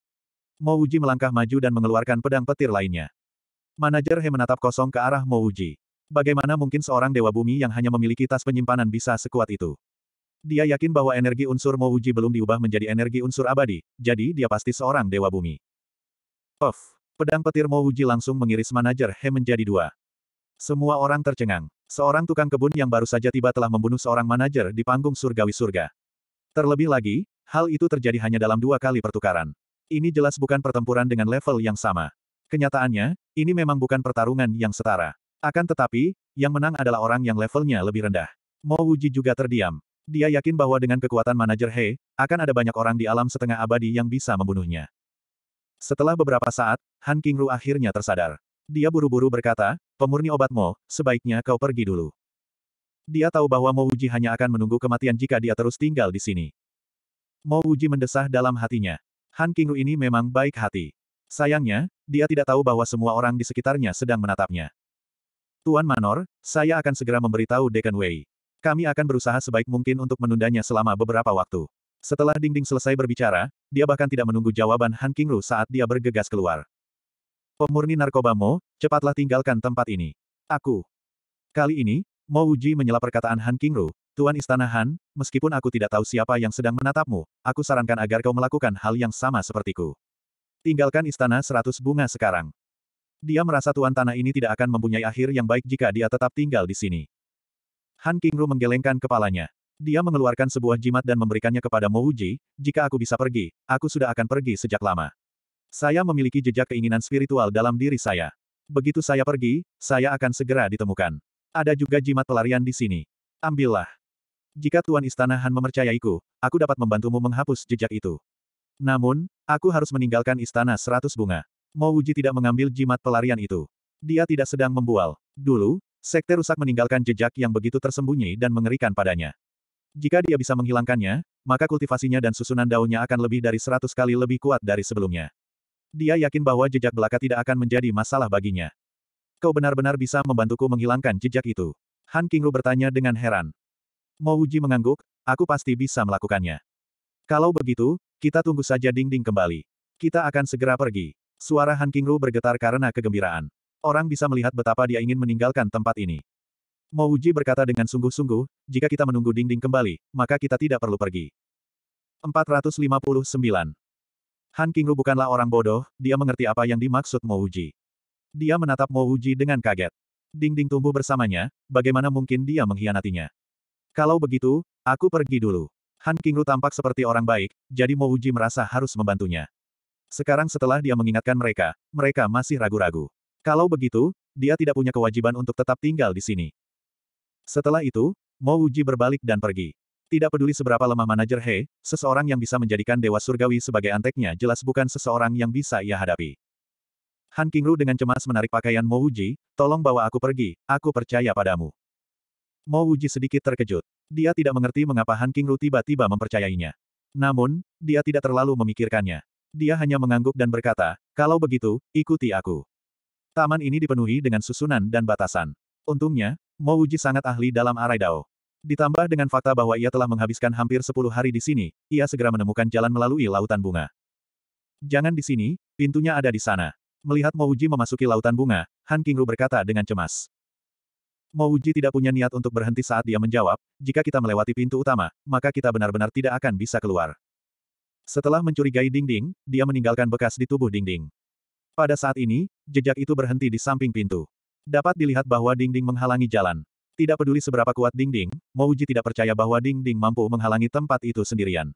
Mo Uji melangkah maju dan mengeluarkan pedang petir lainnya. Manajer He menatap kosong ke arah Mo Uji. Bagaimana mungkin seorang Dewa Bumi yang hanya memiliki tas penyimpanan bisa sekuat itu? Dia yakin bahwa energi unsur Mouji belum diubah menjadi energi unsur abadi, jadi dia pasti seorang Dewa Bumi. Of, Pedang petir Mouji langsung mengiris manajer He menjadi dua. Semua orang tercengang. Seorang tukang kebun yang baru saja tiba telah membunuh seorang manajer di panggung surgawi surga. Terlebih lagi, hal itu terjadi hanya dalam dua kali pertukaran. Ini jelas bukan pertempuran dengan level yang sama. Kenyataannya, ini memang bukan pertarungan yang setara. Akan tetapi, yang menang adalah orang yang levelnya lebih rendah. Mo Wuji juga terdiam. Dia yakin bahwa dengan kekuatan manajer He, akan ada banyak orang di alam setengah abadi yang bisa membunuhnya. Setelah beberapa saat, Han Kingru akhirnya tersadar. Dia buru-buru berkata, pemurni obat Mo, sebaiknya kau pergi dulu. Dia tahu bahwa Mo Wuji hanya akan menunggu kematian jika dia terus tinggal di sini. Mo Wuji mendesah dalam hatinya. Han Kingru ini memang baik hati. Sayangnya, dia tidak tahu bahwa semua orang di sekitarnya sedang menatapnya. Tuan Manor, saya akan segera memberitahu Dekan Wei. Kami akan berusaha sebaik mungkin untuk menundanya selama beberapa waktu. Setelah Dingding selesai berbicara, dia bahkan tidak menunggu jawaban Han Kingru saat dia bergegas keluar. Pemurni oh, narkoba Mo, cepatlah tinggalkan tempat ini. Aku. Kali ini, Mo Uji menyela perkataan Han Kingru, Tuan Istana Han, meskipun aku tidak tahu siapa yang sedang menatapmu, aku sarankan agar kau melakukan hal yang sama sepertiku. Tinggalkan Istana Seratus Bunga sekarang. Dia merasa tuan tanah ini tidak akan mempunyai akhir yang baik jika dia tetap tinggal di sini. Han Kingru menggelengkan kepalanya. Dia mengeluarkan sebuah jimat dan memberikannya kepada Mo Wuji. jika aku bisa pergi, aku sudah akan pergi sejak lama. Saya memiliki jejak keinginan spiritual dalam diri saya. Begitu saya pergi, saya akan segera ditemukan. Ada juga jimat pelarian di sini. Ambillah. Jika Tuan Istana Han memercayaiku, aku dapat membantumu menghapus jejak itu. Namun, aku harus meninggalkan Istana Seratus Bunga. Mo Wuji tidak mengambil jimat pelarian itu. Dia tidak sedang membual. Dulu, sekte rusak meninggalkan jejak yang begitu tersembunyi dan mengerikan padanya. Jika dia bisa menghilangkannya, maka kultivasinya dan susunan daunnya akan lebih dari seratus kali lebih kuat dari sebelumnya. Dia yakin bahwa jejak belaka tidak akan menjadi masalah baginya. Kau benar-benar bisa membantuku menghilangkan jejak itu. Han Kingru bertanya dengan heran. Mo Wuji mengangguk, aku pasti bisa melakukannya. Kalau begitu, kita tunggu saja dinding kembali. Kita akan segera pergi. Suara Han Kingru bergetar karena kegembiraan. Orang bisa melihat betapa dia ingin meninggalkan tempat ini. Mo Mouji berkata dengan sungguh-sungguh, jika kita menunggu dinding kembali, maka kita tidak perlu pergi. 459. Han Kingru bukanlah orang bodoh, dia mengerti apa yang dimaksud Mo Uji. Dia menatap Mo Uji dengan kaget. Dinding tumbuh bersamanya, bagaimana mungkin dia mengkhianatinya? Kalau begitu, aku pergi dulu. Han Kingru tampak seperti orang baik, jadi Mo Uji merasa harus membantunya. Sekarang setelah dia mengingatkan mereka, mereka masih ragu-ragu. Kalau begitu, dia tidak punya kewajiban untuk tetap tinggal di sini. Setelah itu, Mo Uji berbalik dan pergi. Tidak peduli seberapa lemah manajer He, seseorang yang bisa menjadikan Dewa Surgawi sebagai anteknya jelas bukan seseorang yang bisa ia hadapi. Han Kingru dengan cemas menarik pakaian Mo Uji, tolong bawa aku pergi, aku percaya padamu. Mo Uji sedikit terkejut. Dia tidak mengerti mengapa Han Kingru tiba-tiba mempercayainya. Namun, dia tidak terlalu memikirkannya dia hanya mengangguk dan berkata, kalau begitu, ikuti aku. Taman ini dipenuhi dengan susunan dan batasan. Untungnya, Mo Uji sangat ahli dalam arai dao. Ditambah dengan fakta bahwa ia telah menghabiskan hampir 10 hari di sini, ia segera menemukan jalan melalui lautan bunga. Jangan di sini, pintunya ada di sana. Melihat Mo Uji memasuki lautan bunga, Han Kingru berkata dengan cemas. Mo Uji tidak punya niat untuk berhenti saat dia menjawab, jika kita melewati pintu utama, maka kita benar-benar tidak akan bisa keluar. Setelah mencurigai dinding, dia meninggalkan bekas di tubuh dinding. Pada saat ini, jejak itu berhenti di samping pintu. Dapat dilihat bahwa dinding menghalangi jalan. Tidak peduli seberapa kuat dinding, Mouji tidak percaya bahwa dinding mampu menghalangi tempat itu sendirian.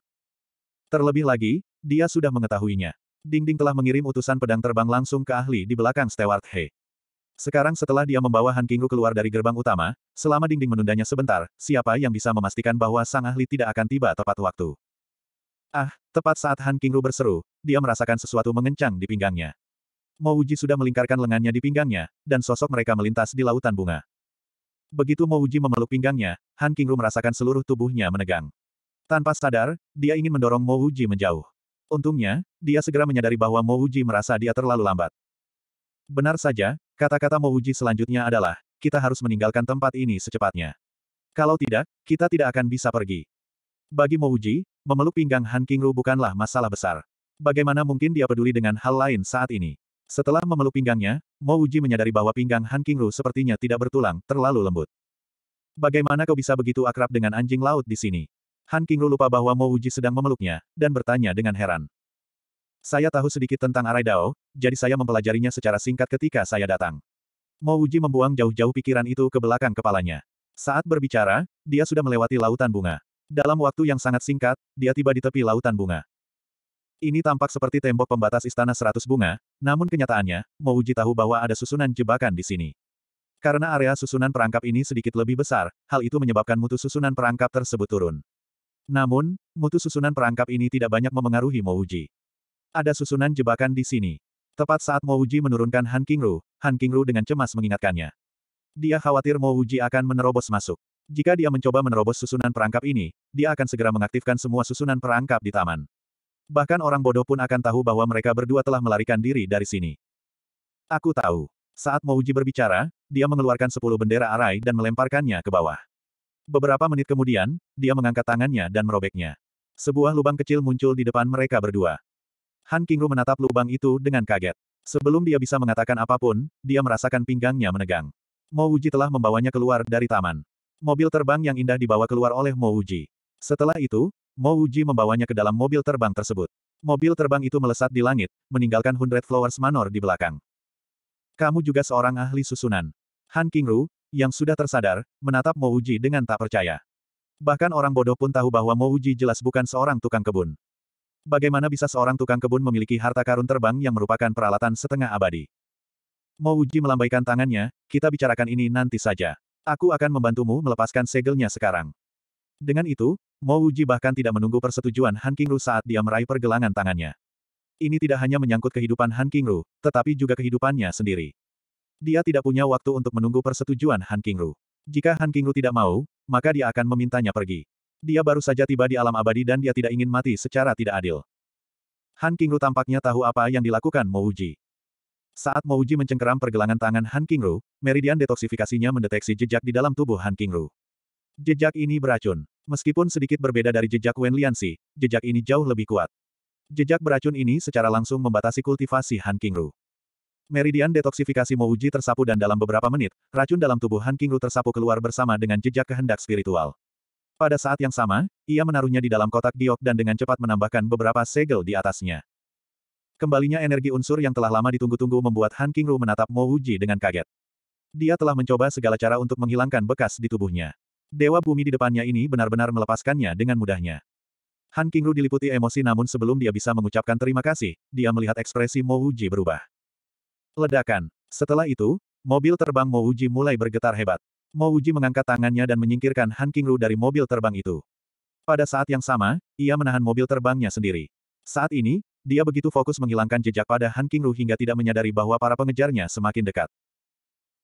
Terlebih lagi, dia sudah mengetahuinya. Dinding telah mengirim utusan pedang terbang langsung ke ahli di belakang Stewart He. Sekarang setelah dia membawa Han Kingru keluar dari gerbang utama, selama dinding menundanya sebentar, siapa yang bisa memastikan bahwa sang ahli tidak akan tiba tepat waktu? Ah, tepat saat Han Kingru berseru, dia merasakan sesuatu mengencang di pinggangnya. Mo Uji sudah melingkarkan lengannya di pinggangnya, dan sosok mereka melintas di lautan bunga. Begitu Mo Uji memeluk pinggangnya, Han Kingru merasakan seluruh tubuhnya menegang. Tanpa sadar, dia ingin mendorong Mo Uji menjauh. Untungnya, dia segera menyadari bahwa Mo Uji merasa dia terlalu lambat. Benar saja, kata-kata Mo Uji selanjutnya adalah, kita harus meninggalkan tempat ini secepatnya. Kalau tidak, kita tidak akan bisa pergi. Bagi Uji, memeluk pinggang Han Qingru bukanlah masalah besar. Bagaimana mungkin dia peduli dengan hal lain saat ini? Setelah memeluk pinggangnya, Uji menyadari bahwa pinggang Han Qingru sepertinya tidak bertulang, terlalu lembut. Bagaimana kau bisa begitu akrab dengan anjing laut di sini? Han Qingru lupa bahwa Uji sedang memeluknya, dan bertanya dengan heran. Saya tahu sedikit tentang Arai Dao, jadi saya mempelajarinya secara singkat ketika saya datang. Uji membuang jauh-jauh pikiran itu ke belakang kepalanya. Saat berbicara, dia sudah melewati lautan bunga. Dalam waktu yang sangat singkat, dia tiba di tepi lautan bunga. Ini tampak seperti tembok pembatas istana seratus bunga, namun kenyataannya, Mouji tahu bahwa ada susunan jebakan di sini. Karena area susunan perangkap ini sedikit lebih besar, hal itu menyebabkan mutu susunan perangkap tersebut turun. Namun, mutu susunan perangkap ini tidak banyak memengaruhi Mouji. Ada susunan jebakan di sini. Tepat saat Mouji menurunkan Han Kingru, Han Kingru dengan cemas mengingatkannya. Dia khawatir Mouji akan menerobos masuk. Jika dia mencoba menerobos susunan perangkap ini, dia akan segera mengaktifkan semua susunan perangkap di taman. Bahkan orang bodoh pun akan tahu bahwa mereka berdua telah melarikan diri dari sini. Aku tahu. Saat Mouji berbicara, dia mengeluarkan sepuluh bendera arai dan melemparkannya ke bawah. Beberapa menit kemudian, dia mengangkat tangannya dan merobeknya. Sebuah lubang kecil muncul di depan mereka berdua. Han Kingru menatap lubang itu dengan kaget. Sebelum dia bisa mengatakan apapun, dia merasakan pinggangnya menegang. Mouji telah membawanya keluar dari taman. Mobil terbang yang indah dibawa keluar oleh Mo Uji. Setelah itu, Mo Uji membawanya ke dalam mobil terbang tersebut. Mobil terbang itu melesat di langit, meninggalkan Hundred Flowers Manor di belakang. Kamu juga seorang ahli susunan. Han Kingru, yang sudah tersadar, menatap Mo Uji dengan tak percaya. Bahkan orang bodoh pun tahu bahwa Mo Uji jelas bukan seorang tukang kebun. Bagaimana bisa seorang tukang kebun memiliki harta karun terbang yang merupakan peralatan setengah abadi? Mo Uji melambaikan tangannya, kita bicarakan ini nanti saja. Aku akan membantumu melepaskan segelnya sekarang. Dengan itu, Mo Wuji bahkan tidak menunggu persetujuan Han Kingru saat dia meraih pergelangan tangannya. Ini tidak hanya menyangkut kehidupan Han Kingru, tetapi juga kehidupannya sendiri. Dia tidak punya waktu untuk menunggu persetujuan Han Kingru. Jika Han Kingru tidak mau, maka dia akan memintanya pergi. Dia baru saja tiba di alam abadi dan dia tidak ingin mati secara tidak adil. Han Kingru tampaknya tahu apa yang dilakukan Mo Wuji. Saat Mouji mencengkeram pergelangan tangan Han Kingru, meridian detoksifikasinya mendeteksi jejak di dalam tubuh Han Kingru. Jejak ini beracun. Meskipun sedikit berbeda dari jejak Wen Liansi, jejak ini jauh lebih kuat. Jejak beracun ini secara langsung membatasi kultivasi Han Kingru. Meridian detoksifikasi Mouji tersapu dan dalam beberapa menit, racun dalam tubuh Han Kingru tersapu keluar bersama dengan jejak kehendak spiritual. Pada saat yang sama, ia menaruhnya di dalam kotak giok dan dengan cepat menambahkan beberapa segel di atasnya. Kembalinya energi unsur yang telah lama ditunggu-tunggu membuat Han Kingru menatap Mo Wuji dengan kaget. Dia telah mencoba segala cara untuk menghilangkan bekas di tubuhnya. Dewa bumi di depannya ini benar-benar melepaskannya dengan mudahnya. Han Kingru diliputi emosi namun sebelum dia bisa mengucapkan terima kasih, dia melihat ekspresi Mo Wuji berubah. Ledakan. Setelah itu, mobil terbang Mo Wuji mulai bergetar hebat. Mo Wuji mengangkat tangannya dan menyingkirkan Han Kingru dari mobil terbang itu. Pada saat yang sama, ia menahan mobil terbangnya sendiri. Saat ini, dia begitu fokus menghilangkan jejak pada Han Kingru hingga tidak menyadari bahwa para pengejarnya semakin dekat.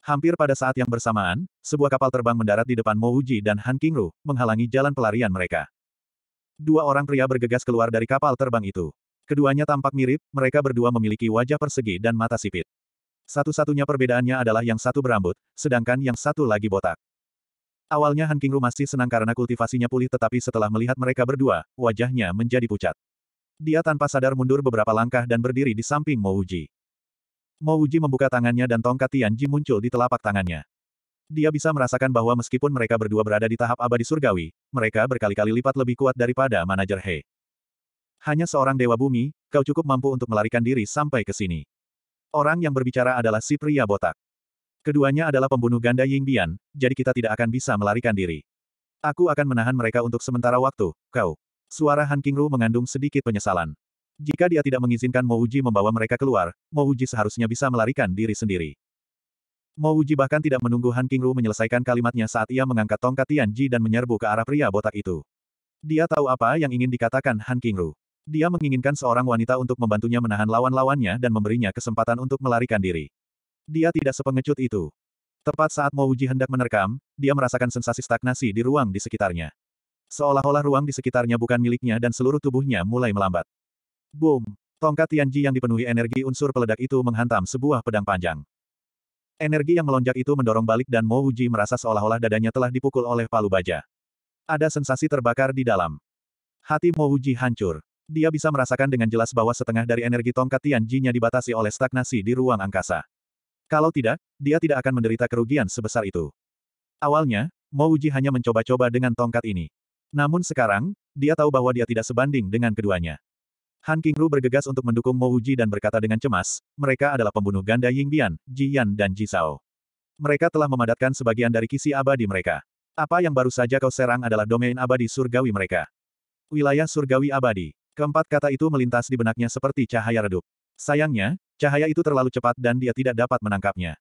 Hampir pada saat yang bersamaan, sebuah kapal terbang mendarat di depan Mo Uji dan Han Kingru, menghalangi jalan pelarian mereka. Dua orang pria bergegas keluar dari kapal terbang itu. Keduanya tampak mirip, mereka berdua memiliki wajah persegi dan mata sipit. Satu-satunya perbedaannya adalah yang satu berambut, sedangkan yang satu lagi botak. Awalnya Han Kingru masih senang karena kultivasinya pulih tetapi setelah melihat mereka berdua, wajahnya menjadi pucat. Dia tanpa sadar mundur beberapa langkah dan berdiri di samping Mo Uji. Mo Uji membuka tangannya dan tongkat Tianji muncul di telapak tangannya. Dia bisa merasakan bahwa meskipun mereka berdua berada di tahap abadi surgawi, mereka berkali-kali lipat lebih kuat daripada manajer He. Hanya seorang dewa bumi, kau cukup mampu untuk melarikan diri sampai ke sini. Orang yang berbicara adalah si pria botak. Keduanya adalah pembunuh ganda Ying Bian, jadi kita tidak akan bisa melarikan diri. Aku akan menahan mereka untuk sementara waktu, kau. Suara Han Kingru mengandung sedikit penyesalan. Jika dia tidak mengizinkan Mo Uji membawa mereka keluar, Mo Uji seharusnya bisa melarikan diri sendiri. Mo Uji bahkan tidak menunggu Han Kingru menyelesaikan kalimatnya saat ia mengangkat tongkat Tian Ji dan menyerbu ke arah pria botak itu. Dia tahu apa yang ingin dikatakan Han Kingru. Dia menginginkan seorang wanita untuk membantunya menahan lawan-lawannya dan memberinya kesempatan untuk melarikan diri. Dia tidak sepengecut itu. Tepat saat Mouji hendak menerkam, dia merasakan sensasi stagnasi di ruang di sekitarnya. Seolah-olah ruang di sekitarnya bukan miliknya dan seluruh tubuhnya mulai melambat. Boom! Tongkat Tianji yang dipenuhi energi unsur peledak itu menghantam sebuah pedang panjang. Energi yang melonjak itu mendorong balik dan Mo Uji merasa seolah-olah dadanya telah dipukul oleh palu baja. Ada sensasi terbakar di dalam. Hati Mo Uji hancur. Dia bisa merasakan dengan jelas bahwa setengah dari energi tongkat Tianjinya dibatasi oleh stagnasi di ruang angkasa. Kalau tidak, dia tidak akan menderita kerugian sebesar itu. Awalnya, Mo Uji hanya mencoba-coba dengan tongkat ini. Namun sekarang, dia tahu bahwa dia tidak sebanding dengan keduanya. Han Kingru bergegas untuk mendukung Mo Uji dan berkata dengan cemas, mereka adalah pembunuh ganda Yingbian, Jian dan Ji Sao. Mereka telah memadatkan sebagian dari kisi abadi mereka. Apa yang baru saja kau serang adalah domain abadi surgawi mereka. Wilayah surgawi abadi. Keempat kata itu melintas di benaknya seperti cahaya redup. Sayangnya, cahaya itu terlalu cepat dan dia tidak dapat menangkapnya.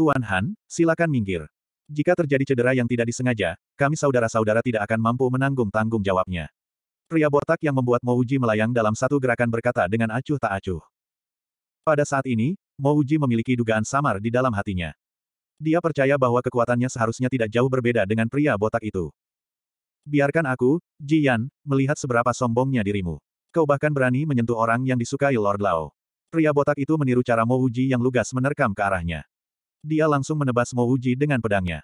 Tuan Han, silakan minggir. Jika terjadi cedera yang tidak disengaja, kami saudara-saudara tidak akan mampu menanggung tanggung jawabnya. Pria botak yang membuat Mouji melayang dalam satu gerakan berkata dengan acuh tak acuh. Pada saat ini, Mouji memiliki dugaan samar di dalam hatinya. Dia percaya bahwa kekuatannya seharusnya tidak jauh berbeda dengan pria botak itu. Biarkan aku, Jian, melihat seberapa sombongnya dirimu. Kau bahkan berani menyentuh orang yang disukai Lord Lao. Pria botak itu meniru cara Mouji yang lugas menerkam ke arahnya. Dia langsung menebas Mo Uji dengan pedangnya.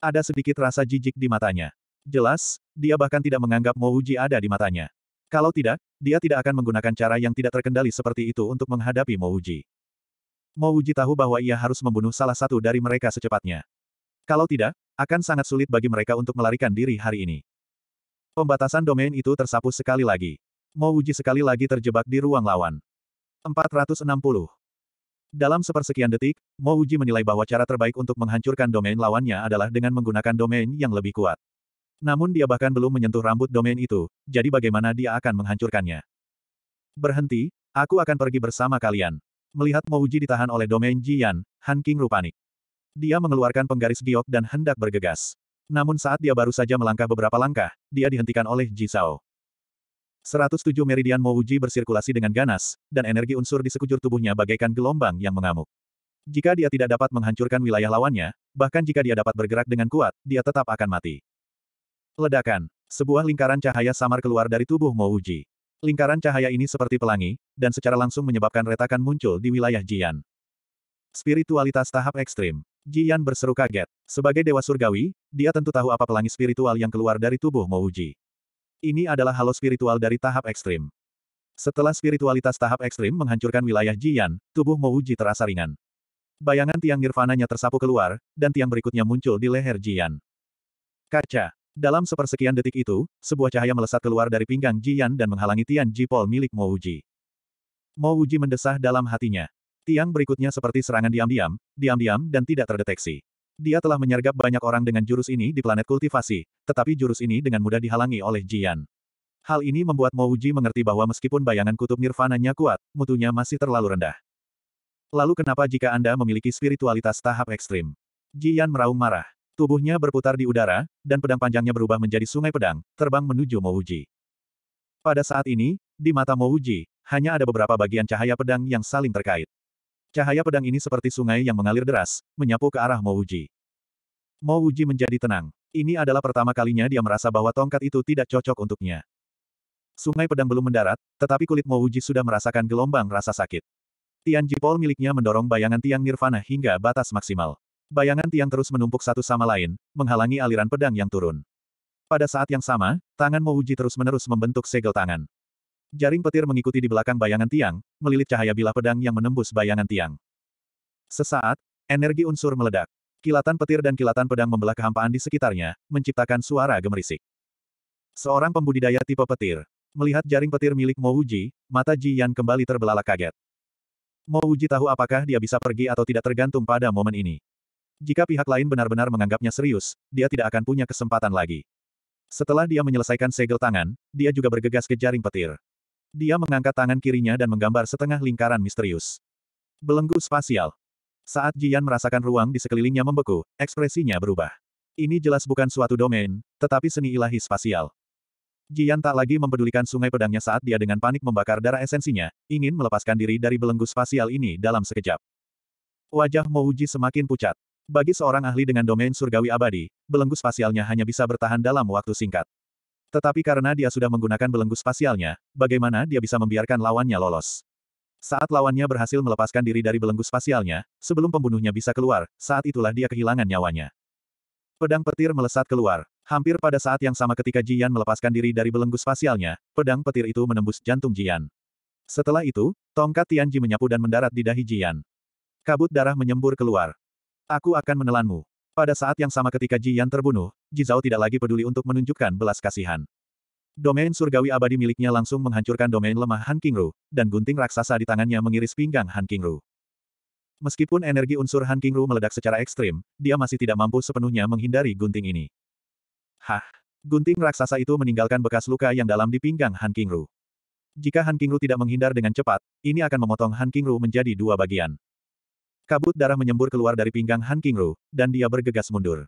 Ada sedikit rasa jijik di matanya. Jelas, dia bahkan tidak menganggap Mo Uji ada di matanya. Kalau tidak, dia tidak akan menggunakan cara yang tidak terkendali seperti itu untuk menghadapi Mo Uji. Mo Uji tahu bahwa ia harus membunuh salah satu dari mereka secepatnya. Kalau tidak, akan sangat sulit bagi mereka untuk melarikan diri hari ini. Pembatasan domain itu tersapu sekali lagi. Mo Uji sekali lagi terjebak di ruang lawan. 460. Dalam sepersekian detik, Mo Uji menilai bahwa cara terbaik untuk menghancurkan domain lawannya adalah dengan menggunakan domain yang lebih kuat. Namun dia bahkan belum menyentuh rambut domain itu, jadi bagaimana dia akan menghancurkannya? Berhenti, aku akan pergi bersama kalian. Melihat Mo Uji ditahan oleh domain Jian, Han King Rupani, Dia mengeluarkan penggaris giok dan hendak bergegas. Namun saat dia baru saja melangkah beberapa langkah, dia dihentikan oleh Ji Sao. 107 meridian Mouji bersirkulasi dengan ganas, dan energi unsur di sekujur tubuhnya bagaikan gelombang yang mengamuk. Jika dia tidak dapat menghancurkan wilayah lawannya, bahkan jika dia dapat bergerak dengan kuat, dia tetap akan mati. Ledakan. Sebuah lingkaran cahaya samar keluar dari tubuh Mouji. Lingkaran cahaya ini seperti pelangi, dan secara langsung menyebabkan retakan muncul di wilayah Jian. Spiritualitas tahap ekstrim. Jian berseru kaget. Sebagai dewa surgawi, dia tentu tahu apa pelangi spiritual yang keluar dari tubuh Mouji. Ini adalah halo spiritual dari tahap ekstrim. Setelah spiritualitas tahap ekstrim menghancurkan wilayah Jian, tubuh Uji terasa ringan. Bayangan tiang nirvananya tersapu keluar, dan tiang berikutnya muncul di leher Jian. Kaca. Dalam sepersekian detik itu, sebuah cahaya melesat keluar dari pinggang Jian dan menghalangi tian Jipol milik Uji. Mouji. Uji mendesah dalam hatinya. Tiang berikutnya seperti serangan diam-diam, diam-diam dan tidak terdeteksi. Dia telah menyergap banyak orang dengan jurus ini di planet kultivasi, tetapi jurus ini dengan mudah dihalangi oleh Jian. Hal ini membuat Mouji mengerti bahwa meskipun bayangan kutub nirvananya kuat, mutunya masih terlalu rendah. Lalu kenapa jika Anda memiliki spiritualitas tahap ekstrim? Jian meraung marah. Tubuhnya berputar di udara, dan pedang panjangnya berubah menjadi sungai pedang, terbang menuju Mouji. Pada saat ini, di mata Mouji, hanya ada beberapa bagian cahaya pedang yang saling terkait. Cahaya pedang ini seperti sungai yang mengalir deras, menyapu ke arah Mouji. Mouji menjadi tenang. Ini adalah pertama kalinya dia merasa bahwa tongkat itu tidak cocok untuknya. Sungai pedang belum mendarat, tetapi kulit Mouji sudah merasakan gelombang rasa sakit. Tian Jipol miliknya mendorong bayangan tiang nirvana hingga batas maksimal. Bayangan tiang terus menumpuk satu sama lain, menghalangi aliran pedang yang turun. Pada saat yang sama, tangan Mouji terus-menerus membentuk segel tangan. Jaring petir mengikuti di belakang bayangan tiang, melilit cahaya bilah pedang yang menembus bayangan tiang. Sesaat, energi unsur meledak. Kilatan petir dan kilatan pedang membelah kehampaan di sekitarnya, menciptakan suara gemerisik. Seorang pembudidaya tipe petir. Melihat jaring petir milik Mo Uji, mata Ji Yan kembali terbelalak kaget. Mo Uji tahu apakah dia bisa pergi atau tidak tergantung pada momen ini. Jika pihak lain benar-benar menganggapnya serius, dia tidak akan punya kesempatan lagi. Setelah dia menyelesaikan segel tangan, dia juga bergegas ke jaring petir. Dia mengangkat tangan kirinya dan menggambar setengah lingkaran misterius. Belenggu spasial. Saat Jian merasakan ruang di sekelilingnya membeku, ekspresinya berubah. Ini jelas bukan suatu domain, tetapi seni ilahi spasial. Jian tak lagi mempedulikan sungai pedangnya saat dia dengan panik membakar darah esensinya, ingin melepaskan diri dari belenggu spasial ini dalam sekejap. Wajah Mouji semakin pucat. Bagi seorang ahli dengan domain surgawi abadi, belenggu spasialnya hanya bisa bertahan dalam waktu singkat. Tetapi karena dia sudah menggunakan belenggu spasialnya, bagaimana dia bisa membiarkan lawannya lolos? Saat lawannya berhasil melepaskan diri dari belenggu spasialnya, sebelum pembunuhnya bisa keluar, saat itulah dia kehilangan nyawanya. Pedang petir melesat keluar. Hampir pada saat yang sama ketika Jian melepaskan diri dari belenggu spasialnya, pedang petir itu menembus jantung Jian. Setelah itu, tongkat Tianji menyapu dan mendarat di dahi Jian. Kabut darah menyembur keluar. Aku akan menelanmu. Pada saat yang sama ketika Ji Yan terbunuh, Ji Zhao tidak lagi peduli untuk menunjukkan belas kasihan. Domain surgawi abadi miliknya langsung menghancurkan domain lemah Han Kingru, dan gunting raksasa di tangannya mengiris pinggang Han Kingru. Meskipun energi unsur Han Kingru meledak secara ekstrim, dia masih tidak mampu sepenuhnya menghindari gunting ini. Hah! Gunting raksasa itu meninggalkan bekas luka yang dalam di pinggang Han Kingru. Jika Han Kingru tidak menghindar dengan cepat, ini akan memotong Han Kingru menjadi dua bagian. Kabut darah menyembur keluar dari pinggang Han Kingru, dan dia bergegas mundur.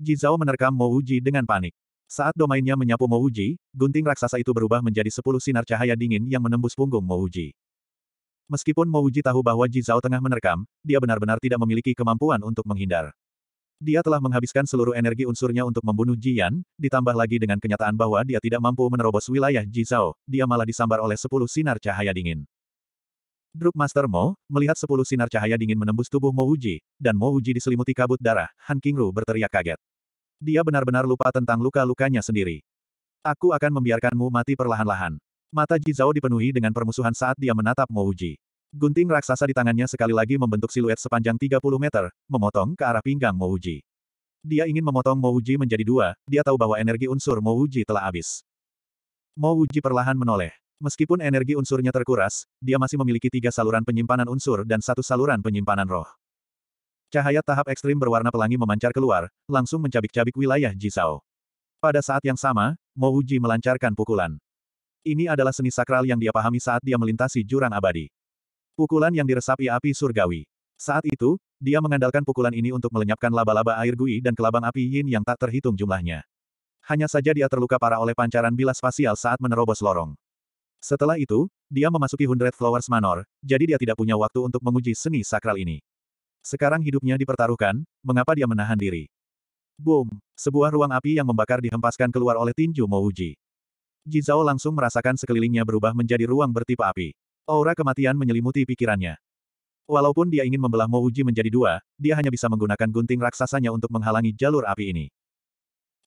Jizao menerkam Mo Uji dengan panik. Saat domainnya menyapu Mo Uji, gunting raksasa itu berubah menjadi sepuluh sinar cahaya dingin yang menembus punggung Mo Uji. Meskipun Mo Uji tahu bahwa Jizao tengah menerkam, dia benar-benar tidak memiliki kemampuan untuk menghindar. Dia telah menghabiskan seluruh energi unsurnya untuk membunuh Jian, ditambah lagi dengan kenyataan bahwa dia tidak mampu menerobos wilayah Jizao, dia malah disambar oleh sepuluh sinar cahaya dingin. Druk Master Mo, melihat sepuluh sinar cahaya dingin menembus tubuh Mo Uji, dan Mo Uji diselimuti kabut darah, Han Kingru berteriak kaget. Dia benar-benar lupa tentang luka-lukanya sendiri. Aku akan membiarkanmu mati perlahan-lahan. Mata Jizao dipenuhi dengan permusuhan saat dia menatap Mo Uji. Gunting raksasa di tangannya sekali lagi membentuk siluet sepanjang 30 meter, memotong ke arah pinggang Mo Uji. Dia ingin memotong Mo Uji menjadi dua, dia tahu bahwa energi unsur Mo Uji telah habis. Mo Uji perlahan menoleh. Meskipun energi unsurnya terkuras, dia masih memiliki tiga saluran penyimpanan unsur dan satu saluran penyimpanan roh. Cahaya tahap ekstrim berwarna pelangi memancar keluar, langsung mencabik-cabik wilayah Jisao. Pada saat yang sama, Mo Uji melancarkan pukulan. Ini adalah seni sakral yang dia pahami saat dia melintasi jurang abadi. Pukulan yang diresapi api surgawi. Saat itu, dia mengandalkan pukulan ini untuk melenyapkan laba-laba air gui dan kelabang api yin yang tak terhitung jumlahnya. Hanya saja dia terluka parah oleh pancaran bilas spasial saat menerobos lorong. Setelah itu, dia memasuki Hundred Flowers Manor, jadi dia tidak punya waktu untuk menguji seni sakral ini. Sekarang hidupnya dipertaruhkan, mengapa dia menahan diri? Boom! Sebuah ruang api yang membakar dihempaskan keluar oleh tinju Mouji. Jizao langsung merasakan sekelilingnya berubah menjadi ruang bertipe api. Aura kematian menyelimuti pikirannya. Walaupun dia ingin membelah Mouji menjadi dua, dia hanya bisa menggunakan gunting raksasanya untuk menghalangi jalur api ini.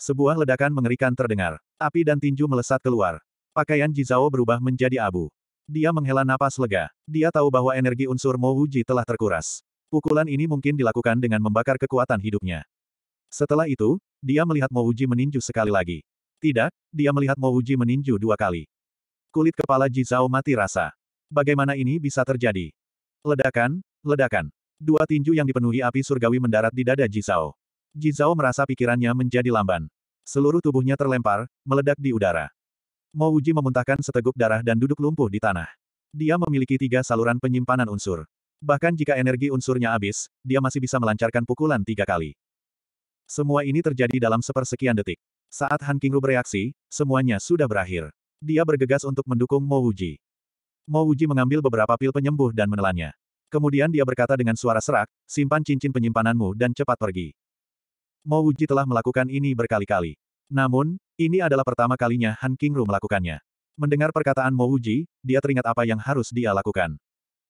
Sebuah ledakan mengerikan terdengar. Api dan tinju melesat keluar. Pakaian Jizao berubah menjadi abu. Dia menghela napas lega. Dia tahu bahwa energi unsur Mo Wuji telah terkuras. Pukulan ini mungkin dilakukan dengan membakar kekuatan hidupnya. Setelah itu, dia melihat Mo Wuji meninju sekali lagi. Tidak, dia melihat Mo Wuji meninju dua kali. Kulit kepala Jizao mati rasa. Bagaimana ini bisa terjadi? Ledakan, ledakan. Dua tinju yang dipenuhi api surgawi mendarat di dada Jizao. Jizao merasa pikirannya menjadi lamban. Seluruh tubuhnya terlempar, meledak di udara. Mo Uji memuntahkan seteguk darah dan duduk lumpuh di tanah. Dia memiliki tiga saluran penyimpanan unsur. Bahkan jika energi unsurnya habis, dia masih bisa melancarkan pukulan tiga kali. Semua ini terjadi dalam sepersekian detik. Saat Han Kingru bereaksi, semuanya sudah berakhir. Dia bergegas untuk mendukung Mo Uji. Mo Uji mengambil beberapa pil penyembuh dan menelannya. Kemudian dia berkata dengan suara serak, simpan cincin penyimpananmu dan cepat pergi. Mo Uji telah melakukan ini berkali-kali. Namun, ini adalah pertama kalinya Han Kingru melakukannya. Mendengar perkataan Mo Uji, dia teringat apa yang harus dia lakukan.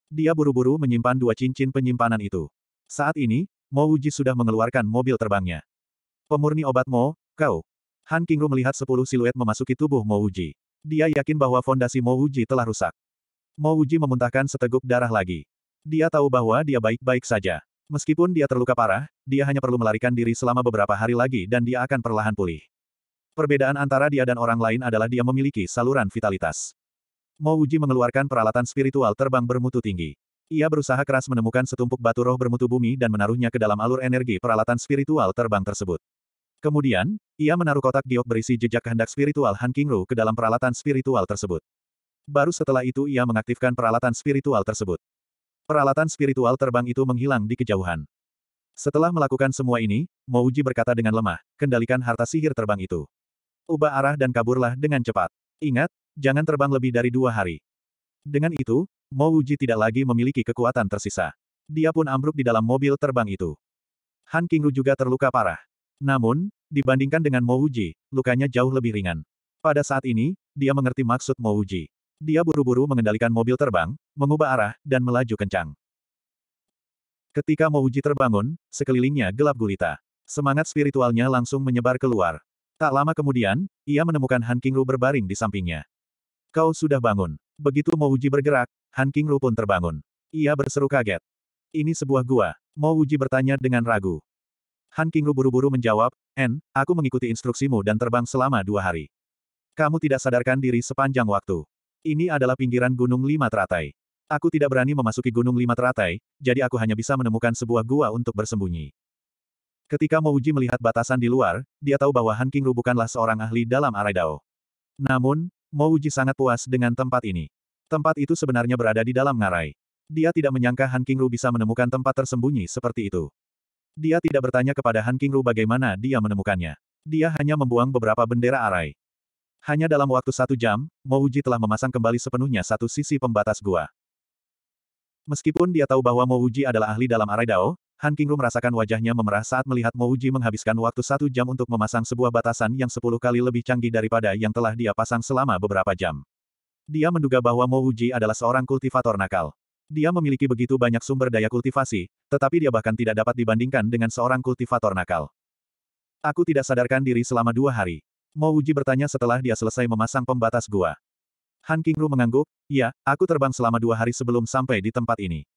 Dia buru-buru menyimpan dua cincin penyimpanan itu. Saat ini, Mo Uji sudah mengeluarkan mobil terbangnya. Pemurni obat Mo, kau. Han Kingru melihat sepuluh siluet memasuki tubuh Mo Uji. Dia yakin bahwa fondasi Mo Uji telah rusak. Mo Uji memuntahkan seteguk darah lagi. Dia tahu bahwa dia baik-baik saja. Meskipun dia terluka parah, dia hanya perlu melarikan diri selama beberapa hari lagi dan dia akan perlahan pulih. Perbedaan antara dia dan orang lain adalah dia memiliki saluran vitalitas. Mo Uji mengeluarkan peralatan spiritual terbang bermutu tinggi. Ia berusaha keras menemukan setumpuk batu roh bermutu bumi dan menaruhnya ke dalam alur energi peralatan spiritual terbang tersebut. Kemudian, ia menaruh kotak giok berisi jejak kehendak spiritual Han Kingru ke dalam peralatan spiritual tersebut. Baru setelah itu ia mengaktifkan peralatan spiritual tersebut. Peralatan spiritual terbang itu menghilang di kejauhan. Setelah melakukan semua ini, Mouji berkata dengan lemah, kendalikan harta sihir terbang itu. Ubah arah dan kaburlah dengan cepat. Ingat, jangan terbang lebih dari dua hari. Dengan itu, Mo Wuji tidak lagi memiliki kekuatan tersisa. Dia pun ambruk di dalam mobil terbang itu. Han Kingru juga terluka parah. Namun, dibandingkan dengan Mo Wuji, lukanya jauh lebih ringan. Pada saat ini, dia mengerti maksud Mo Wuji. Dia buru-buru mengendalikan mobil terbang, mengubah arah, dan melaju kencang. Ketika Mo Wuji terbangun, sekelilingnya gelap gulita. Semangat spiritualnya langsung menyebar keluar. Tak lama kemudian, ia menemukan Han Kingru berbaring di sampingnya. Kau sudah bangun. Begitu Mouji bergerak, Han Kingru pun terbangun. Ia berseru kaget. Ini sebuah gua. Mouji bertanya dengan ragu. Han Kingru buru-buru menjawab, En, aku mengikuti instruksimu dan terbang selama dua hari. Kamu tidak sadarkan diri sepanjang waktu. Ini adalah pinggiran Gunung Lima Teratai. Aku tidak berani memasuki Gunung Lima Teratai, jadi aku hanya bisa menemukan sebuah gua untuk bersembunyi. Ketika Mo Uji melihat batasan di luar, dia tahu bahwa Han Ru bukanlah seorang ahli dalam arai Dao. Namun, Mo Uji sangat puas dengan tempat ini. Tempat itu sebenarnya berada di dalam ngarai. Dia tidak menyangka Han Ru bisa menemukan tempat tersembunyi seperti itu. Dia tidak bertanya kepada Han Ru bagaimana dia menemukannya. Dia hanya membuang beberapa bendera arai. Hanya dalam waktu satu jam, Mo Uji telah memasang kembali sepenuhnya satu sisi pembatas gua. Meskipun dia tahu bahwa Mo Uji adalah ahli dalam arai Dao, Han Kingru merasakan wajahnya memerah saat melihat Mo Uji menghabiskan waktu satu jam untuk memasang sebuah batasan yang sepuluh kali lebih canggih daripada yang telah dia pasang selama beberapa jam. Dia menduga bahwa Mo Uji adalah seorang kultivator nakal. Dia memiliki begitu banyak sumber daya kultivasi, tetapi dia bahkan tidak dapat dibandingkan dengan seorang kultivator nakal. Aku tidak sadarkan diri selama dua hari. Mo Uji bertanya setelah dia selesai memasang pembatas gua. Han Kingru mengangguk, ya, aku terbang selama dua hari sebelum sampai di tempat ini.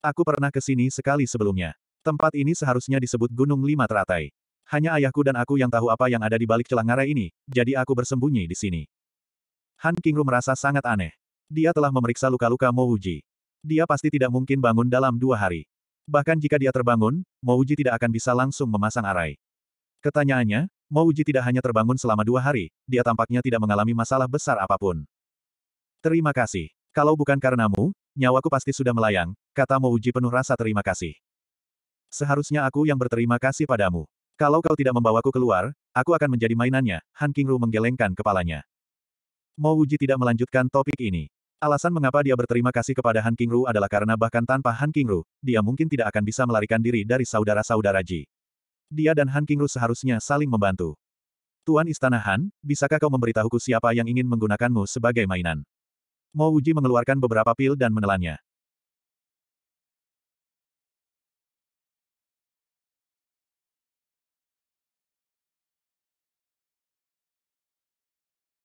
Aku pernah ke sini sekali sebelumnya. Tempat ini seharusnya disebut Gunung Lima Teratai. Hanya ayahku dan aku yang tahu apa yang ada di balik celangara ini, jadi aku bersembunyi di sini. Han Kingru merasa sangat aneh. Dia telah memeriksa luka-luka Mo Uji. Dia pasti tidak mungkin bangun dalam dua hari. Bahkan jika dia terbangun, Mo Uji tidak akan bisa langsung memasang arai. Ketanyaannya, Uji tidak hanya terbangun selama dua hari, dia tampaknya tidak mengalami masalah besar apapun. Terima kasih. Kalau bukan karenamu, nyawaku pasti sudah melayang, kata Mouji penuh rasa terima kasih. Seharusnya aku yang berterima kasih padamu. Kalau kau tidak membawaku keluar, aku akan menjadi mainannya, Han Kingru menggelengkan kepalanya. Mouji tidak melanjutkan topik ini. Alasan mengapa dia berterima kasih kepada Han Kingru adalah karena bahkan tanpa Han Kingru, dia mungkin tidak akan bisa melarikan diri dari saudara-saudara Ji. Dia dan Han Kingru seharusnya saling membantu. Tuan Istana Han, bisakah kau memberitahuku siapa yang ingin menggunakanmu sebagai mainan? Mo Uji mengeluarkan beberapa pil dan menelannya.